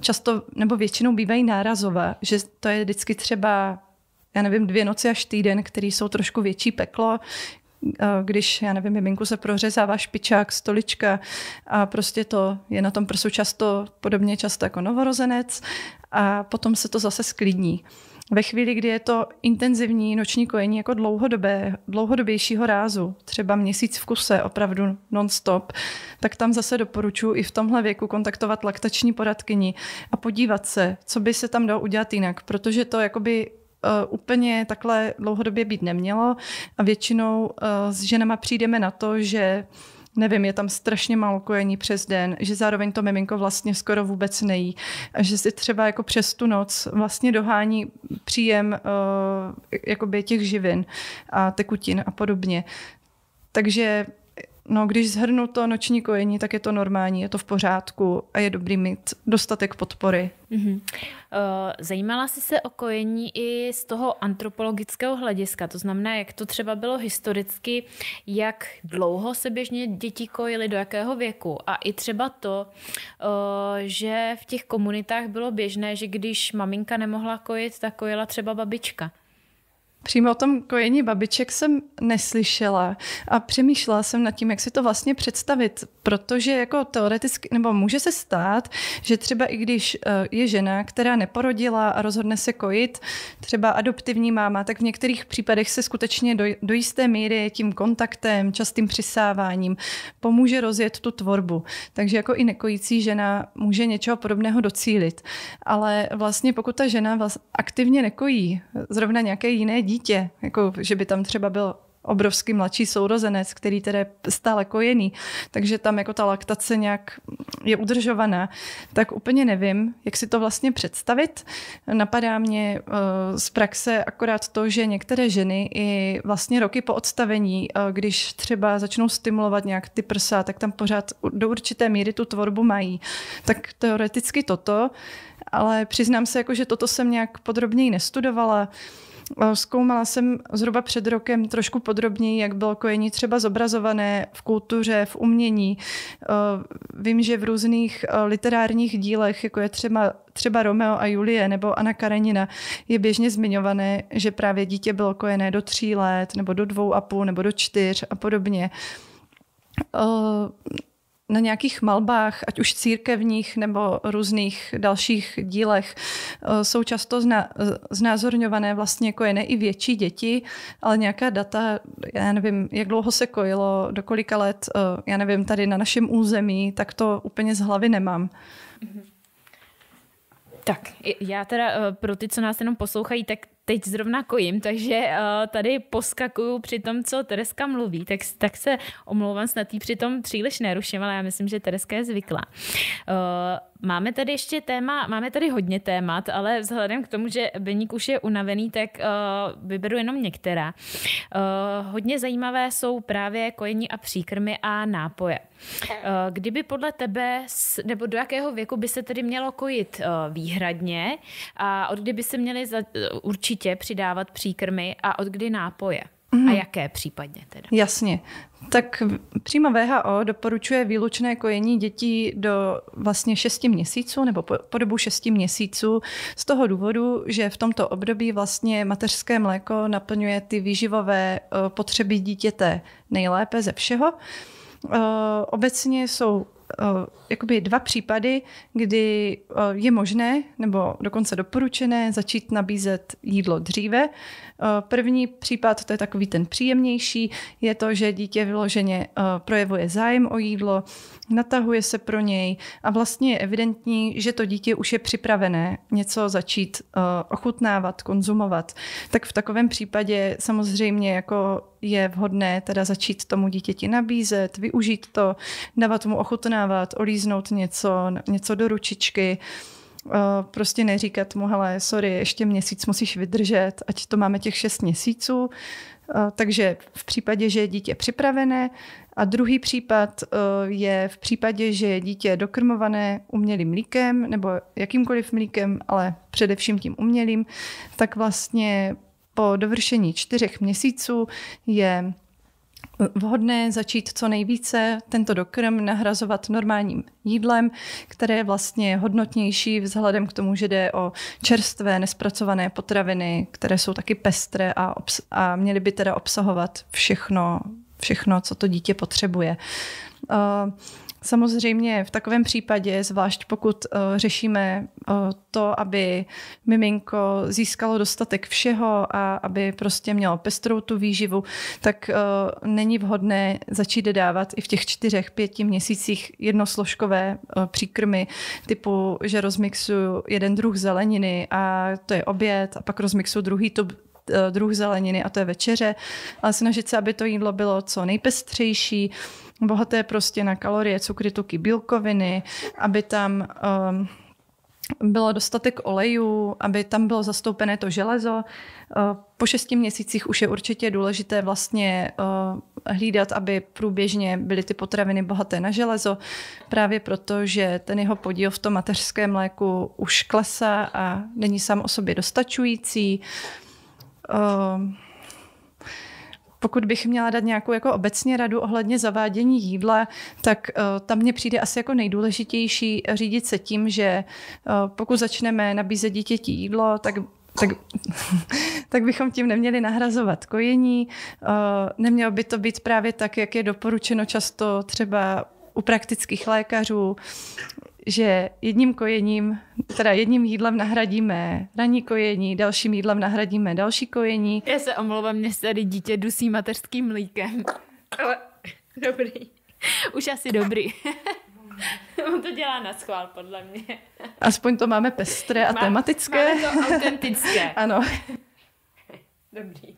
často nebo většinou bývají nárazové, že to je vždycky třeba já nevím, dvě noci až týden, který jsou trošku větší peklo, když, já nevím, miminku se prořezává špičák, stolička a prostě to je na tom prsu často, podobně často jako novorozenec a potom se to zase sklidní. Ve chvíli, kdy je to intenzivní noční kojení jako dlouhodobé, dlouhodobějšího rázu, třeba měsíc v kuse, opravdu non-stop, tak tam zase doporučuji i v tomhle věku kontaktovat laktační poradkyni a podívat se, co by se tam dalo udělat jinak, protože to jakoby eh, úplně takhle dlouhodobě být nemělo a většinou eh, s ženama přijdeme na to, že nevím, je tam strašně málo kojení přes den, že zároveň to miminko vlastně skoro vůbec nejí, a že si třeba jako přes tu noc vlastně dohání příjem uh, jakoby těch živin a tekutin a podobně. Takže No, když zhrnu to noční kojení, tak je to normální, je to v pořádku a je dobrý mít dostatek podpory. Mm-hmm. Zajímala jsi se o kojení i z toho antropologického hlediska, to znamená, jak to třeba bylo historicky, jak dlouho se běžně děti kojily, do jakého věku. A i třeba to, eh, že v těch komunitách bylo běžné, že když maminka nemohla kojit, tak kojila třeba babička. Přímo o tom kojení babiček jsem neslyšela a přemýšlela jsem nad tím, jak si to vlastně představit, protože jako teoreticky, nebo může se stát, že třeba i když eh, je žena, která neporodila a rozhodne se kojit, třeba adoptivní máma, tak v některých případech se skutečně do, do jisté míry tím kontaktem, častým přisáváním pomůže rozjet tu tvorbu. Takže jako i nekojící žena může něčeho podobného docílit. Ale vlastně pokud ta žena vlastně aktivně nekojí, zrovna nějaké jiné dítě, dítě, jako, že by tam třeba byl obrovský mladší sourozenec, který tedy je stále kojený, takže tam jako ta laktace nějak je udržovaná, tak úplně nevím, jak si to vlastně představit. Napadá mě eh, z praxe akorát to, že některé ženy i vlastně roky po odstavení, eh, když třeba začnou stimulovat nějak ty prsa, tak tam pořád do určité míry tu tvorbu mají. Tak teoreticky toto, ale přiznám se, jako, že toto jsem nějak podrobněji nestudovala. Eh, zkoumala jsem zhruba před rokem trošku podrobněji, jak bylo kojení třeba zobrazované v kultuře, v umění. Eh, vím, že v různých eh, literárních dílech, jako je třeba, třeba Romeo a Julie nebo Anna Karenina, je běžně zmiňované, že právě dítě bylo kojené do tří let, nebo do dvou a půl, nebo do čtyř a podobně na nějakých malbách, ať už církevních nebo různých dalších dílech, eh, jsou často zna, znázorňované vlastně kojené jako i větší děti, ale nějaká data, já nevím, jak dlouho se kojilo, do kolika let, eh, já nevím, tady na našem území, tak to úplně z hlavy nemám. Mm-hmm. Tak, já teda eh, pro ty, co nás jenom poslouchají, tak teď zrovna kojím, takže uh, tady poskakuju při tom, co Tereska mluví, tak, tak se omlouvám snad jí tom příliš neruším, ale já myslím, že Tereska je zvyklá. Uh, Máme tady ještě téma, máme tady hodně témat, ale vzhledem k tomu, že Beník už je unavený, tak uh, vyberu jenom některá. Uh, hodně zajímavé jsou právě kojení a příkrmy a nápoje. Uh, kdyby podle tebe, nebo do jakého věku by se tedy mělo kojit uh, výhradně a od kdy by se měly za, uh, určitě přidávat příkrmy a od kdy nápoje? Mm. A jaké případně teda? Jasně. Tak přímo VHO doporučuje výlučné kojení dětí do vlastně 6 měsíců nebo po, po dobu 6 měsíců z toho důvodu, že v tomto období vlastně mateřské mléko naplňuje ty výživové eh, potřeby dítěte nejlépe ze všeho. Eh, obecně jsou eh, jakoby dva případy, kdy je možné nebo dokonce doporučené začít nabízet jídlo dříve, Eh, první případ, to je takový ten příjemnější, je to, že dítě vyloženě eh, projevuje zájem o jídlo, natahuje se pro něj a vlastně je evidentní, že to dítě už je připravené něco začít eh, ochutnávat, konzumovat. Tak v takovém případě samozřejmě jako je vhodné teda začít tomu dítěti nabízet, využít to, dávat mu ochutnávat, olíznout něco, něco do ručičky. Eh, prostě neříkat mu, hele, sorry, ještě měsíc musíš vydržet, ať to máme těch šest měsíců. Eh, takže v případě, že je dítě připravené. A druhý případ eh, je v případě, že je dítě dokrmované umělým mlíkem nebo jakýmkoliv mlíkem, ale především tím umělým, tak vlastně po dovršení čtyřech měsíců je vhodné začít co nejvíce tento dokrm nahrazovat normálním jídlem, které je vlastně hodnotnější vzhledem k tomu, že jde o čerstvé, nespracované potraviny, které jsou taky pestré a, a měly by teda obsahovat všechno, všechno, co to dítě potřebuje. Uh, Samozřejmě v takovém případě, zvlášť pokud uh, řešíme uh, to, aby miminko získalo dostatek všeho a aby prostě mělo pestrou tu výživu, tak uh, není vhodné začít dávat i v těch čtyřech, pěti měsících jednosložkové uh, příkrmy typu, že rozmixuju jeden druh zeleniny a to je oběd a pak rozmixuju druhý to, druh zeleniny a to je večeře, ale snažit se, aby to jídlo bylo co nejpestřejší, bohaté prostě na kalorie, cukry, tuky, bílkoviny, aby tam um, bylo dostatek olejů, aby tam bylo zastoupené to železo. Eh, po šesti měsících už je určitě důležité vlastně eh, hlídat, aby průběžně byly ty potraviny bohaté na železo, právě proto, že ten jeho podíl v tom mateřském mléku už klesá a není sám o sobě dostačující. Uh, pokud bych měla dát nějakou jako obecně radu ohledně zavádění jídla, tak eh, tam mně přijde asi jako nejdůležitější řídit se tím, že eh, pokud začneme nabízet dítěti jídlo, tak tak, *laughs* tak bychom tím neměli nahrazovat kojení. Eh, nemělo by to být právě tak, jak je doporučeno často třeba u praktických lékařů že jedním kojením, teda jedním jídlem nahradíme ranní kojení, dalším jídlem nahradíme další kojení. Já se omlouvám, mě tady dítě dusí mateřským mlíkem. Ale dobrý. Už asi dobrý. *laughs* On to dělá na schvál, podle mě. Aspoň to máme pestré a Má, tematické. Máme to autentické. *laughs* ano. Dobrý.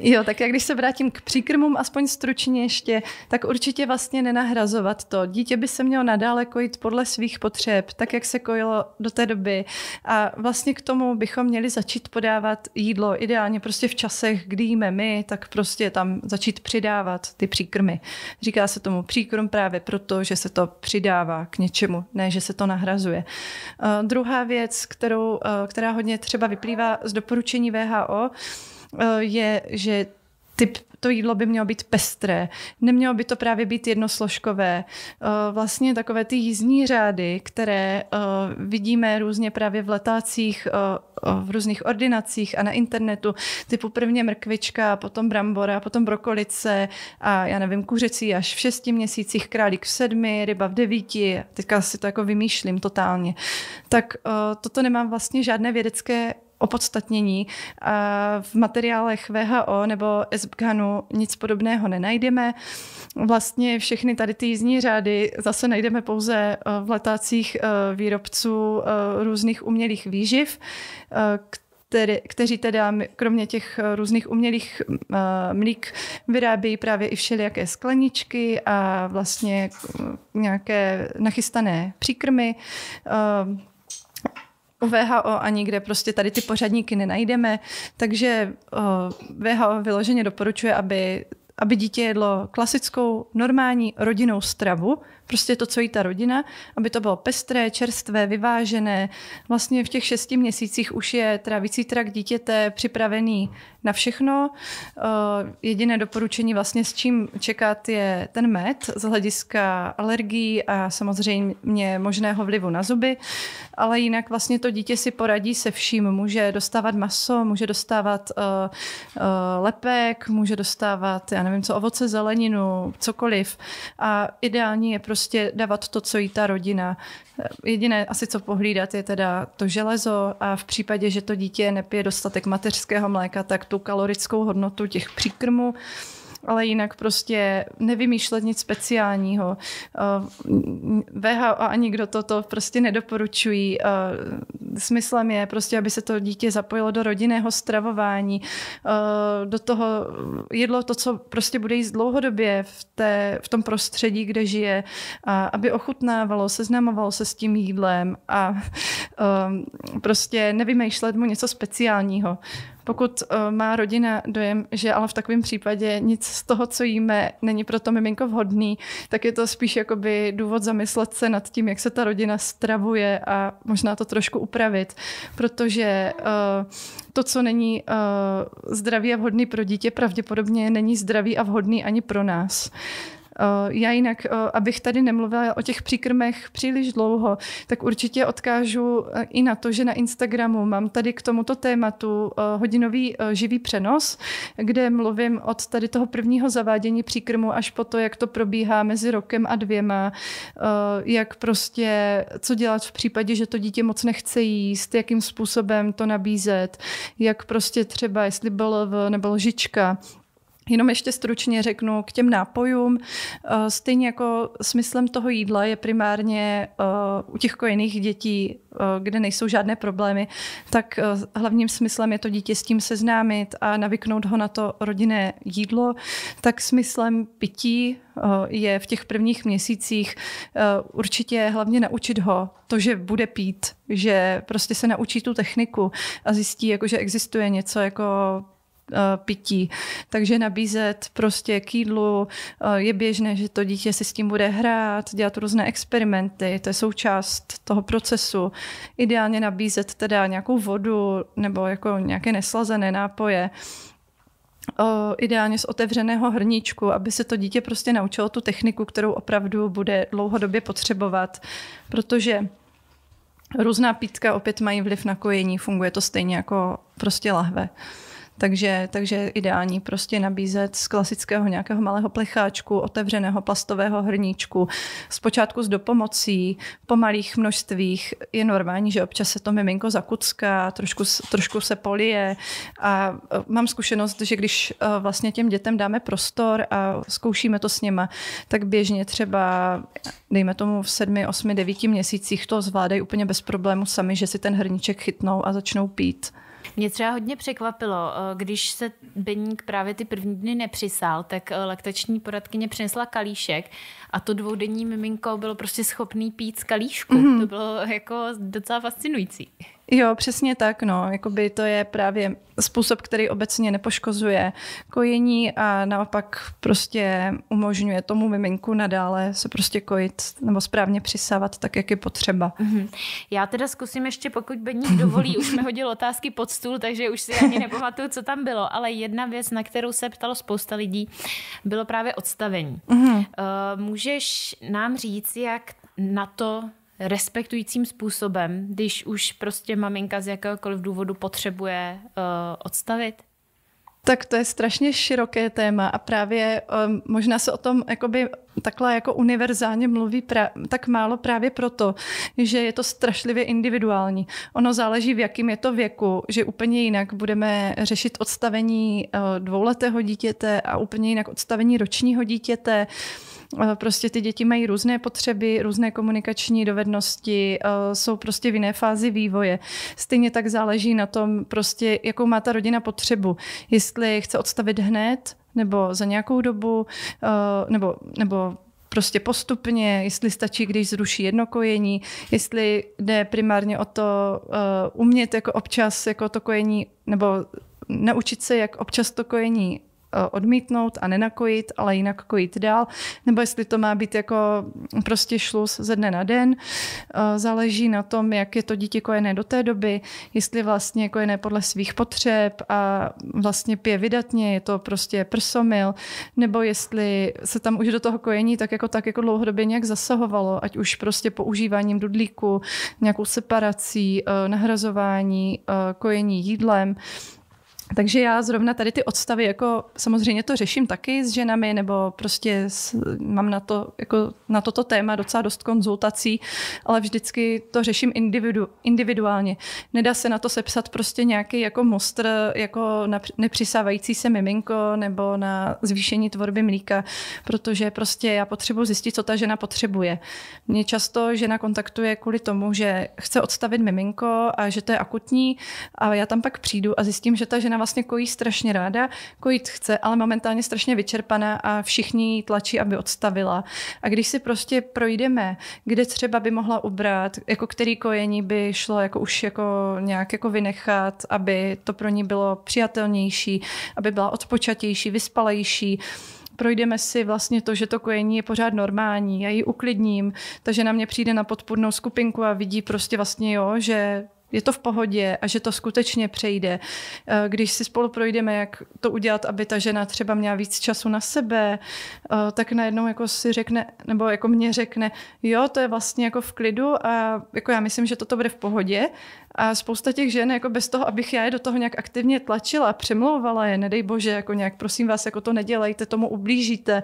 Jo, tak já když se vrátím k příkrmům, aspoň stručně ještě, tak určitě vlastně nenahrazovat to. Dítě by se mělo nadále kojit podle svých potřeb, tak jak se kojilo do té doby. A vlastně k tomu bychom měli začít podávat jídlo, ideálně prostě v časech, kdy jíme my, tak prostě tam začít přidávat ty příkrmy. Říká se tomu příkrm právě proto, že se to přidává k něčemu, ne že se to nahrazuje. Uh, druhá věc, kterou, uh, která hodně třeba vyplývá z doporučení VHO, Eh, je, že typ to jídlo by mělo být pestré, nemělo by to právě být jednosložkové. Eh, vlastně takové ty jízdní řády, které eh, vidíme různě právě v letácích, v různých ordinacích a na internetu, typu prvně mrkvička, potom brambora, potom brokolice a já nevím, kuřecí až v šesti měsících, králík v sedmi, ryba v devíti, teďka si to jako vymýšlím totálně. Tak toto nemám vlastně žádné vědecké opodstatnění. A v materiálech VHO nebo SBGANu nic podobného nenajdeme. Vlastně všechny tady ty jízdní řády zase najdeme pouze e, v letácích e, výrobců e, různých umělých výživ, který, kteří teda kromě těch různých umělých mlík vyrábějí právě i všelijaké skleničky a vlastně nějaké nachystané příkrmy, VHO ani kde prostě tady ty pořadníky nenajdeme, takže VHO vyloženě doporučuje, aby aby dítě jedlo klasickou normální rodinnou stravu, prostě to, co jí ta rodina, aby to bylo pestré, čerstvé, vyvážené. Vlastně v těch šesti měsících už je trávicí trakt dítěte připravený na všechno. Eh, jediné doporučení vlastně s čím čekat je ten med z hlediska alergií a samozřejmě možného vlivu na zuby, ale jinak vlastně to dítě si poradí se vším. Může dostávat maso, může dostávat eh, eh, lepek, může dostávat, já nevím co, ovoce, zeleninu, cokoliv. A ideální je prostě prostě dávat to, co jí ta rodina. Jediné asi, co pohlídat, je teda to železo a v případě, že to dítě nepije dostatek mateřského mléka, tak tu kalorickou hodnotu těch příkrmů ale jinak prostě nevymýšlet nic speciálního. Eh, VHO a nikdo toto prostě nedoporučují. Eh, smyslem je prostě, aby se to dítě zapojilo do rodinného stravování, eh, do toho jídlo, to, co prostě bude jíst dlouhodobě v, té, v tom prostředí, kde žije, a aby ochutnávalo, seznamovalo se s tím jídlem a prostě nevymýšlet mu něco speciálního. Pokud eh, má rodina dojem, že ale v takovém případě nic z toho, co jíme, není pro to miminko vhodný, tak je to spíš jakoby důvod zamyslet se nad tím, jak se ta rodina stravuje a možná to trošku upravit, protože eh, to, co není eh, zdravý a vhodný pro dítě, pravděpodobně není zdravý a vhodný ani pro nás. Eh, já jinak, eh, abych tady nemluvila o těch příkrmech příliš dlouho, tak určitě odkážu eh, i na to, že na Instagramu mám tady k tomuto tématu hodinový živý přenos, kde mluvím od tady toho prvního zavádění příkrmu až po to, jak to probíhá mezi rokem a dvěma, jak prostě, co dělat v případě, že to dítě moc nechce jíst, jakým způsobem to nabízet, jak prostě třeba, jestli byl nebo lžička, Jenom ještě stručně řeknu k těm nápojům. Eh, stejně jako smyslem toho jídla je primárně eh, u těch kojených dětí, eh, kde nejsou žádné problémy, tak hlavním smyslem je to dítě s tím seznámit a navyknout ho na to rodinné jídlo. Tak smyslem pití je v těch prvních měsících určitě hlavně naučit ho to, že bude pít, že prostě se naučí tu techniku a zjistí, jako, že existuje něco jako Eh, pití. Takže nabízet prostě k jídlu eh, je běžné, že to dítě si s tím bude hrát, dělat různé experimenty, to je součást toho procesu. Ideálně nabízet teda nějakou vodu nebo jako nějaké neslazené nápoje eh, ideálně z otevřeného hrníčku, aby se to dítě prostě naučilo tu techniku, kterou opravdu bude dlouhodobě potřebovat, protože různá pítka opět mají vliv na kojení, funguje to stejně jako prostě lahve. Takže, takže ideální prostě nabízet z klasického nějakého malého plecháčku, otevřeného plastového hrníčku, zpočátku s dopomocí, po malých množstvích. Je normální, že občas se to miminko zakucká, trošku, trošku se polije a eh, mám zkušenost, že když eh, vlastně těm dětem dáme prostor a zkoušíme to s něma, tak běžně třeba, dejme tomu v sedmi, osmi, devíti měsících to zvládají úplně bez problému sami, že si ten hrníček chytnou a začnou pít. Mě třeba hodně překvapilo, eh, když se Beník právě ty první dny nepřisál, tak eh, laktační poradkyně přinesla kalíšek a to dvoudenní miminko bylo prostě schopný pít z kalíšku. Mm-hmm. To bylo jako docela fascinující. Jo, přesně tak, no. Jakoby to je právě způsob, který obecně nepoškozuje kojení a naopak prostě umožňuje tomu miminku nadále se prostě kojit nebo správně přisávat tak, jak je potřeba. Mm-hmm. Já teda zkusím ještě, pokud nikdo dovolí, už mi hodil otázky pod stůl, takže už si ani nepamatuju, co tam bylo, ale jedna věc, na kterou se ptalo spousta lidí, bylo právě odstavení. Mm-hmm. Uh, Můžeš nám říct, jak na to respektujícím způsobem, když už prostě maminka z jakéhokoliv důvodu potřebuje uh, odstavit? Tak to je strašně široké téma a právě um, možná se o tom jakoby, takhle jako univerzálně mluví pra- tak málo právě proto, že je to strašlivě individuální. Ono záleží, v jakém je to věku, že úplně jinak budeme řešit odstavení uh, dvouletého dítěte a úplně jinak odstavení ročního dítěte. Uh, Eh, prostě ty děti mají různé potřeby, různé komunikační dovednosti, eh, jsou prostě v jiné fázi vývoje. Stejně tak záleží na tom, prostě, jakou má ta rodina potřebu. Jestli chce odstavit hned, nebo za nějakou dobu, eh, nebo, nebo prostě postupně, jestli stačí, když zruší jedno kojení, jestli jde primárně o to umět jako občas jako to kojení, nebo naučit se, jak občas to kojení Eh, odmítnout a nenakojit, ale jinak kojit dál, nebo jestli to má být jako prostě šluz ze dne na den. Eh, záleží na tom, jak je to dítě kojené do té doby, jestli vlastně kojené podle svých potřeb a vlastně pije vydatně, je to prostě prsomil, nebo jestli se tam už do toho kojení tak jako tak jako dlouhodobě nějak zasahovalo, ať už prostě používáním dudlíku, nějakou separací, eh, nahrazování, kojení jídlem, takže já zrovna tady ty odstavy, jako samozřejmě to řeším taky s ženami, nebo prostě s, mám na, to, jako na toto téma docela dost konzultací, ale vždycky to řeším individu, individuálně. Nedá se na to sepsat prostě nějaký jako mostr, jako na nepřisávající se miminko, nebo na zvýšení tvorby mlíka, protože prostě já potřebuji zjistit, co ta žena potřebuje. Mě často žena kontaktuje kvůli tomu, že chce odstavit miminko a že to je akutní a já tam pak přijdu a zjistím, že ta žena vlastně kojí strašně ráda, kojit chce, ale momentálně strašně vyčerpaná a všichni ji tlačí, aby odstavila. A když si prostě projdeme, kde třeba by mohla ubrat, jako který kojení by šlo jako už jako nějak jako vynechat, aby to pro ní bylo přijatelnější, aby byla odpočatější, vyspalejší, projdeme si vlastně to, že to kojení je pořád normální, já ji uklidním, takže na mě přijde na podpůrnou skupinku a vidí prostě vlastně jo, že je to v pohodě a že to skutečně přejde. Eh, když si spolu projdeme, jak to udělat, aby ta žena třeba měla víc času na sebe, eh, tak najednou jako si řekne, nebo jako mě řekne, jo, to je vlastně jako v klidu a jako já myslím, že toto bude v pohodě a spousta těch žen, jako bez toho, abych já je do toho nějak aktivně tlačila, přemlouvala je, nedej bože, jako nějak prosím vás, jako to nedělejte, tomu ublížíte,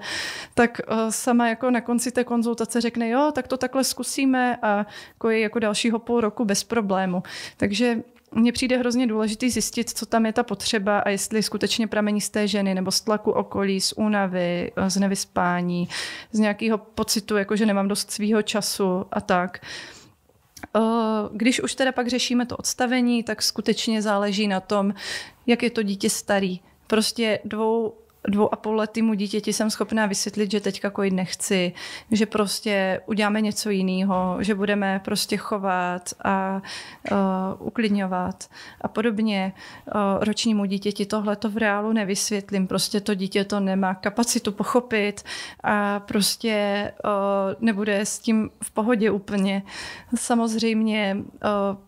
tak eh, sama jako na konci té konzultace řekne, jo, tak to takhle zkusíme a jako je jako dalšího půl roku bez problému. Takže mně přijde hrozně důležité zjistit, co tam je ta potřeba a jestli skutečně pramení z té ženy nebo z tlaku okolí, z únavy, eh, z nevyspání, z nějakého pocitu, jako že nemám dost svého času a tak. Uh, Eh, když už teda pak řešíme to odstavení, tak skutečně záleží na tom, jak je to dítě starý. Prostě dvou dvou a půl letýmu dítěti jsem schopná vysvětlit, že teďka kojit nechci, že prostě uděláme něco jiného, že budeme prostě chovat a uh, uklidňovat a podobně. Uh, ročnímu dítěti tohle to v reálu nevysvětlím, prostě to dítě to nemá kapacitu pochopit a prostě uh, nebude s tím v pohodě úplně. Samozřejmě uh,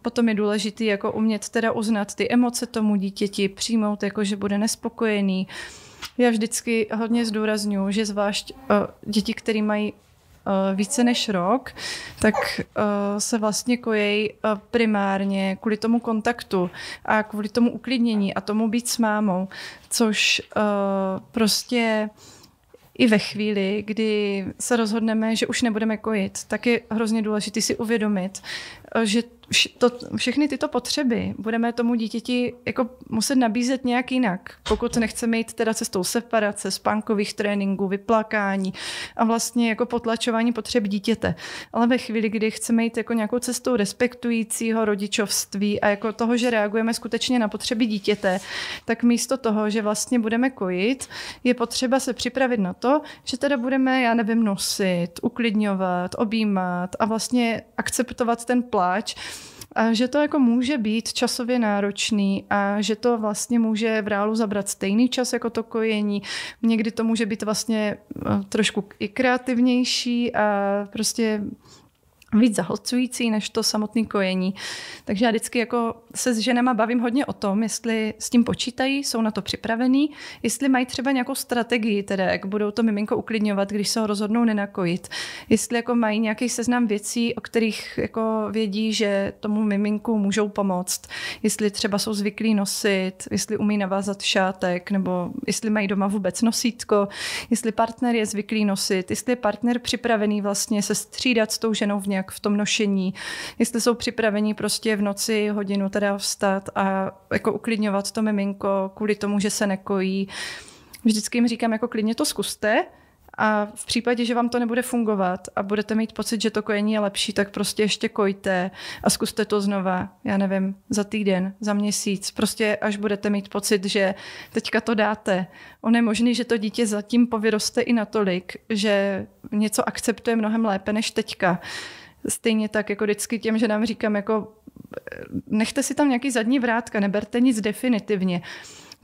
potom je důležitý jako umět teda uznat ty emoce tomu dítěti, přijmout jako, že bude nespokojený, uh, já vždycky hodně zdůraznuju, že zvlášť uh, děti, které mají uh, více než rok, tak uh, se vlastně kojejí uh, primárně kvůli tomu kontaktu a kvůli tomu uklidnění a tomu být s mámou, což uh, prostě i ve chvíli, kdy se rozhodneme, že už nebudeme kojit, tak je hrozně důležité si uvědomit, Eh, že to, všechny tyto potřeby budeme tomu dítěti jako muset nabízet nějak jinak, pokud nechceme jít teda cestou separace, spánkových tréninků, vyplakání a vlastně jako potlačování potřeb dítěte. Ale ve chvíli, kdy chceme jít jako nějakou cestou respektujícího rodičovství a jako toho, že reagujeme skutečně na potřeby dítěte, tak místo toho, že vlastně budeme kojit, je potřeba se připravit na to, že teda budeme, já nevím, nosit, uklidňovat, objímat a vlastně akceptovat ten pláč, a že to jako může být časově náročný a že to vlastně může v reálu zabrat stejný čas jako to kojení. Někdy to může být vlastně eh, trošku i kreativnější a prostě víc zahlcující než to samotné kojení. Takže já vždycky jako se s ženama bavím hodně o tom, jestli s tím počítají, jsou na to připravení, jestli mají třeba nějakou strategii, teda jak budou to miminko uklidňovat, když se ho rozhodnou nenakojit, jestli jako mají nějaký seznam věcí, o kterých jako vědí, že tomu miminku můžou pomoct, jestli třeba jsou zvyklí nosit, jestli umí navázat šátek, nebo jestli mají doma vůbec nosítko, jestli partner je zvyklý nosit, jestli je partner připravený vlastně se střídat s tou ženou v nějaké jak v tom nošení, jestli jsou připraveni prostě v noci hodinu teda vstat a jako uklidňovat to miminko kvůli tomu, že se nekojí. Vždycky jim říkám, jako klidně to zkuste, a v případě, že vám to nebude fungovat a budete mít pocit, že to kojení je lepší, tak prostě ještě kojte a zkuste to znova, já nevím, za týden, za měsíc. Prostě až budete mít pocit, že teďka to dáte. On je možný, že to dítě zatím povyroste i natolik, že něco akceptuje mnohem lépe než teďka. Stejně tak jako vždycky těm, že nám říkám, jako eh, nechte si tam nějaký zadní vrátka, neberte nic definitivně.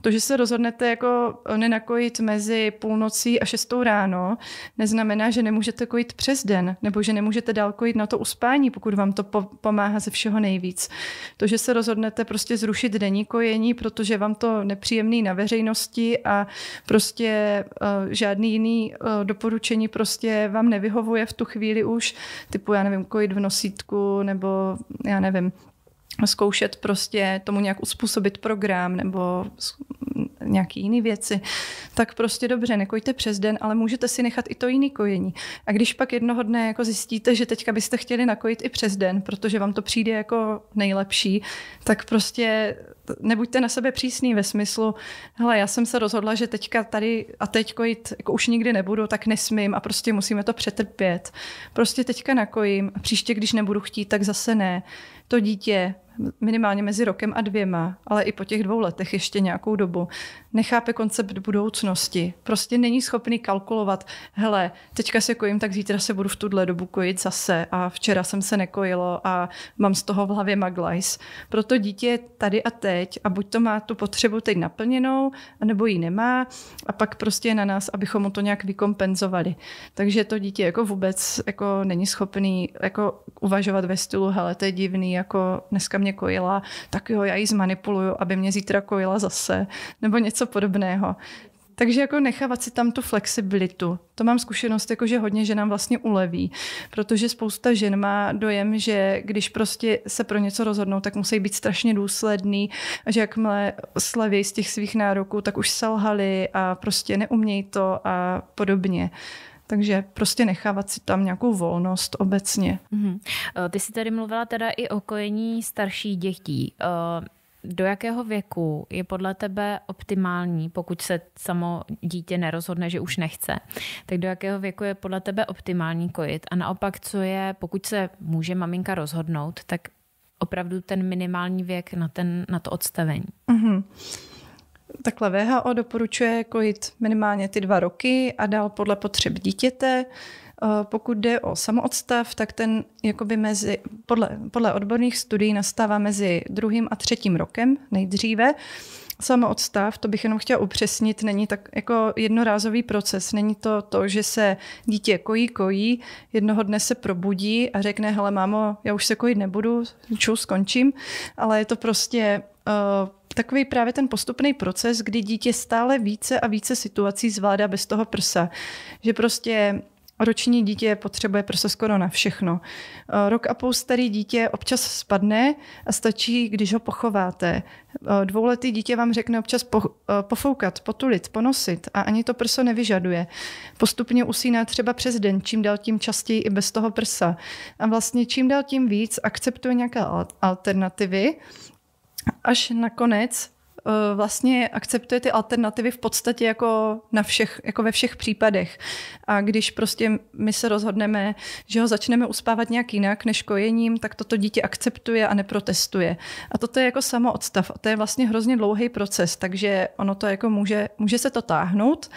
To, že se rozhodnete jako nenakojit mezi půlnocí a šestou ráno, neznamená, že nemůžete kojit přes den, nebo že nemůžete dál kojit na to uspání, pokud vám to po- pomáhá ze všeho nejvíc. To, že se rozhodnete prostě zrušit denní kojení, protože vám to nepříjemný na veřejnosti a prostě uh, žádný jiný uh, doporučení prostě vám nevyhovuje v tu chvíli už, typu já nevím, kojit v nosítku nebo já nevím, zkoušet prostě tomu nějak uspůsobit program nebo nějaký jiné věci, tak prostě dobře, nekojte přes den, ale můžete si nechat i to jiný kojení. A když pak jednoho dne jako zjistíte, že teďka byste chtěli nakojit i přes den, protože vám to přijde jako nejlepší, tak prostě nebuďte na sebe přísný ve smyslu, hele, já jsem se rozhodla, že teďka tady a teď kojit jako už nikdy nebudu, tak nesmím a prostě musíme to přetrpět. Prostě teďka nakojím a příště, když nebudu chtít, tak zase ne. To dítě minimálně mezi rokem a dvěma, ale i po těch dvou letech ještě nějakou dobu, nechápe koncept budoucnosti. Prostě není schopný kalkulovat, hele, teďka se kojím, tak zítra se budu v tuhle dobu kojit zase a včera jsem se nekojilo a mám z toho v hlavě maglajs. Proto dítě je tady a teď a buď to má tu potřebu teď naplněnou, nebo ji nemá a pak prostě je na nás, abychom mu to nějak vykompenzovali. Takže to dítě jako vůbec jako není schopný jako uvažovat ve stylu, hele, to je divný, jako dneska mě kojila, tak jo, já ji zmanipuluju, aby mě zítra kojila zase, nebo něco podobného. Takže jako nechávat si tam tu flexibilitu. To mám zkušenost, jako že hodně ženám vlastně uleví, protože spousta žen má dojem, že když prostě se pro něco rozhodnou, tak musí být strašně důsledný a že jakmile sleví z těch svých nároků, tak už selhali a prostě neumějí to a podobně. Takže prostě nechávat si tam nějakou volnost obecně. Mm-hmm. Ty jsi tady mluvila teda i o kojení starších dětí. Eh, do jakého věku je podle tebe optimální, pokud se samo dítě nerozhodne, že už nechce, tak do jakého věku je podle tebe optimální kojit? A naopak, co je, pokud se může maminka rozhodnout, tak opravdu ten minimální věk na, ten, na to odstavení? Mm-hmm takhle VHO doporučuje kojit jako minimálně ty dva roky a dál podle potřeb dítěte. Eh, pokud jde o samoodstav, tak ten jakoby mezi, podle, podle odborných studií nastává mezi druhým a třetím rokem nejdříve. Samoodstav, to bych jenom chtěla upřesnit, není tak jako jednorázový proces. Není to to, že se dítě kojí, kojí, jednoho dne se probudí a řekne, hele mámo, já už se kojit nebudu, čus, skončím, ale je to prostě Eh, takový právě ten postupný proces, kdy dítě stále více a více situací zvládá bez toho prsa. Že prostě roční dítě potřebuje prsa skoro na všechno. Eh, rok a půl starý dítě občas spadne a stačí, když ho pochováte. Eh, dvouletý dítě vám řekne občas po, pofoukat, potulit, ponosit a ani to prso nevyžaduje. Postupně usíná třeba přes den, čím dál tím častěji i bez toho prsa. A vlastně čím dál tím víc akceptuje nějaké alternativy až nakonec Eh, vlastně akceptuje ty alternativy v podstatě jako, na všech, jako ve všech případech. A když prostě my se rozhodneme, že ho začneme uspávat nějak jinak než kojením, tak toto dítě akceptuje a neprotestuje. A toto je jako samoodstav. A to je vlastně hrozně dlouhý proces, takže ono to jako může, může se to táhnout.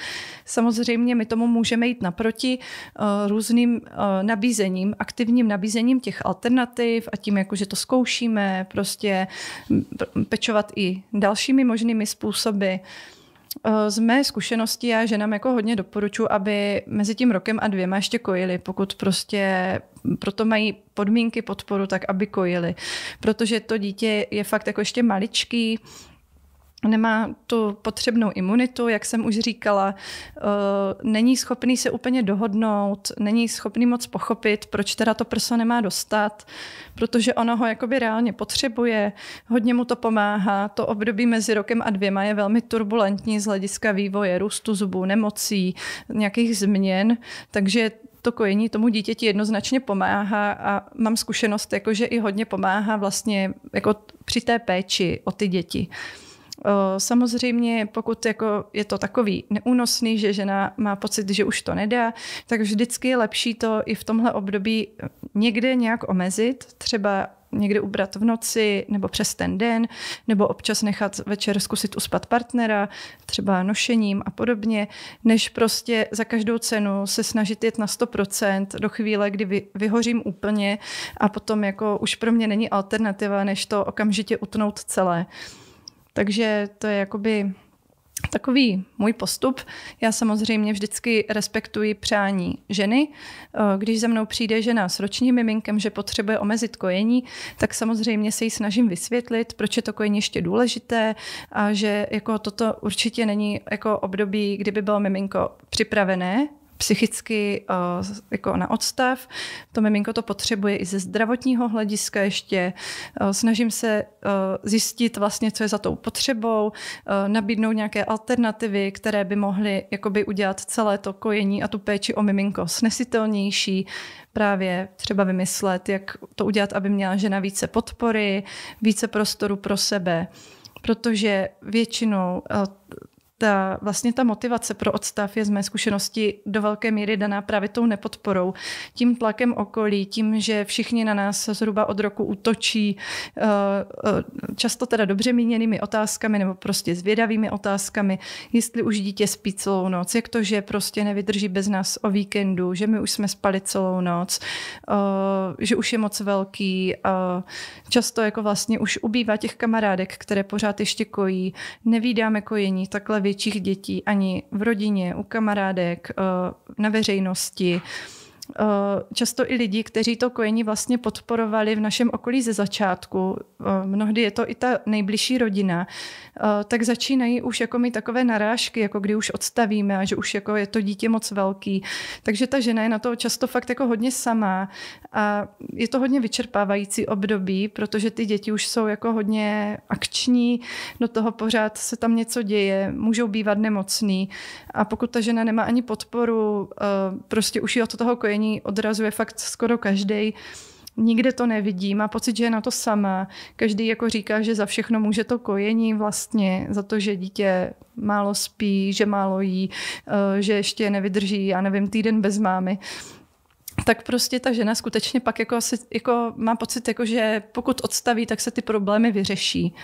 Samozřejmě my tomu můžeme jít naproti eh, různým eh, nabízením, aktivním nabízením těch alternativ a tím, jako, že to zkoušíme, prostě pečovat i dalším všemi možnými způsoby. Eh, z mé zkušenosti já ženám jako hodně doporučuji, aby mezi tím rokem a dvěma ještě kojili, pokud prostě proto mají podmínky podporu, tak aby kojili. Protože to dítě je fakt jako ještě maličký, nemá tu potřebnou imunitu, jak jsem už říkala, eh, není schopný se úplně dohodnout, není schopný moc pochopit, proč teda to prso nemá dostat, protože ono ho jakoby reálně potřebuje, hodně mu to pomáhá. To období mezi rokem a dvěma je velmi turbulentní z hlediska vývoje, růstu zubů, nemocí, nějakých změn, takže to kojení tomu dítěti jednoznačně pomáhá a mám zkušenost, jako že i hodně pomáhá vlastně jako při té péči o ty děti. Samozřejmě, pokud jako je to takový neúnosný, že žena má pocit, že už to nedá, tak vždycky je lepší to i v tomhle období e, někde nějak omezit, třeba někde ubrat v noci nebo přes ten den, nebo občas nechat večer zkusit uspat partnera, třeba nošením a podobně, než prostě za každou cenu se snažit jet na 100% do chvíle, kdy vyhořím úplně a potom jako už pro mě není alternativa, než to okamžitě utnout celé. Takže to je jakoby takový můj postup. Já samozřejmě vždycky respektuji přání ženy. Eh, když za mnou přijde žena s ročním miminkem, že potřebuje omezit kojení, tak samozřejmě se jí snažím vysvětlit, proč je to kojení ještě důležité a že jako toto určitě není jako období, kdyby bylo miminko připravené psychicky eh, jako na odstav. To miminko to potřebuje i ze zdravotního hlediska ještě. Eh, snažím se eh, zjistit vlastně, co je za tou potřebou, nabídnout nějaké alternativy, které by mohly jakoby udělat celé to kojení a tu péči o miminko snesitelnější. Právě třeba vymyslet, jak to udělat, aby měla žena více podpory, více prostoru pro sebe protože většinou ta, vlastně ta motivace pro odstav je z mé zkušenosti do velké míry daná právě tou nepodporou, tím tlakem okolí, tím, že všichni na nás zhruba od roku útočí, eh, eh, často teda dobře míněnými otázkami nebo prostě zvědavými otázkami, jestli už dítě spí celou noc, jak to, že prostě nevydrží bez nás o víkendu, že my už jsme spali celou noc, eh, že už je moc velký, často jako vlastně už ubývá těch kamarádek, které pořád ještě kojí, nevídáme kojení, takhle větších dětí, ani v rodině, u kamarádek, eh, na veřejnosti. Eh, často i lidi, kteří to kojení vlastně podporovali v našem okolí ze začátku, eh, mnohdy je to i ta nejbližší rodina, eh, tak začínají už jako mít takové narážky, jako kdy už odstavíme a že už jako je to dítě moc velký. Takže ta žena je na to často fakt jako hodně samá a je to hodně vyčerpávající období, protože ty děti už jsou jako hodně akční, do toho pořád se tam něco děje, můžou bývat nemocný a pokud ta žena nemá ani podporu, prostě už ji od toho kojení spojení odrazuje fakt skoro každý. Nikde to nevidí má pocit, že je na to sama. Každý jako říká, že za všechno může to kojení vlastně, za to, že dítě málo spí, že málo jí, eh, že ještě nevydrží, já nevím, týden bez mámy tak prostě ta žena skutečně pak jako, asi, jako má pocit, jako, že pokud odstaví, tak se ty problémy vyřeší.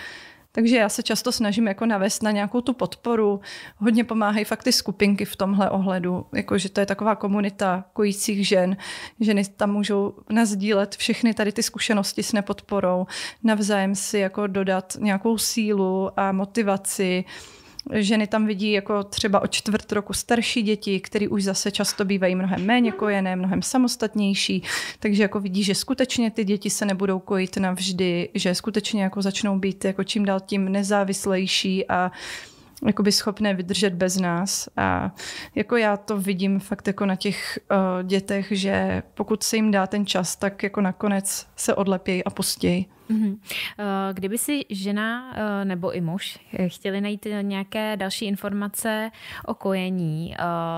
Takže já se často snažím jako navést na nějakou tu podporu. Hodně pomáhají fakt ty skupinky v tomhle ohledu, jako, že to je taková komunita kojících žen. Ženy tam můžou nazdílet všechny tady ty zkušenosti s nepodporou, navzájem si jako dodat nějakou sílu a motivaci Ženy tam vidí jako třeba o čtvrt roku starší děti, které už zase často bývají mnohem méně mhm. kojené, mnohem samostatnější, takže jako vidí, že skutečně ty děti se nebudou kojit navždy, že skutečně jako začnou být jako čím dál tím nezávislejší a jakoby schopné vydržet bez nás. A jako já to vidím fakt jako na těch uh, dětech, že pokud se jim dá ten čas, tak jako nakonec se odlepějí a pustějí. Mm-hmm. Kdyby si žena eh, nebo i muž chtěli najít nějaké další informace o kojení,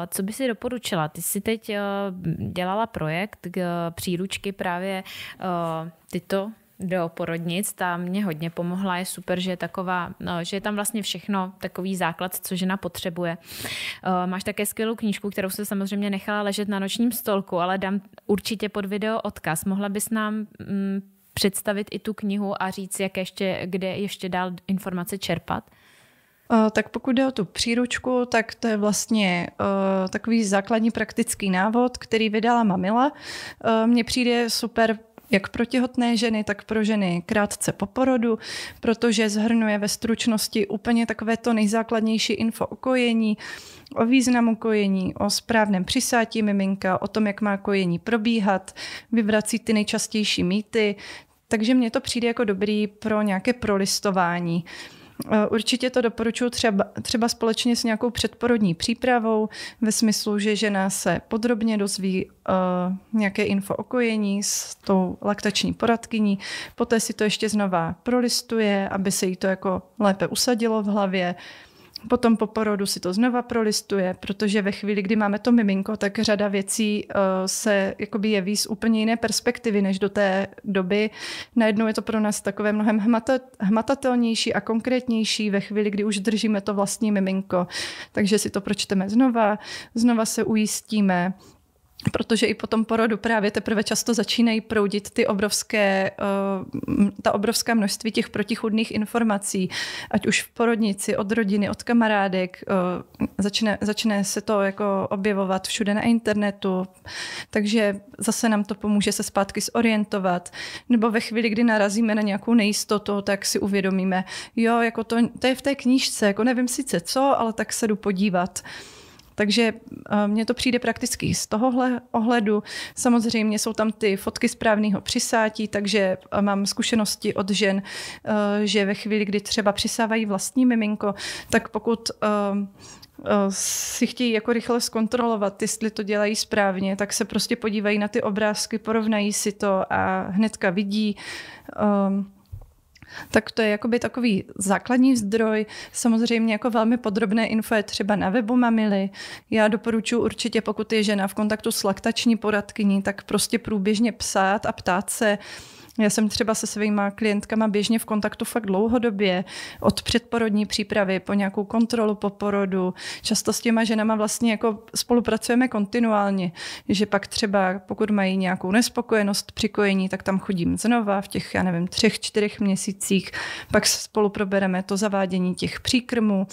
co by si doporučila? Ty jsi teď dělala projekt k příručky právě tyto do porodnic, ta mě hodně pomohla, je super, že je taková, no, že je tam vlastně všechno, takový základ, co žena potřebuje. Eh, máš také skvělou knížku, kterou se samozřejmě nechala ležet na nočním stolku, ale dám určitě pod video odkaz. Mohla bys nám mm, představit i tu knihu a říct, jak ještě, kde ještě dál informace čerpat? Eh, tak pokud jde o tu příručku, tak to je vlastně eh, takový základní praktický návod, který vydala Mamila. Mně přijde super jak pro těhotné ženy, tak pro ženy krátce po porodu, protože zhrnuje ve stručnosti úplně takové to nejzákladnější info o kojení, o významu kojení, o správném přisátí miminka, o tom, jak má kojení probíhat, vyvrací ty nejčastější mýty. Takže mně to přijde jako dobrý pro nějaké prolistování. Eh, určitě to doporučuji třeba, třeba společně s nějakou předporodní přípravou, ve smyslu, že žena se podrobně dozví uh, nějaké info o kojení s tou laktační poradkyní, poté si to ještě znova prolistuje, aby se jí to jako lépe usadilo v hlavě. Uh, Potom po porodu si to znova prolistuje, protože ve chvíli, kdy máme to miminko, tak řada věcí uh, se jakoby jeví z úplně jiné perspektivy než do té doby. Najednou je to pro nás takové mnohem hmata, hmatatelnější a konkrétnější ve chvíli, kdy už držíme to vlastní miminko. Takže si to pročteme znova, znova se ujistíme, protože i po tom porodu právě teprve často začínají proudit ty obrovské, eh, ta obrovská množství těch protichudných informací, ať už v porodnici, od rodiny, od kamarádek, eh, začne, začne se to jako objevovat všude na internetu, takže zase nám to pomůže se zpátky zorientovat, nebo ve chvíli, kdy narazíme na nějakou nejistotu, tak si uvědomíme, jo, jako to, to je v té knížce, jako nevím sice co, ale tak se jdu podívat. Takže eh, mně to přijde prakticky z tohohle ohledu. Samozřejmě jsou tam ty fotky správného přisátí, takže eh, mám zkušenosti od žen, eh, že ve chvíli, kdy třeba přisávají vlastní miminko, tak pokud si chtějí jako rychle zkontrolovat, jestli to dělají správně, tak se prostě podívají na ty obrázky, porovnají si to a hnedka vidí, tak to je jakoby takový základní zdroj. Samozřejmě jako velmi podrobné info je třeba na webu Mamily. Já doporučuji určitě, pokud je žena v kontaktu s laktační poradkyní, tak prostě průběžně psát a ptát se, já jsem třeba se svýma klientkama běžně v kontaktu fakt dlouhodobě, od předporodní přípravy po nějakou kontrolu po porodu. Často s těma ženama vlastně jako spolupracujeme kontinuálně, že pak třeba pokud mají nějakou nespokojenost při kojení, tak tam chodím znova v těch, já nevím, třech, čtyřech měsících. Pak spolu probereme to zavádění těch příkrmů,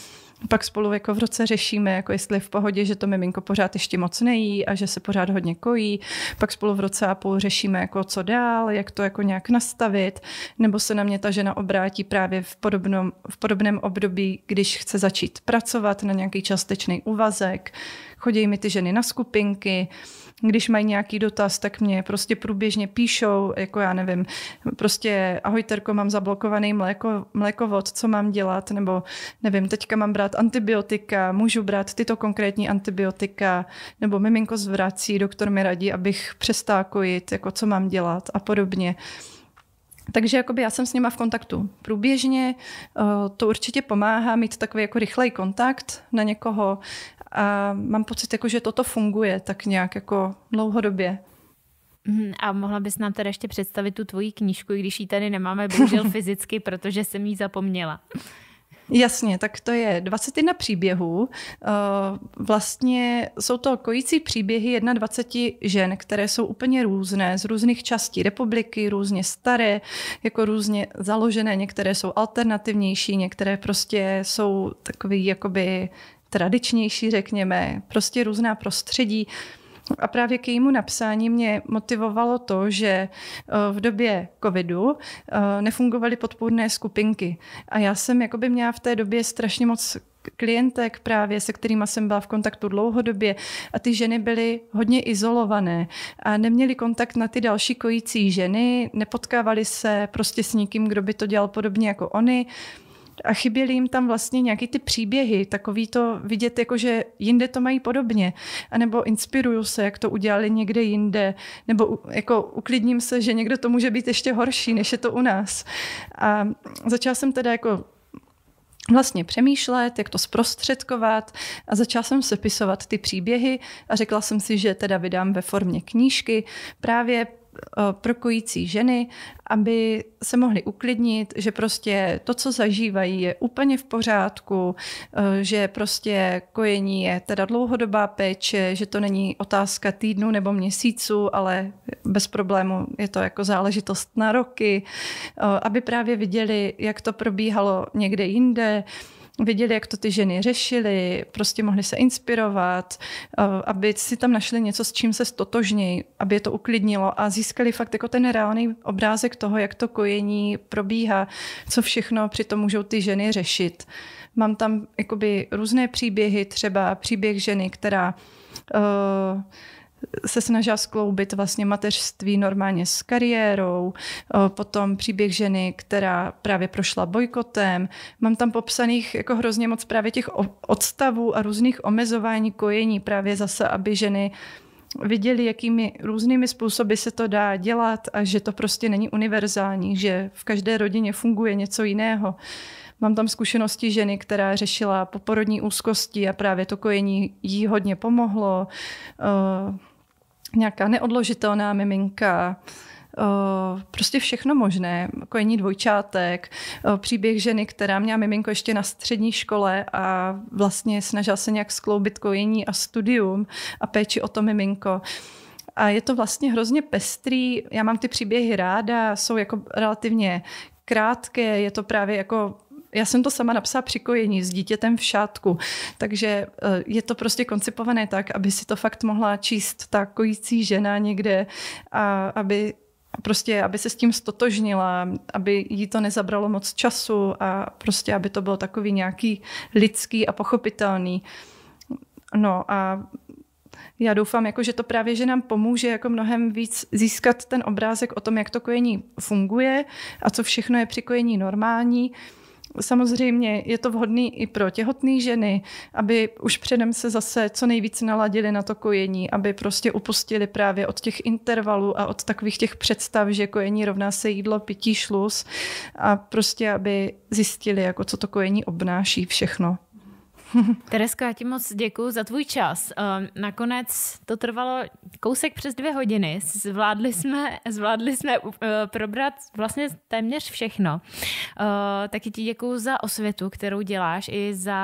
pak spolu jako v roce řešíme, jako jestli v pohodě, že to miminko pořád ještě moc nejí a že se pořád hodně kojí. Pak spolu v roce a půl řešíme, jako co dál, jak to jako nějak nastavit, nebo se na mě ta žena obrátí právě v, podobnom, v podobném období, když chce začít pracovat na nějaký částečný úvazek. Chodí mi ty ženy na skupinky, když mají nějaký dotaz, tak mě prostě průběžně píšou, jako já nevím, prostě ahoj Terko, mám zablokovaný mléko, mlékovod, co mám dělat, nebo nevím, teďka mám brát antibiotika, můžu brát tyto konkrétní antibiotika, nebo miminko zvrací, doktor mi radí, abych přestákojit, jako co mám dělat a podobně. Takže jakoby já jsem s nima v kontaktu průběžně, eh, to určitě pomáhá mít takový jako rychlej kontakt na někoho a mám pocit, jako, že toto funguje tak nějak jako dlouhodobě. Mhm, a mohla bys nám teda ještě představit tu tvoji knížku, i když ji tady nemáme bohužel *laughs* fyzicky, protože jsem ji zapomněla. Jasně, tak to je 21 příběhů. Eh, vlastně jsou to kojící příběhy 21 žen, které jsou úplně různé, z různých částí republiky, různě staré, jako různě založené. Některé jsou alternativnější, některé prostě jsou takový jakoby tradičnější, řekněme, prostě různá prostředí. A právě k jejímu napsání mě motivovalo to, že eh, v době covidu eh, nefungovaly podpůrné skupinky. A já jsem jakoby měla v té době strašně moc klientek právě, se kterými jsem byla v kontaktu dlouhodobě a ty ženy byly hodně izolované a neměly kontakt na ty další kojící ženy, nepotkávaly se prostě s nikým, kdo by to dělal podobně jako oni a chyběly jim tam vlastně nějaký ty příběhy, takový to vidět, jako že jinde to mají podobně, anebo inspiruju se, jak to udělali někde jinde, nebo jako uklidním se, že někdo to může být ještě horší, než je to u nás. A začala jsem teda jako vlastně přemýšlet, jak to zprostředkovat a začala jsem sepisovat ty příběhy a řekla jsem si, že teda vydám ve formě knížky právě Eh, pro kojící ženy, aby se mohly uklidnit, že prostě to, co zažívají, je úplně v pořádku, eh, že prostě kojení je teda dlouhodobá péče, že to není otázka týdnu nebo měsíců, ale bez problému je to jako záležitost na roky, eh, aby právě viděli, jak to probíhalo někde jinde, viděli, jak to ty ženy řešily, prostě mohli se inspirovat, eh, aby si tam našli něco, s čím se stotožnějí, aby je to uklidnilo a získali fakt jako ten reálný obrázek toho, jak to kojení probíhá, co všechno přitom můžou ty ženy řešit. Mám tam jakoby různé příběhy, třeba příběh ženy, která uh, se snažila skloubit vlastně mateřství normálně s kariérou, potom příběh ženy, která právě prošla bojkotem. Mám tam popsaných jako hrozně moc právě těch odstavů a různých omezování kojení právě zase, aby ženy viděli, jakými různými způsoby se to dá dělat a že to prostě není univerzální, že v každé rodině funguje něco jiného. Mám tam zkušenosti ženy, která řešila poporodní úzkosti a právě to kojení jí hodně pomohlo. Uh, nějaká neodložitelná miminka, prostě všechno možné. Kojení dvojčátek, příběh ženy, která měla miminko ještě na střední škole a vlastně snažila se nějak skloubit kojení a studium a péči o to miminko. A je to vlastně hrozně pestrý. Já mám ty příběhy ráda, jsou jako relativně krátké, je to právě jako já jsem to sama napsala při kojení s dítětem v šátku, takže eh, je to prostě koncipované tak, aby si to fakt mohla číst ta kojící žena někde a aby prostě, aby se s tím stotožnila, aby jí to nezabralo moc času a prostě, aby to bylo takový nějaký lidský a pochopitelný. No a já doufám, jako, že to právě, že nám pomůže jako mnohem víc získat ten obrázek o tom, jak to kojení funguje a co všechno je při kojení normální. Uh, Samozřejmě je to vhodné i pro těhotné ženy, aby už předem se zase co nejvíce naladili na to kojení, aby prostě upustili právě od těch intervalů a od takových těch představ, že kojení rovná se jídlo, pití, šluz a prostě aby zjistili, jako co to kojení obnáší všechno. *laughs* Tereska, já ti moc děkuji za tvůj čas. Eh, nakonec to trvalo kousek přes dvě hodiny. Zvládli jsme, zvládli jsme eh, probrat vlastně téměř všechno. Eh, taky ti děkuji za osvětu, kterou děláš i za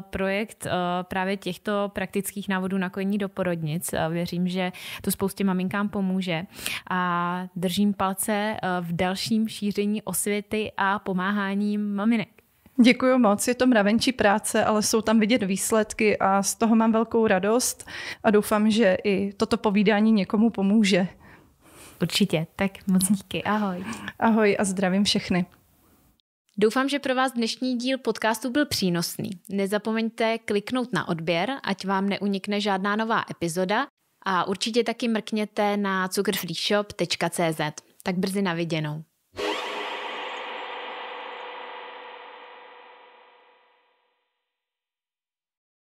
projekt právě těchto praktických návodů na kojení do porodnic. Věřím, že to spoustě maminkám pomůže a držím palce v dalším šíření osvěty a pomáhání maminek. Děkuji moc, je to mravenčí práce, ale jsou tam vidět výsledky a z toho mám velkou radost a doufám, že i toto povídání někomu pomůže. Určitě, tak moc díky, ahoj. Ahoj a zdravím všechny. Doufám, že pro vás dnešní díl podcastu byl přínosný. Nezapomeňte kliknout na odběr, ať vám neunikne žádná nová epizoda a určitě taky mrkněte na cukrfreeshop.cz. Tak brzy na viděnou.